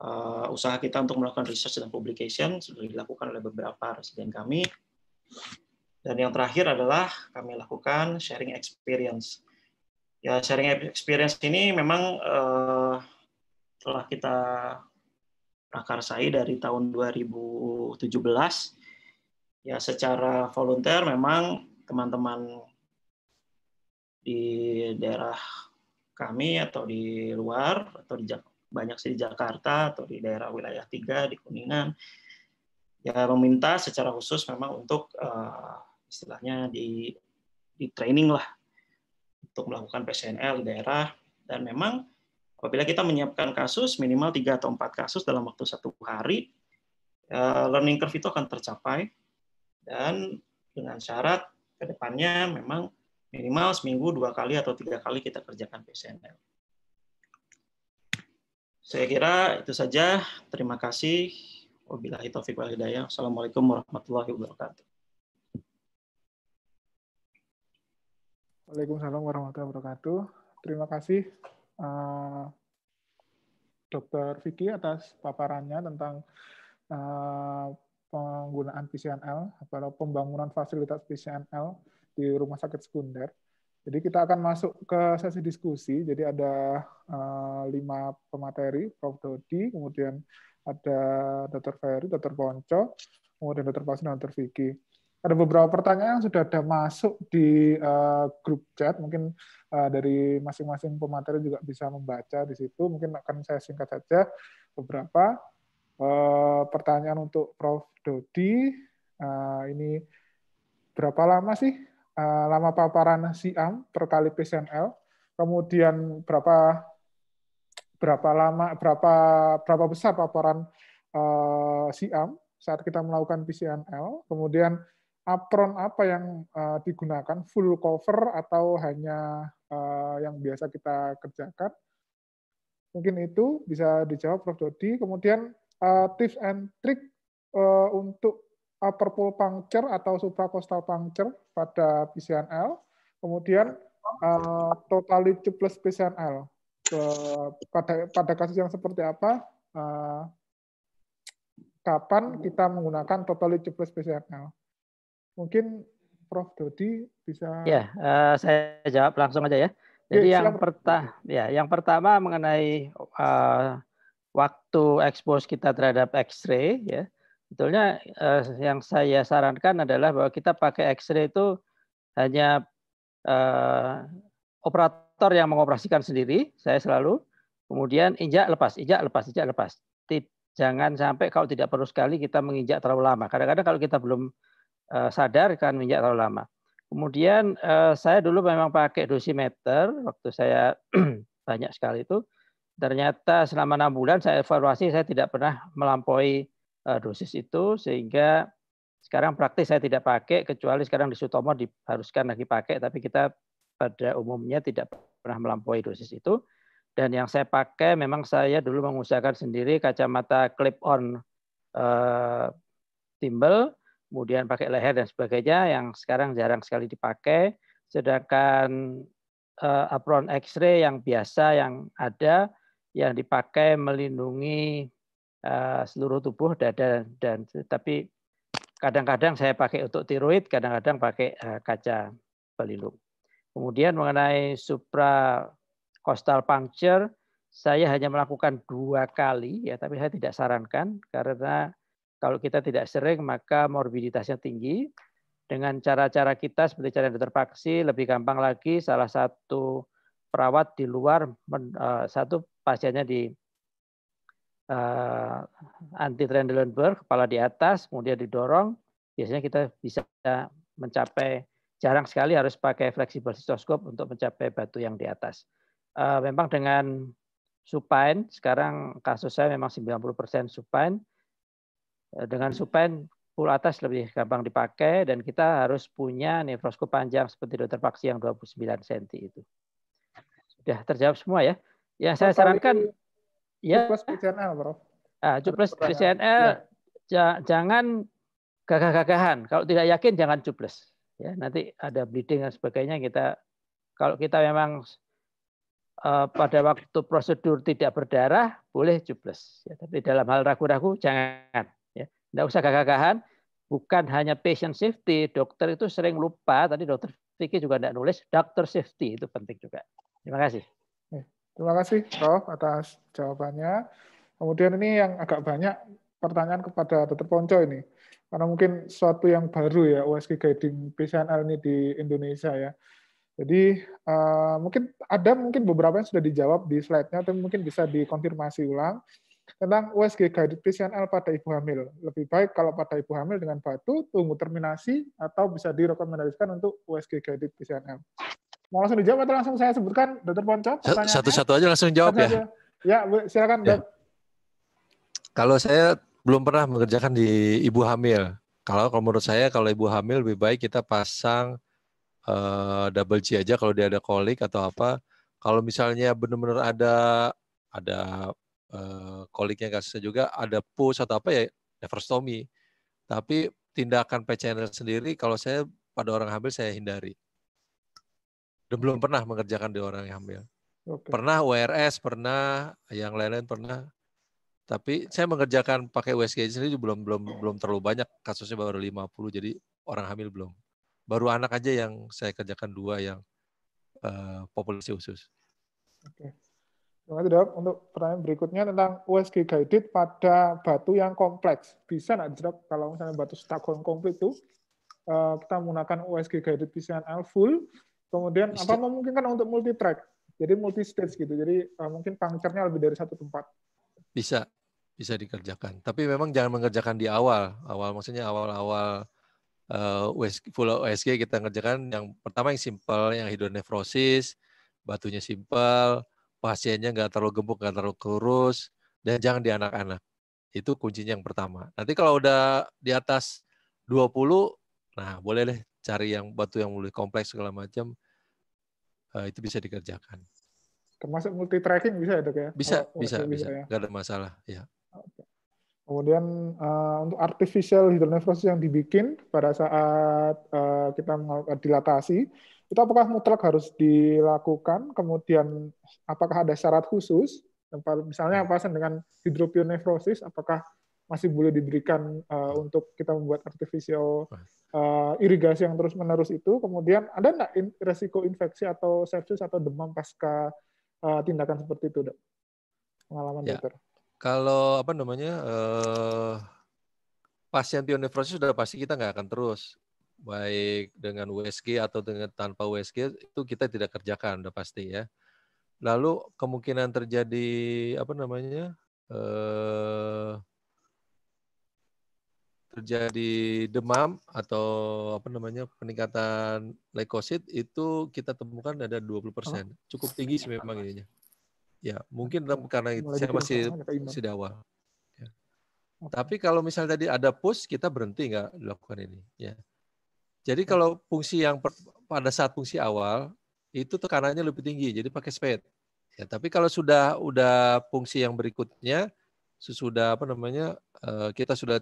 uh, usaha kita untuk melakukan research dan publication sudah dilakukan oleh beberapa residen kami. Dan yang terakhir adalah kami lakukan sharing experience. Ya, sharing experience ini memang uh, telah kita prakarsai dari tahun 2017. Ya, secara volunteer memang teman-teman di daerah kami atau di luar atau di banyak sih di Jakarta atau di daerah wilayah tiga di Kuningan ya meminta secara khusus memang untuk uh, istilahnya di di training lah untuk melakukan PCNL di daerah dan memang apabila kita menyiapkan kasus minimal 3 atau 4 kasus dalam waktu satu hari uh, learning curve itu akan tercapai dan dengan syarat kedepannya memang Minimal seminggu dua kali atau tiga kali kita kerjakan PCNL. Saya kira itu saja. Terima kasih. Wabillahi taufiq wal hidayah. Assalamualaikum warahmatullahi wabarakatuh. Waalaikumsalam warahmatullahi wabarakatuh. Terima kasih uh, eh, Dr. Vicky atas paparannya tentang uh, penggunaan PCNL atau pembangunan fasilitas PCNL di rumah sakit sekunder. Jadi kita akan masuk ke sesi diskusi. Jadi ada uh, lima pemateri, Prof. Dodi, kemudian ada Dr. Ferry, Dr. Ponco, kemudian Dr. Pasin, dan Dr. Vicky. Ada beberapa pertanyaan yang sudah ada masuk di uh, grup chat. Mungkin uh, dari masing-masing pemateri juga bisa membaca di situ. Mungkin akan saya singkat saja beberapa uh, pertanyaan untuk Prof. Dodi. Uh, ini berapa lama sih Eh, lama paparan siam per kali PCNL, kemudian berapa berapa lama berapa berapa besar paparan uh, eh, siam saat kita melakukan PCNL, kemudian apron apa yang uh, digunakan full cover atau hanya uh, yang biasa kita kerjakan. Mungkin itu bisa dijawab Prof Dodi. Kemudian uh, tips and trick uh, untuk purple puncture atau supracostal puncture pada PCNL, kemudian uh, eh, total plus PCNL. Uh, pada pada kasus yang seperti apa? Uh, kapan kita menggunakan total plus PCNL? Mungkin Prof Dodi bisa. Ya, uh, saya jawab langsung aja ya. ya Jadi ya, yang pertama, ya, yang pertama mengenai uh, waktu expose kita terhadap X-ray, ya Sebetulnya uh, yang saya sarankan adalah bahwa kita pakai X-ray itu hanya uh, operator yang mengoperasikan sendiri, saya selalu. Kemudian injak lepas, injak lepas, injak lepas. Tip, jangan sampai kalau tidak perlu sekali kita menginjak terlalu lama. Kadang-kadang kalau kita belum uh, sadar kan menginjak terlalu lama. Kemudian uh, saya dulu memang pakai dosimeter waktu saya (clears throat) banyak sekali itu. Ternyata selama enam bulan saya evaluasi saya tidak pernah melampaui Eh, dosis itu sehingga sekarang praktis saya tidak pakai kecuali sekarang di Sutomo diharuskan lagi pakai tapi kita pada umumnya tidak pernah melampaui dosis itu dan yang saya pakai memang saya dulu mengusahakan sendiri kacamata clip on eh, timbel kemudian pakai leher dan sebagainya yang sekarang jarang sekali dipakai sedangkan eh, apron X-ray yang biasa yang ada yang dipakai melindungi Eh, seluruh tubuh dada dan tapi kadang-kadang saya pakai untuk tiroid, kadang-kadang pakai eh, kaca pelindung. Kemudian mengenai supra costal puncture, saya hanya melakukan dua kali ya, tapi saya tidak sarankan karena kalau kita tidak sering maka morbiditasnya tinggi. Dengan cara-cara kita seperti cara yang terpaksi lebih gampang lagi salah satu perawat di luar eh, satu pasiennya di uh, eh, anti Trendelenburg, kepala di atas, kemudian didorong, biasanya kita bisa mencapai jarang sekali harus pakai fleksibel sitoskop untuk mencapai batu yang di atas. Uh, memang dengan supine, sekarang kasus saya memang 90% supine. Eh, dengan supine full atas lebih gampang dipakai dan kita harus punya nefroskop panjang seperti dokter Paksi yang 29 cm itu. Sudah terjawab semua ya. Ya saya sarankan Ya. Cuplos PCNL, Bro. Ah, cuplos PCNL ya. jangan gagah-gagahan. Kalau tidak yakin jangan cuples. Ya, nanti ada bleeding dan sebagainya kita kalau kita memang uh, pada waktu prosedur tidak berdarah boleh cuples. Ya, tapi dalam hal ragu-ragu jangan. Ya, tidak usah gagah-gagahan. Bukan hanya patient safety, dokter itu sering lupa. Tadi dokter Vicky juga tidak nulis. Dokter safety itu penting juga. Terima kasih. Terima kasih Prof atas jawabannya. Kemudian ini yang agak banyak pertanyaan kepada Dr. Ponco ini. Karena mungkin suatu yang baru ya USG Guiding PCNL ini di Indonesia ya. Jadi uh, mungkin ada mungkin beberapa yang sudah dijawab di slide-nya, tapi mungkin bisa dikonfirmasi ulang tentang USG guided PCNL pada ibu hamil. Lebih baik kalau pada ibu hamil dengan batu, tunggu terminasi, atau bisa direkomendasikan untuk USG guided PCNL. Mau langsung dijawab atau langsung saya sebutkan, Dokter Ponco? Satu-satu aja langsung jawab ya. Aja. Ya, silakan. Ya. Kalau saya belum pernah mengerjakan di ibu hamil. Kalau kalau menurut saya kalau ibu hamil lebih baik kita pasang uh, double C aja kalau dia ada kolik atau apa. Kalau misalnya benar-benar ada ada uh, koliknya kasusnya juga ada push atau apa ya nephrostomy. Tapi tindakan PCNR sendiri kalau saya pada orang hamil saya hindari. Dan belum pernah mengerjakan di orang yang hamil. Okay. Pernah URS, pernah yang lain-lain pernah. Tapi saya mengerjakan pakai USG sendiri belum belum belum terlalu banyak kasusnya baru 50 jadi orang hamil belum. Baru anak aja yang saya kerjakan dua yang uh, populasi khusus. Oke. Okay. Terima kasih dok. Untuk pertanyaan berikutnya tentang USG guided pada batu yang kompleks. Bisa nggak dok kalau misalnya batu Stockholm komplit itu eh, kita menggunakan USG guided PCN full Kemudian apa memungkinkan untuk multi track. Jadi multi stage gitu. Jadi uh, mungkin pangcernya lebih dari satu tempat. Bisa bisa dikerjakan. Tapi memang jangan mengerjakan di awal. Awal maksudnya awal-awal uh, full OSG kita ngerjakan yang pertama yang simpel, yang hidronefrosis, batunya simpel, pasiennya nggak terlalu gemuk, nggak terlalu kurus, dan jangan di anak-anak. Itu kuncinya yang pertama. Nanti kalau udah di atas 20, nah boleh deh cari yang batu yang mulai kompleks segala macam uh, itu bisa dikerjakan. Termasuk multi tracking bisa ya dok ya? Bisa, oh, bisa, bisa, bisa, ya. Gak ada masalah ya. Kemudian uh, untuk artificial hidronefrosis yang dibikin pada saat uh, kita dilatasi, itu apakah mutlak harus dilakukan? Kemudian apakah ada syarat khusus? Misalnya pasien dengan hidropionefrosis, apakah masih boleh diberikan uh, untuk kita membuat artificial uh, irigasi yang terus menerus itu kemudian ada nggak in, resiko infeksi atau sepsis atau demam pasca uh, tindakan seperti itu dok pengalaman ya. dokter kalau apa namanya uh, pasien tionefrosis sudah pasti kita nggak akan terus baik dengan USG atau dengan tanpa USG itu kita tidak kerjakan udah pasti ya lalu kemungkinan terjadi apa namanya uh, terjadi demam atau apa namanya peningkatan leukosit itu kita temukan ada 20 persen. Oh. Cukup tinggi sih memang ininya. Ya, mungkin karena itu saya masih masih di awal. Ya. Okay. Tapi kalau misalnya tadi ada push, kita berhenti nggak dilakukan ini. Ya. Jadi kalau fungsi yang per, pada saat fungsi awal itu tekanannya lebih tinggi, jadi pakai speed Ya, tapi kalau sudah udah fungsi yang berikutnya sesudah apa namanya eh, kita sudah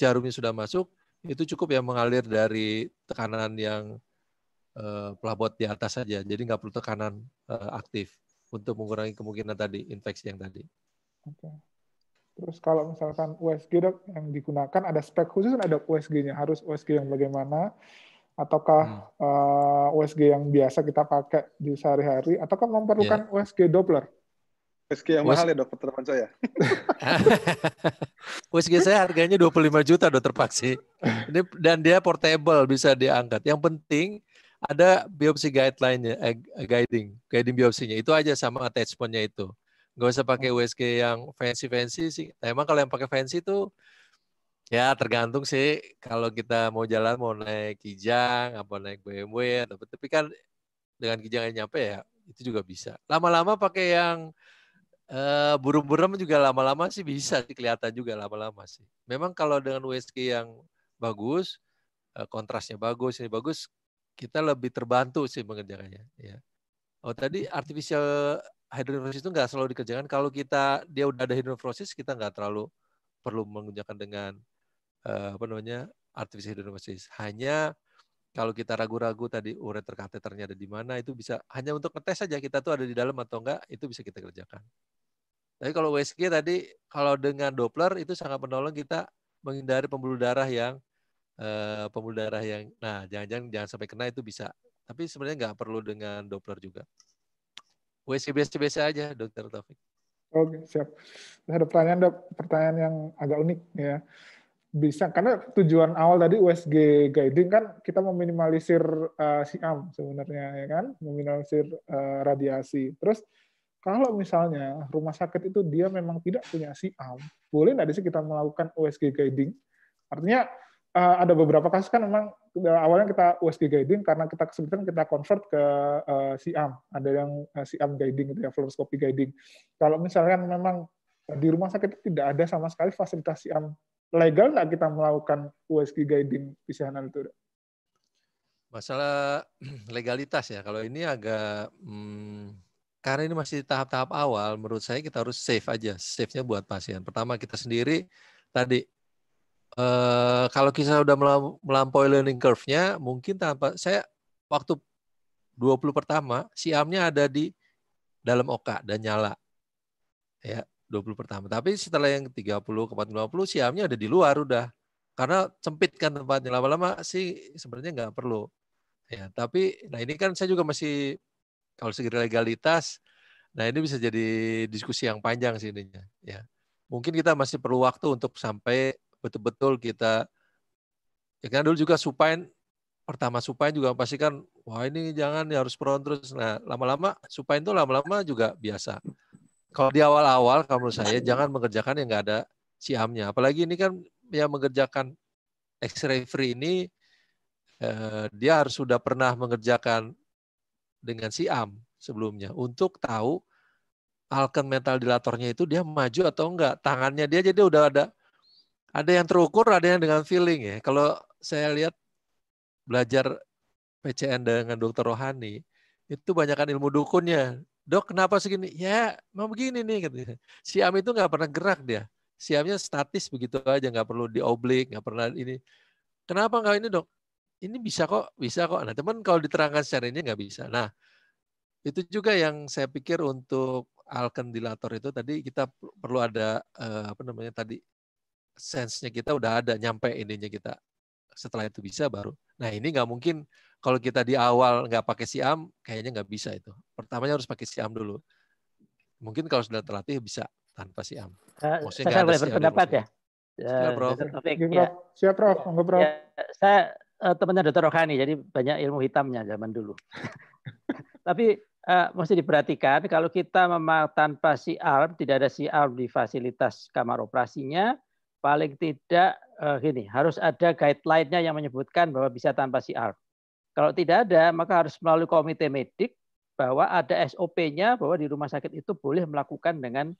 jarumnya sudah masuk, itu cukup ya mengalir dari tekanan yang uh, eh, pelabot di atas saja. Jadi nggak perlu tekanan uh, aktif untuk mengurangi kemungkinan tadi infeksi yang tadi. Oke. Terus kalau misalkan USG dok yang digunakan ada spek khusus ada USG-nya harus USG yang bagaimana ataukah hmm. uh, eh, USG yang biasa kita pakai di sehari-hari ataukah memerlukan yeah. USG Doppler? Whisky yang mahal ya dok, teman saya. (laughs) Whisky saya harganya 25 juta dokter Paksi. Ini, dan dia portable, bisa diangkat. Yang penting ada biopsi guideline-nya, eh, guiding, guiding biopsinya. Itu aja sama attachment-nya itu. Gak usah pakai USG hmm. yang fancy-fancy sih. Nah, emang kalau yang pakai fancy itu ya tergantung sih. Kalau kita mau jalan mau naik Kijang, apa naik BMW, tapi kan dengan Kijang yang nyampe ya itu juga bisa. Lama-lama pakai yang burung eh, burem juga lama-lama sih bisa sih kelihatan juga lama-lama sih. Memang kalau dengan USG yang bagus, eh, kontrasnya bagus, ini bagus, kita lebih terbantu sih mengerjakannya. Ya. Oh tadi artificial hydrogenosis itu nggak selalu dikerjakan. Kalau kita dia udah ada hydronephrosis, kita nggak terlalu perlu menggunakan dengan eh, apa namanya artificial hydronephrosis. Hanya kalau kita ragu-ragu tadi ureter kateternya ada di mana itu bisa hanya untuk ngetes saja kita tuh ada di dalam atau enggak itu bisa kita kerjakan. Tapi kalau USG tadi kalau dengan Doppler itu sangat menolong kita menghindari pembuluh darah yang eh, pembuluh darah yang nah jangan-jangan jangan sampai kena itu bisa. Tapi sebenarnya nggak perlu dengan Doppler juga. USG biasa-biasa aja, Dokter Taufik. Oke, siap. Ada pertanyaan, dok, pertanyaan yang agak unik ya. Bisa karena tujuan awal tadi USG guiding kan kita meminimalisir uh, eh, siam sebenarnya ya kan, meminimalisir uh, radiasi. Terus kalau misalnya rumah sakit itu dia memang tidak punya siam, boleh nggak sih kita melakukan USG guiding? Artinya eh, ada beberapa kasus kan memang awalnya kita USG guiding karena kita kesulitan kita convert ke eh, siam. Ada yang eh, siam guiding gitu ya, fluoroscopy guiding. Kalau misalkan memang di rumah sakit tidak ada sama sekali fasilitas siam legal nggak kita melakukan USG guiding sana itu? Masalah (clears throat) legalitas ya. Kalau ini agak hmm karena ini masih tahap-tahap awal, menurut saya kita harus safe aja. Safe-nya buat pasien. Pertama kita sendiri tadi eh, kalau kita sudah melampaui learning curve-nya, mungkin tanpa saya waktu 20 pertama siamnya ada di dalam oka dan nyala. Ya, 20 pertama. Tapi setelah yang 30 ke 40 siamnya ada di luar udah. Karena sempit kan tempatnya. Lama-lama sih sebenarnya nggak perlu. Ya, tapi nah ini kan saya juga masih kalau segi legalitas, nah ini bisa jadi diskusi yang panjang sih ininya. Ya. Mungkin kita masih perlu waktu untuk sampai betul-betul kita, ya kan dulu juga supain, pertama supain juga pasti kan, wah ini jangan ya harus peron terus. Nah lama-lama supain itu lama-lama juga biasa. Kalau di awal-awal kalau menurut saya jangan mengerjakan yang nggak ada siamnya. Apalagi ini kan yang mengerjakan X-ray free ini eh, dia harus sudah pernah mengerjakan dengan si Am sebelumnya untuk tahu alken mental dilatornya itu dia maju atau enggak. Tangannya dia jadi udah ada ada yang terukur, ada yang dengan feeling ya. Kalau saya lihat belajar PCN dengan dokter Rohani, itu banyakkan ilmu dukunnya. Dok, kenapa segini? Ya, mau begini nih. Katanya. Gitu. Siam itu nggak pernah gerak dia. Siamnya statis begitu aja, nggak perlu dioblik, nggak pernah ini. Kenapa nggak ini dok? ini bisa kok, bisa kok. Nah, teman kalau diterangkan secara ini nggak bisa. Nah, itu juga yang saya pikir untuk alkendilator itu tadi kita perlu ada eh, apa namanya tadi sensenya kita udah ada nyampe ininya kita. Setelah itu bisa baru. Nah, ini nggak mungkin kalau kita di awal nggak pakai siam, kayaknya nggak bisa itu. Pertamanya harus pakai siam dulu. Mungkin kalau sudah terlatih bisa tanpa siam. Eh, maksudnya saya boleh berpendapat ya? Eh, iya, ya? Siap, Prof. Siap, Prof. Prof. Ya, saya uh, eh, temannya Dr. Rohani, jadi banyak ilmu hitamnya zaman dulu. (laughs) Tapi uh, mesti diperhatikan kalau kita memang tanpa CR, tidak ada CR di fasilitas kamar operasinya, paling tidak uh, gini, harus ada guideline-nya yang menyebutkan bahwa bisa tanpa CR. Kalau tidak ada, maka harus melalui komite medik bahwa ada SOP-nya bahwa di rumah sakit itu boleh melakukan dengan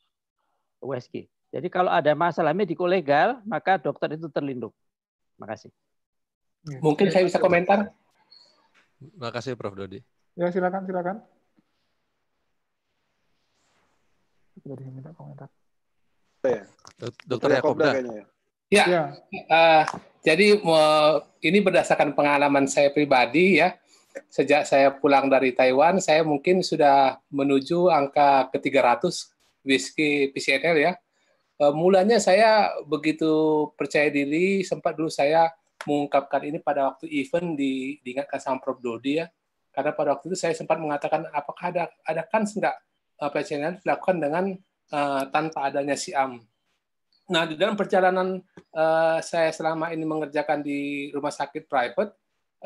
USG. Jadi kalau ada masalah medikolegal, maka dokter itu terlindung. Terima kasih. Iya, mungkin iya, saya bisa iya. komentar. Terima kasih Prof Dodi. Ya silakan silakan. Tidak minta komentar. Ya. Dokter Yakobda. Ya. Uh, jadi uh, ini berdasarkan pengalaman saya pribadi ya. Sejak saya pulang dari Taiwan, saya mungkin sudah menuju angka ke 300 whisky PCNL ya. Uh, mulanya saya begitu percaya diri, sempat dulu saya mengungkapkan ini pada waktu event di diingatkan sama Prof Dodi ya karena pada waktu itu saya sempat mengatakan apakah ada ada kan nggak eh, PCNN dilakukan dengan uh, tanpa adanya siam. Nah di dalam perjalanan uh, saya selama ini mengerjakan di rumah sakit private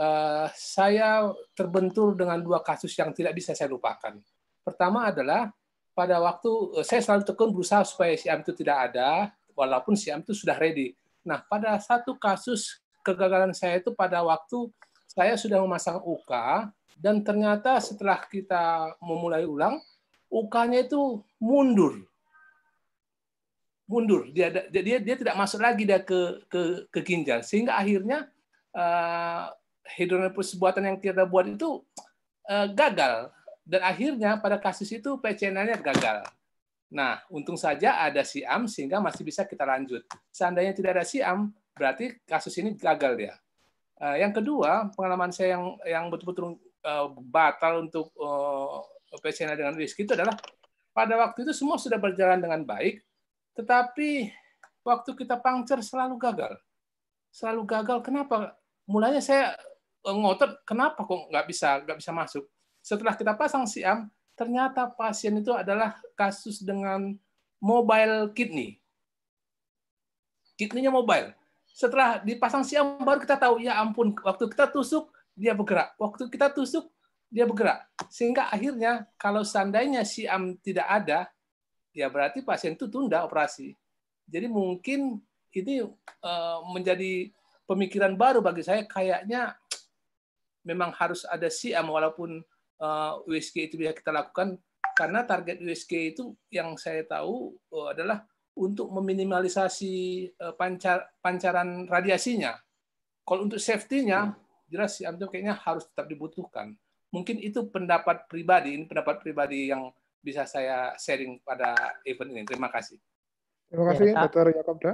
uh, saya terbentur dengan dua kasus yang tidak bisa saya lupakan. Pertama adalah pada waktu saya selalu tekun berusaha supaya siam itu tidak ada, walaupun siam itu sudah ready. Nah, pada satu kasus kegagalan saya itu pada waktu saya sudah memasang UK dan ternyata setelah kita memulai ulang UK-nya itu mundur. Mundur. Dia dia dia tidak masuk lagi dia ke ke ke ginjal sehingga akhirnya uh, eh, buatan yang kita buat itu uh, gagal dan akhirnya pada kasus itu PCN-nya gagal. Nah, untung saja ada siam sehingga masih bisa kita lanjut. Seandainya tidak ada siam, berarti kasus ini gagal dia. Eh, yang kedua, pengalaman saya yang yang betul-betul eh, batal untuk uh, dengan risk itu adalah pada waktu itu semua sudah berjalan dengan baik, tetapi waktu kita pangcer selalu gagal. Selalu gagal. Kenapa? Mulanya saya ngotot, kenapa kok nggak bisa nggak bisa masuk? Setelah kita pasang siam, ternyata pasien itu adalah kasus dengan mobile kidney. Kidneynya mobile setelah dipasang siam baru kita tahu ya ampun waktu kita tusuk dia bergerak waktu kita tusuk dia bergerak sehingga akhirnya kalau seandainya siam tidak ada ya berarti pasien itu tunda operasi jadi mungkin ini eh, menjadi pemikiran baru bagi saya kayaknya memang harus ada siam walaupun uh, eh, USG itu bisa kita lakukan karena target USG itu yang saya tahu eh, adalah untuk meminimalisasi eh, pancar, pancaran radiasinya. Kalau untuk safety-nya, hmm. jelas si antum kayaknya harus tetap dibutuhkan. Mungkin itu pendapat pribadi, ini pendapat pribadi yang bisa saya sharing pada event ini. Terima kasih. Terima ya, kasih, ya, Dr. Yakobda.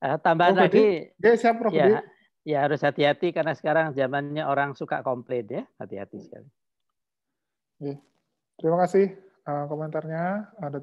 Uh, eh, tambahan Prof. lagi, ya, siap, Prof. Ya, ya harus hati-hati karena sekarang zamannya orang suka komplain ya, hati-hati sekali. Ya. Terima kasih. Eh, komentarnya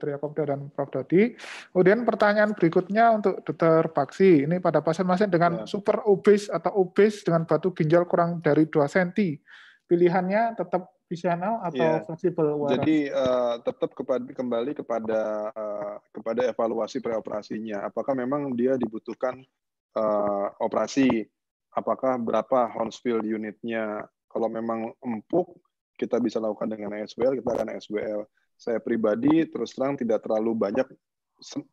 Tria Yakobda dan Prof. Dodi. Kemudian pertanyaan berikutnya untuk Dr. Paksi. Ini pada pasien-pasien dengan ya. super obes atau obes dengan batu ginjal kurang dari 2 cm. Pilihannya tetap visional atau ya. fleksibel? Jadi uh, tetap kepada, kembali kepada uh, kepada evaluasi preoperasinya. Apakah memang dia dibutuhkan uh, operasi? Apakah berapa Hounsfield unitnya? Kalau memang empuk, kita bisa lakukan dengan SBL, kita akan SBL saya pribadi terus terang tidak terlalu banyak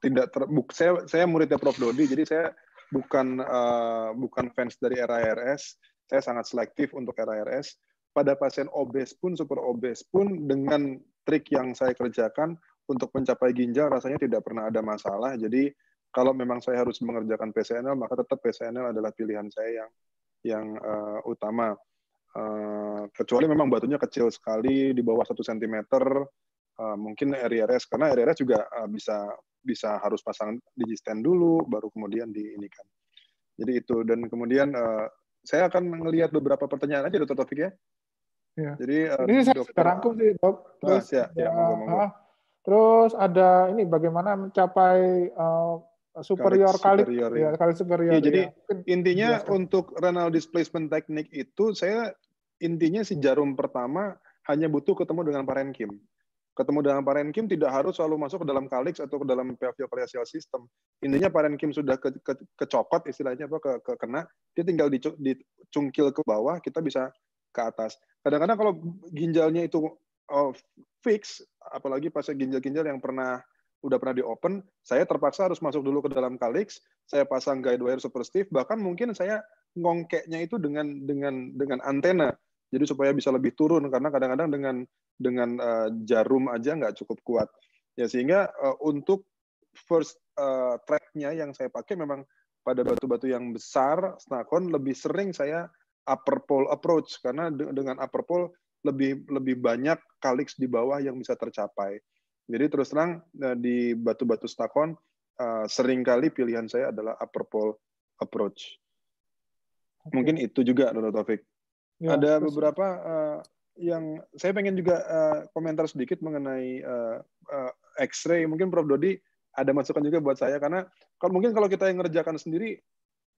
tidak ter, buk, saya saya muridnya Prof Dodi jadi saya bukan uh, bukan fans dari era RS saya sangat selektif untuk era RS pada pasien obes pun super obes pun dengan trik yang saya kerjakan untuk mencapai ginjal rasanya tidak pernah ada masalah jadi kalau memang saya harus mengerjakan PCNL maka tetap PCNL adalah pilihan saya yang yang uh, utama uh, kecuali memang batunya kecil sekali di bawah satu cm uh, mungkin RRS karena RRS juga uh, bisa bisa harus pasang digi dulu baru kemudian di ini kan Jadi itu dan kemudian uh, saya akan melihat beberapa pertanyaan aja dokter Taufik ya. ya. Jadi uh, ini saya dokter, terangkum sih dok. Terus, ya, ya, ya, monggo, monggo. Ah, terus ada ini bagaimana mencapai uh, superior kali superior, ya. ya. superior. Ya, jadi ya. intinya ya. untuk renal displacement teknik itu saya intinya si jarum pertama hanya butuh ketemu dengan parenkim ketemu dengan parenkim tidak harus selalu masuk ke dalam kalix atau ke dalam pelvioclavial system. Intinya parenkim sudah ke, ke, kecokot istilahnya apa ke, ke kena, dia tinggal dicungkil ke bawah, kita bisa ke atas. Kadang-kadang kalau ginjalnya itu oh, fix, apalagi pas ginjal-ginjal yang pernah udah pernah di open, saya terpaksa harus masuk dulu ke dalam kalix, saya pasang guide wire super stiff, bahkan mungkin saya ngongkeknya itu dengan dengan dengan antena jadi supaya bisa lebih turun karena kadang-kadang dengan dengan uh, jarum aja nggak cukup kuat. Ya sehingga uh, untuk first uh, tracknya yang saya pakai memang pada batu-batu yang besar, snakon lebih sering saya upper pole approach karena dengan upper pole lebih lebih banyak kalix di bawah yang bisa tercapai. Jadi terus terang di batu-batu stakon kali pilihan saya adalah upper pole approach. Mungkin itu juga Dr. Taufik ya, ada terus. beberapa uh, yang saya pengen juga uh, komentar sedikit mengenai uh, uh, X-ray. Mungkin Prof Dodi ada masukan juga buat saya karena kalau mungkin kalau kita yang ngerjakan sendiri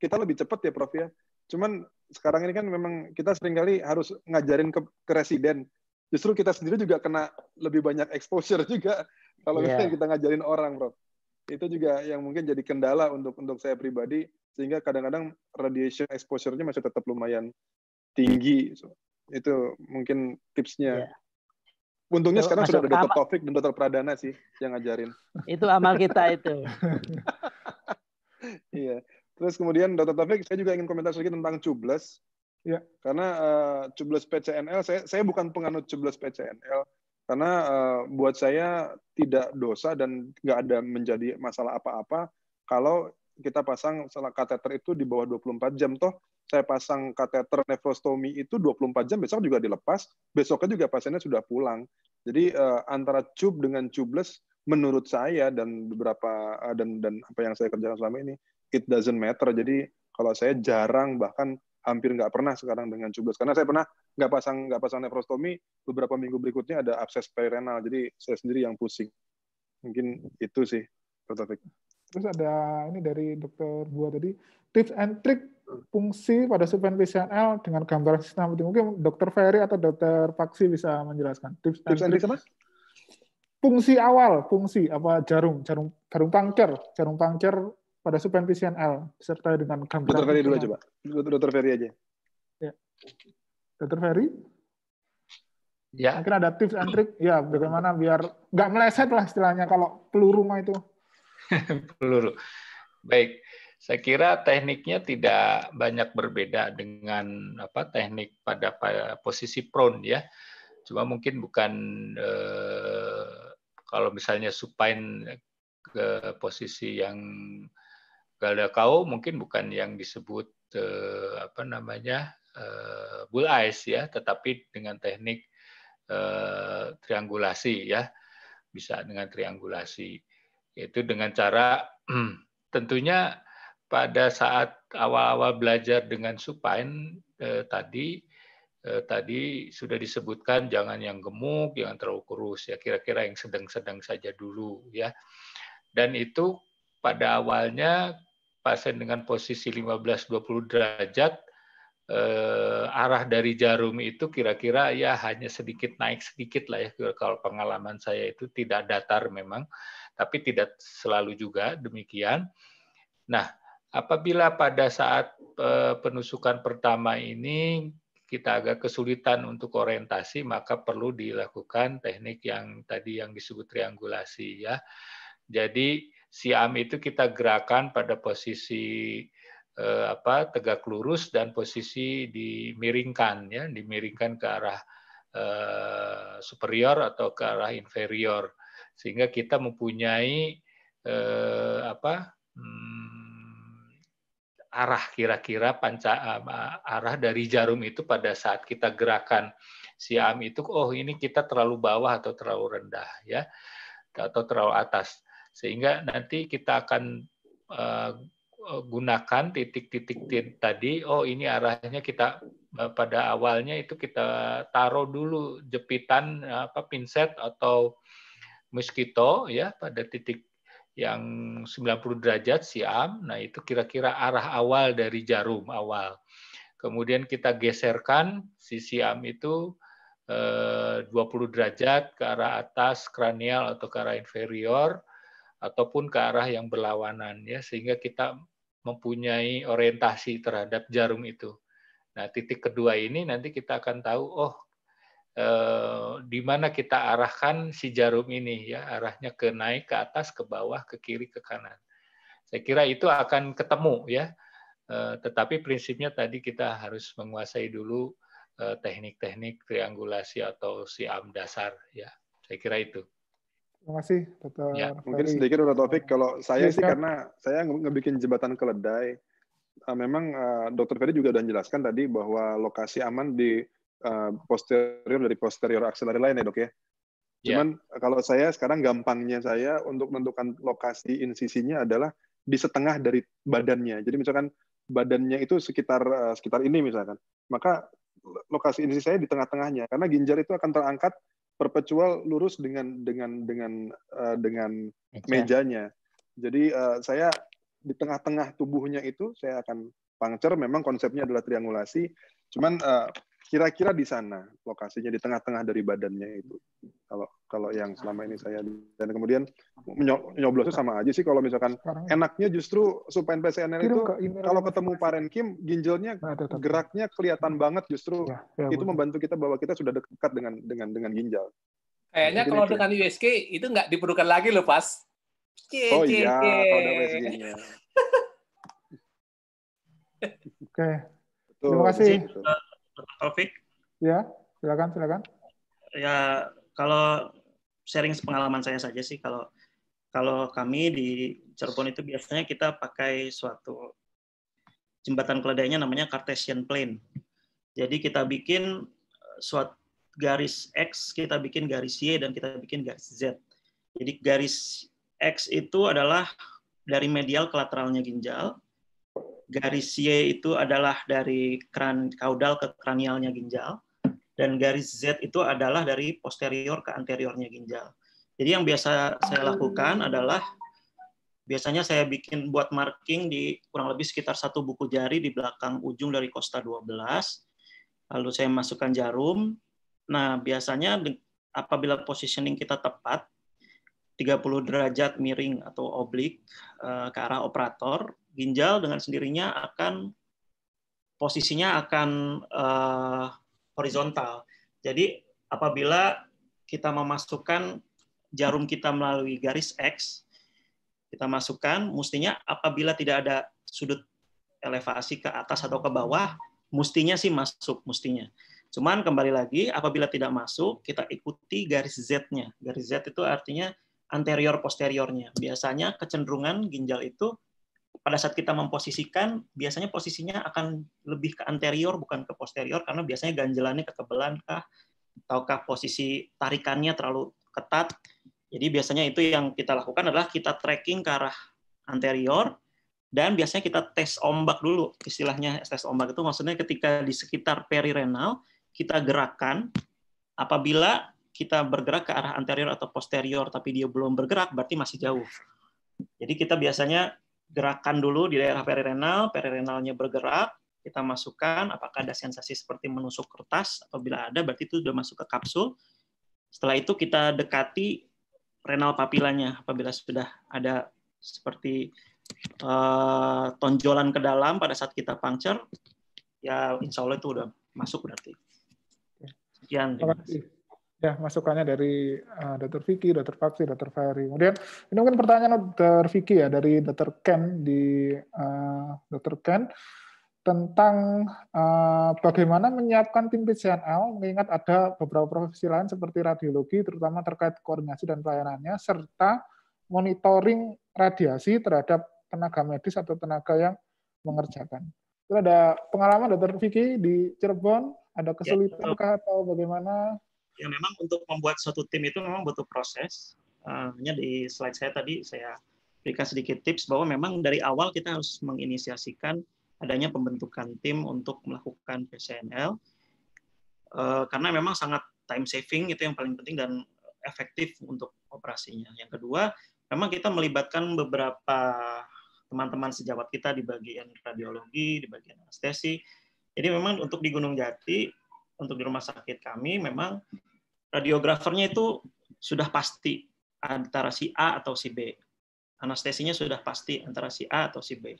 kita lebih cepat ya Prof ya. Cuman sekarang ini kan memang kita seringkali harus ngajarin ke, ke residen. Justru kita sendiri juga kena lebih banyak exposure juga kalau yeah. kita ngajarin orang, Prof. Itu juga yang mungkin jadi kendala untuk untuk saya pribadi sehingga kadang-kadang radiation exposure-nya masih tetap lumayan tinggi so, itu mungkin tipsnya yeah. Untungnya itu sekarang sudah ada Dokter Taufik dan Dokter Pradana sih yang ngajarin. Itu amal kita itu. (laughs) iya. Terus kemudian Dokter Taufik, saya juga ingin komentar sedikit tentang cublas. Iya. Karena uh, eh, cublas PCNL, saya saya bukan penganut cublas PCNL karena uh, buat saya tidak dosa dan nggak ada menjadi masalah apa-apa kalau kita pasang kateter itu di bawah 24 jam toh saya pasang kateter nefrostomi itu 24 jam besok juga dilepas besoknya juga pasiennya sudah pulang jadi eh, antara tube dengan tubeless menurut saya dan beberapa eh, dan dan apa yang saya kerjakan selama ini it doesn't matter jadi kalau saya jarang bahkan hampir nggak pernah sekarang dengan tubeless karena saya pernah nggak pasang nggak pasang nefrostomi beberapa minggu berikutnya ada abses perirenal jadi saya sendiri yang pusing mungkin itu sih Taufik. Terus ada ini dari dokter Bua tadi, tips and trick fungsi pada subvarian PCNL dengan gambaran sistem Mungkin dokter Ferry atau dokter Paksi bisa menjelaskan. Tips, tips and, trick apa? Fungsi awal, fungsi apa jarum, jarum jarum pancer, jarum pancer pada subvarian PCNL serta dengan gambaran. Dokter Ferry dulu coba. Dokter Ferry aja. Ya. Dokter Ferry? Ya. Mungkin ada tips and trick ya bagaimana biar nggak meleset lah istilahnya kalau peluru mah itu. (laughs) peluru. Baik, saya kira tekniknya tidak banyak berbeda dengan apa teknik pada, posisi prone ya. Cuma mungkin bukan eh, kalau misalnya supine ke posisi yang galda kau mungkin bukan yang disebut eh, apa namanya eh, bull eyes ya, tetapi dengan teknik eh, triangulasi ya, bisa dengan triangulasi. Itu dengan cara (clears throat) tentunya pada saat awal-awal belajar dengan supine eh, tadi eh, tadi sudah disebutkan jangan yang gemuk, jangan terlalu kurus ya kira-kira yang sedang-sedang saja dulu ya. Dan itu pada awalnya pasien dengan posisi 15-20 derajat eh, arah dari jarum itu kira-kira ya hanya sedikit naik sedikit lah ya kalau pengalaman saya itu tidak datar memang tapi tidak selalu juga demikian. Nah, apabila pada saat eh, penusukan pertama ini kita agak kesulitan untuk orientasi, maka perlu dilakukan teknik yang tadi yang disebut triangulasi ya. Jadi si am itu kita gerakan pada posisi eh, apa tegak lurus dan posisi dimiringkan ya, dimiringkan ke arah eh, superior atau ke arah inferior sehingga kita mempunyai eh, apa hmm, arah kira-kira panca eh, arah dari jarum itu pada saat kita gerakan siam itu oh ini kita terlalu bawah atau terlalu rendah ya atau terlalu atas sehingga nanti kita akan eh, gunakan titik-titik tadi oh ini arahnya kita eh, pada awalnya itu kita taruh dulu jepitan apa pinset atau mosquito ya pada titik yang 90 derajat siam. Nah, itu kira-kira arah awal dari jarum awal. Kemudian kita geserkan si siam itu 20 eh, derajat ke arah atas kranial atau ke arah inferior ataupun ke arah yang berlawanan ya sehingga kita mempunyai orientasi terhadap jarum itu. Nah, titik kedua ini nanti kita akan tahu oh Eh, di mana kita arahkan si jarum ini ya arahnya ke naik ke atas ke bawah ke kiri ke kanan saya kira itu akan ketemu ya eh, tetapi prinsipnya tadi kita harus menguasai dulu eh, teknik-teknik triangulasi atau siam dasar ya saya kira itu terima kasih Dr. Ya. mungkin sedikit udah topik kalau saya sih karena saya ngebikin jembatan keledai memang dokter Ferry juga sudah menjelaskan tadi bahwa lokasi aman di Eh, posterior dari posterior axillary lain ya dok ya. ya. Cuman yeah. kalau saya sekarang gampangnya saya untuk menentukan lokasi insisinya adalah di setengah dari badannya. Jadi misalkan badannya itu sekitar eh, sekitar ini misalkan, maka lokasi insisi saya di tengah-tengahnya karena ginjal itu akan terangkat perpetual lurus dengan dengan dengan uh, dengan okay. mejanya. Jadi uh, saya di tengah-tengah tubuhnya itu saya akan pangcer memang konsepnya adalah triangulasi. Cuman uh, kira-kira di sana lokasinya di tengah-tengah dari badannya itu kalau kalau yang selama ini saya dan kemudian nyoblosnya sama aja sih kalau misalkan enaknya justru supaya PCNL itu kalau ketemu parenkim ginjalnya nah, geraknya kelihatan iya. banget justru iya, iya, itu membantu kita bahwa kita sudah dekat dengan dengan dengan ginjal kayaknya kalau itu. Ya. dengan USG itu nggak diperlukan lagi loh pas cie, oh cie, iya cie. kalau ada USG-nya (laughs) oke okay. Terima kasih. Betul. Taufik? Ya, silakan, silakan. Ya, kalau sharing pengalaman saya saja sih kalau kalau kami di Cirebon itu biasanya kita pakai suatu jembatan keledainya namanya Cartesian plane. Jadi kita bikin eh, suatu garis X, kita bikin garis Y dan kita bikin garis Z. Jadi garis X itu adalah dari medial ke lateralnya ginjal, garis Y itu adalah dari kran kaudal ke kranialnya ginjal dan garis Z itu adalah dari posterior ke anteriornya ginjal. Jadi yang biasa saya oh. lakukan adalah biasanya saya bikin buat marking di kurang lebih sekitar satu buku jari di belakang ujung dari kosta 12. Lalu saya masukkan jarum. Nah, biasanya apabila positioning kita tepat 30 derajat miring atau oblik eh, ke arah operator, ginjal dengan sendirinya akan posisinya akan uh, horizontal. Jadi apabila kita memasukkan jarum kita melalui garis X, kita masukkan, mestinya apabila tidak ada sudut elevasi ke atas atau ke bawah, mestinya sih masuk, mestinya. Cuman kembali lagi, apabila tidak masuk, kita ikuti garis Z-nya. Garis Z itu artinya anterior posteriornya. Biasanya kecenderungan ginjal itu pada saat kita memposisikan, biasanya posisinya akan lebih ke anterior bukan ke posterior karena biasanya ganjelannya ketebelan, kah ataukah posisi tarikannya terlalu ketat. Jadi biasanya itu yang kita lakukan adalah kita tracking ke arah anterior dan biasanya kita tes ombak dulu. Istilahnya tes ombak itu maksudnya ketika di sekitar perirenal kita gerakan, apabila kita bergerak ke arah anterior atau posterior tapi dia belum bergerak berarti masih jauh. Jadi kita biasanya gerakan dulu di daerah perirenal, perirenalnya bergerak, kita masukkan apakah ada sensasi seperti menusuk kertas apabila ada berarti itu sudah masuk ke kapsul setelah itu kita dekati renal papilanya apabila sudah ada seperti uh, tonjolan ke dalam pada saat kita puncture ya insya Allah itu sudah masuk berarti ya, sekian terima kasih ya masukannya dari uh, eh, Dr. Vicky, Dr. Faksi, Dr. Ferry. Kemudian ini mungkin pertanyaan Dr. Vicky ya dari Dr. Ken di uh, eh, Dr. Ken tentang uh, bagaimana menyiapkan tim PCNL mengingat ada beberapa profesi lain seperti radiologi terutama terkait koordinasi dan pelayanannya serta monitoring radiasi terhadap tenaga medis atau tenaga yang mengerjakan. Itu ada pengalaman Dr. Vicky di Cirebon, ada ya, kesulitan ya, atau bagaimana? ya memang untuk membuat suatu tim itu memang butuh proses. Uh, di slide saya tadi saya berikan sedikit tips bahwa memang dari awal kita harus menginisiasikan adanya pembentukan tim untuk melakukan PCNL uh, eh, karena memang sangat time saving itu yang paling penting dan efektif untuk operasinya. Yang kedua, memang kita melibatkan beberapa teman-teman sejawat kita di bagian radiologi, di bagian anestesi. Jadi memang untuk di Gunung Jati untuk di rumah sakit kami memang radiografernya itu sudah pasti antara si A atau si B. Anestesinya sudah pasti antara si A atau si B.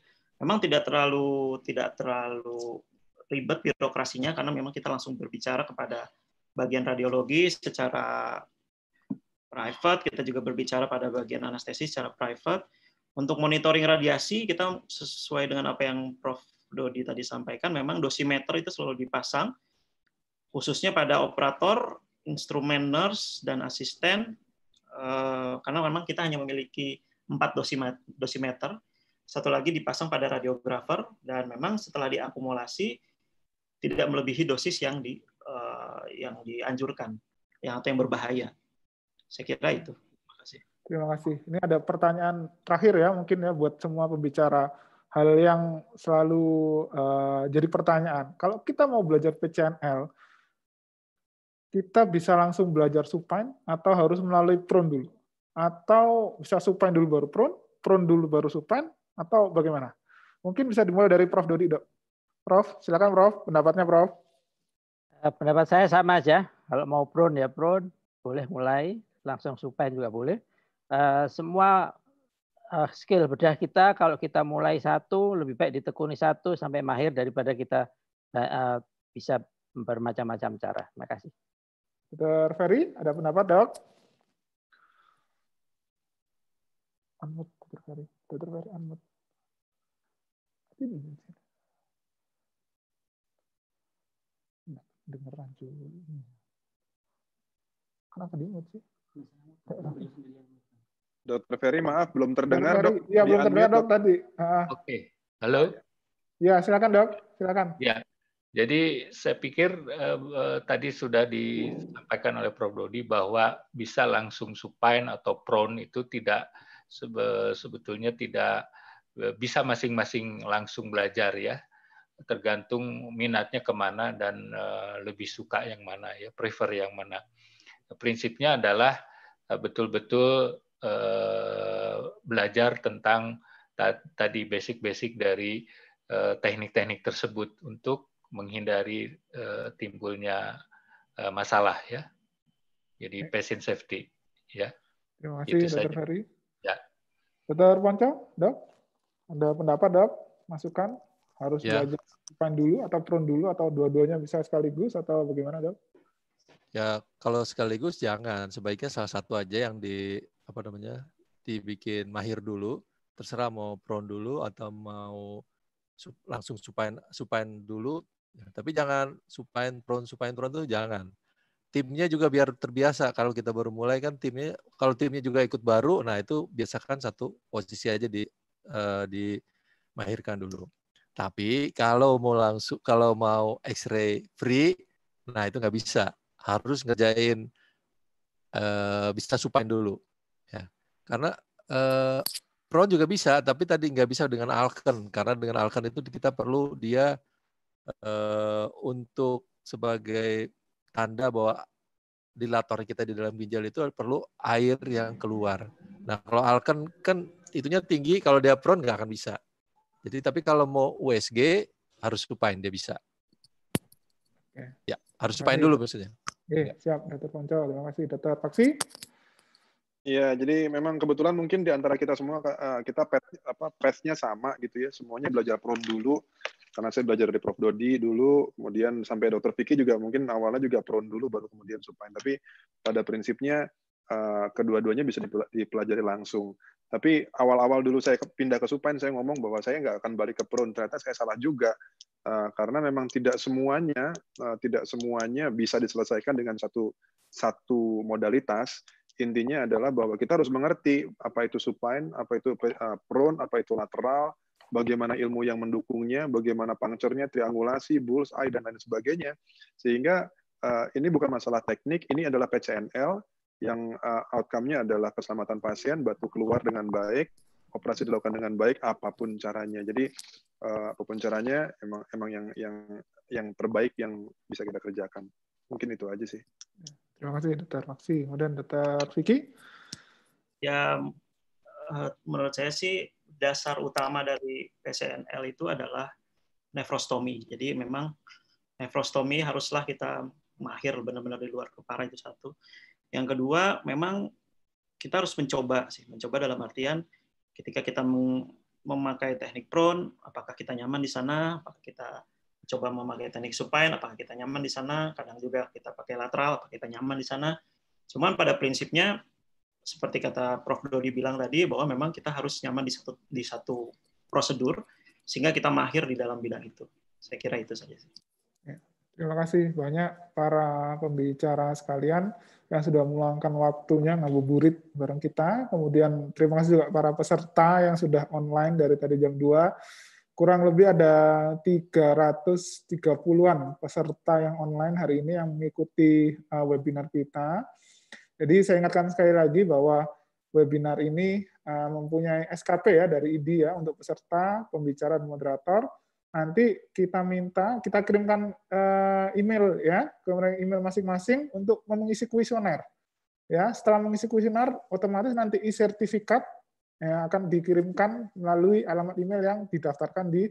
Memang tidak terlalu tidak terlalu ribet birokrasinya karena memang kita langsung berbicara kepada bagian radiologi secara private, kita juga berbicara pada bagian anestesi secara private. Untuk monitoring radiasi, kita sesuai dengan apa yang Prof. Dodi tadi sampaikan, memang dosimeter itu selalu dipasang khususnya pada operator, instrumen nurse, dan asisten, eh, karena memang kita hanya memiliki empat dosimeter, satu lagi dipasang pada radiografer, dan memang setelah diakumulasi, tidak melebihi dosis yang di eh, yang dianjurkan, yang atau yang berbahaya. Saya kira itu. Terima kasih. Terima kasih. Ini ada pertanyaan terakhir ya, mungkin ya buat semua pembicara hal yang selalu uh, jadi pertanyaan. Kalau kita mau belajar PCNL, kita bisa langsung belajar supine atau harus melalui prone dulu? Atau bisa supine dulu baru prone, prone dulu baru supine, atau bagaimana? Mungkin bisa dimulai dari Prof. Dodi, dok. Prof, silakan Prof, pendapatnya Prof. Eh, pendapat saya sama aja. Kalau mau prone ya prone, boleh mulai, langsung supine juga boleh. Eh, semua eh, skill bedah kita, kalau kita mulai satu, lebih baik ditekuni satu sampai mahir daripada kita bisa bermacam-macam cara. Terima kasih. Dr. Ferry, ada pendapat dok? Unmute, Dr. Ferry. Dr. Ferry, unmute. Ini nah, dengeran cuy. Kenapa di mute sih? Dokter Ferry, maaf belum terdengar dok. Iya belum terdengar dok tadi. Oke, halo. Ya silakan dok, silakan. Ya, jadi saya pikir eh, eh, tadi sudah disampaikan oleh Prof. Dodi bahwa bisa langsung supine atau prone itu tidak sebe sebetulnya tidak eh, bisa masing-masing langsung belajar ya tergantung minatnya kemana dan eh, lebih suka yang mana ya prefer yang mana prinsipnya adalah eh, betul-betul eh, belajar tentang tadi basic-basic dari teknik-teknik tersebut untuk menghindari uh, timbulnya uh, masalah ya. Jadi okay. patient safety ya. Terima kasih Itu Dr. Ferry. Ya. Dr. Ponco, Dok. Ada pendapat, Dok? Masukan harus ya. belajar depan dulu atau front dulu atau dua-duanya bisa sekaligus atau bagaimana, Dok? Ya, kalau sekaligus jangan, sebaiknya salah satu aja yang di apa namanya? dibikin mahir dulu, terserah mau front dulu atau mau langsung supaya supaya dulu Ya, tapi jangan supain prone supain prone itu jangan. Timnya juga biar terbiasa kalau kita baru mulai kan timnya kalau timnya juga ikut baru nah itu biasakan satu posisi aja di uh, dimahirkan dulu. Tapi kalau mau langsung kalau mau X-ray free, nah itu nggak bisa. Harus ngerjain uh, bisa supain dulu, ya. Karena uh, eh, prone juga bisa, tapi tadi nggak bisa dengan alken karena dengan alken itu kita perlu dia uh, untuk sebagai tanda bahwa dilator kita di dalam ginjal itu perlu air yang keluar. Nah, kalau alkan kan itunya tinggi, kalau dia prone nggak akan bisa. Jadi tapi kalau mau USG harus supine dia bisa. Oke. Ya, harus supine dulu maksudnya. Oke, iya, siap, Dr. Ponco. Terima kasih, Dr. Paksi. Iya, jadi memang kebetulan mungkin di antara kita semua eh, kita pet, apa pesnya sama gitu ya, semuanya belajar prof dulu karena saya belajar dari Prof Dodi dulu, kemudian sampai Dokter Vicky juga mungkin awalnya juga prone dulu baru kemudian supaya. Tapi pada prinsipnya eh, kedua-duanya bisa dipelajari langsung. Tapi awal-awal dulu saya pindah ke Supain, saya ngomong bahwa saya nggak akan balik ke prone Ternyata saya salah juga. Eh, karena memang tidak semuanya tidak semuanya bisa diselesaikan dengan satu satu modalitas intinya adalah bahwa kita harus mengerti apa itu supine, apa itu eh, prone, apa itu lateral, bagaimana ilmu yang mendukungnya, bagaimana puncture triangulasi, bulls eye dan lain sebagainya. Sehingga eh, ini bukan masalah teknik, ini adalah PCNL yang eh, outcome-nya adalah keselamatan pasien, batu keluar dengan baik, operasi dilakukan dengan baik apapun caranya. Jadi uh, apapun caranya emang emang yang yang yang terbaik yang bisa kita kerjakan. Mungkin itu aja sih. Ya. Terima kasih Dr. Maksi. Kemudian Dr. Vicky? Ya, eh, menurut saya sih dasar utama dari PCNL itu adalah nefrostomi. Jadi memang nefrostomi haruslah kita mahir benar-benar di luar kepala itu satu. Yang kedua, memang kita harus mencoba sih, mencoba dalam artian ketika kita memakai teknik prone, apakah kita nyaman di sana, apakah kita coba memakai teknik supine apakah kita nyaman di sana kadang juga kita pakai lateral apakah kita nyaman di sana cuman pada prinsipnya seperti kata Prof Dodi bilang tadi bahwa memang kita harus nyaman di satu di satu prosedur sehingga kita mahir di dalam bidang itu saya kira itu saja ya, Terima kasih banyak para pembicara sekalian yang sudah meluangkan waktunya ngabuburit bareng kita. Kemudian terima kasih juga para peserta yang sudah online dari tadi jam 2 kurang lebih ada 330-an peserta yang online hari ini yang mengikuti uh, webinar kita. Jadi saya ingatkan sekali lagi bahwa webinar ini uh, mempunyai SKP ya dari ID ya untuk peserta, pembicara dan moderator. Nanti kita minta, kita kirimkan uh, email ya, kemudian email masing-masing untuk mengisi kuesioner. Ya, setelah mengisi kuesioner, otomatis nanti e-sertifikat yang akan dikirimkan melalui alamat email yang didaftarkan di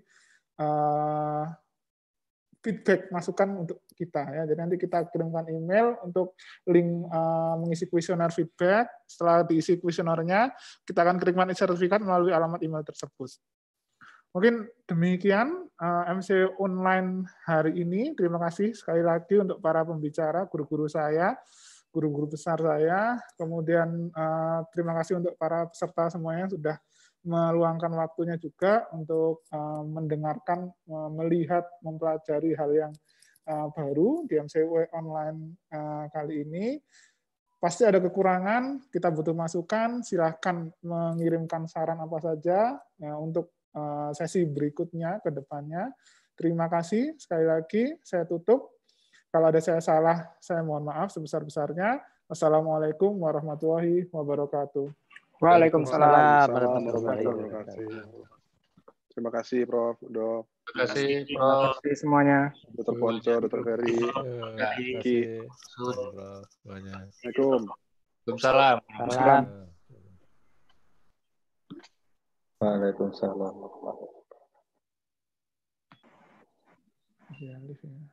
uh, feedback masukan untuk kita ya. Jadi nanti kita kirimkan email untuk link uh, mengisi kuesioner feedback. Setelah diisi kuesionernya, kita akan kirimkan e sertifikat melalui alamat email tersebut. Mungkin demikian uh, eh, MC online hari ini. Terima kasih sekali lagi untuk para pembicara, guru-guru saya guru-guru besar saya. Kemudian eh, terima kasih untuk para peserta semuanya sudah meluangkan waktunya juga untuk eh, mendengarkan, eh, melihat, mempelajari hal yang baru di MCW online kali ini. Pasti ada kekurangan, kita butuh masukan, silahkan mengirimkan saran apa saja ya, untuk sesi berikutnya ke depannya. Terima kasih sekali lagi, saya tutup. Kalau ada saya salah, saya mohon maaf sebesar-besarnya. Wassalamualaikum warahmatullahi wabarakatuh. Waalaikumsalam warahmatullahi wabarakatuh. Terima kasih Prof. Do. Terima kasih Prof. Terima kasih semuanya. Dr. Ponco, Dr. Ferry, kasih. Assalamualaikum. Waalaikumsalam. Waalaikumsalam. Waalaikumsalam. Iya, ya,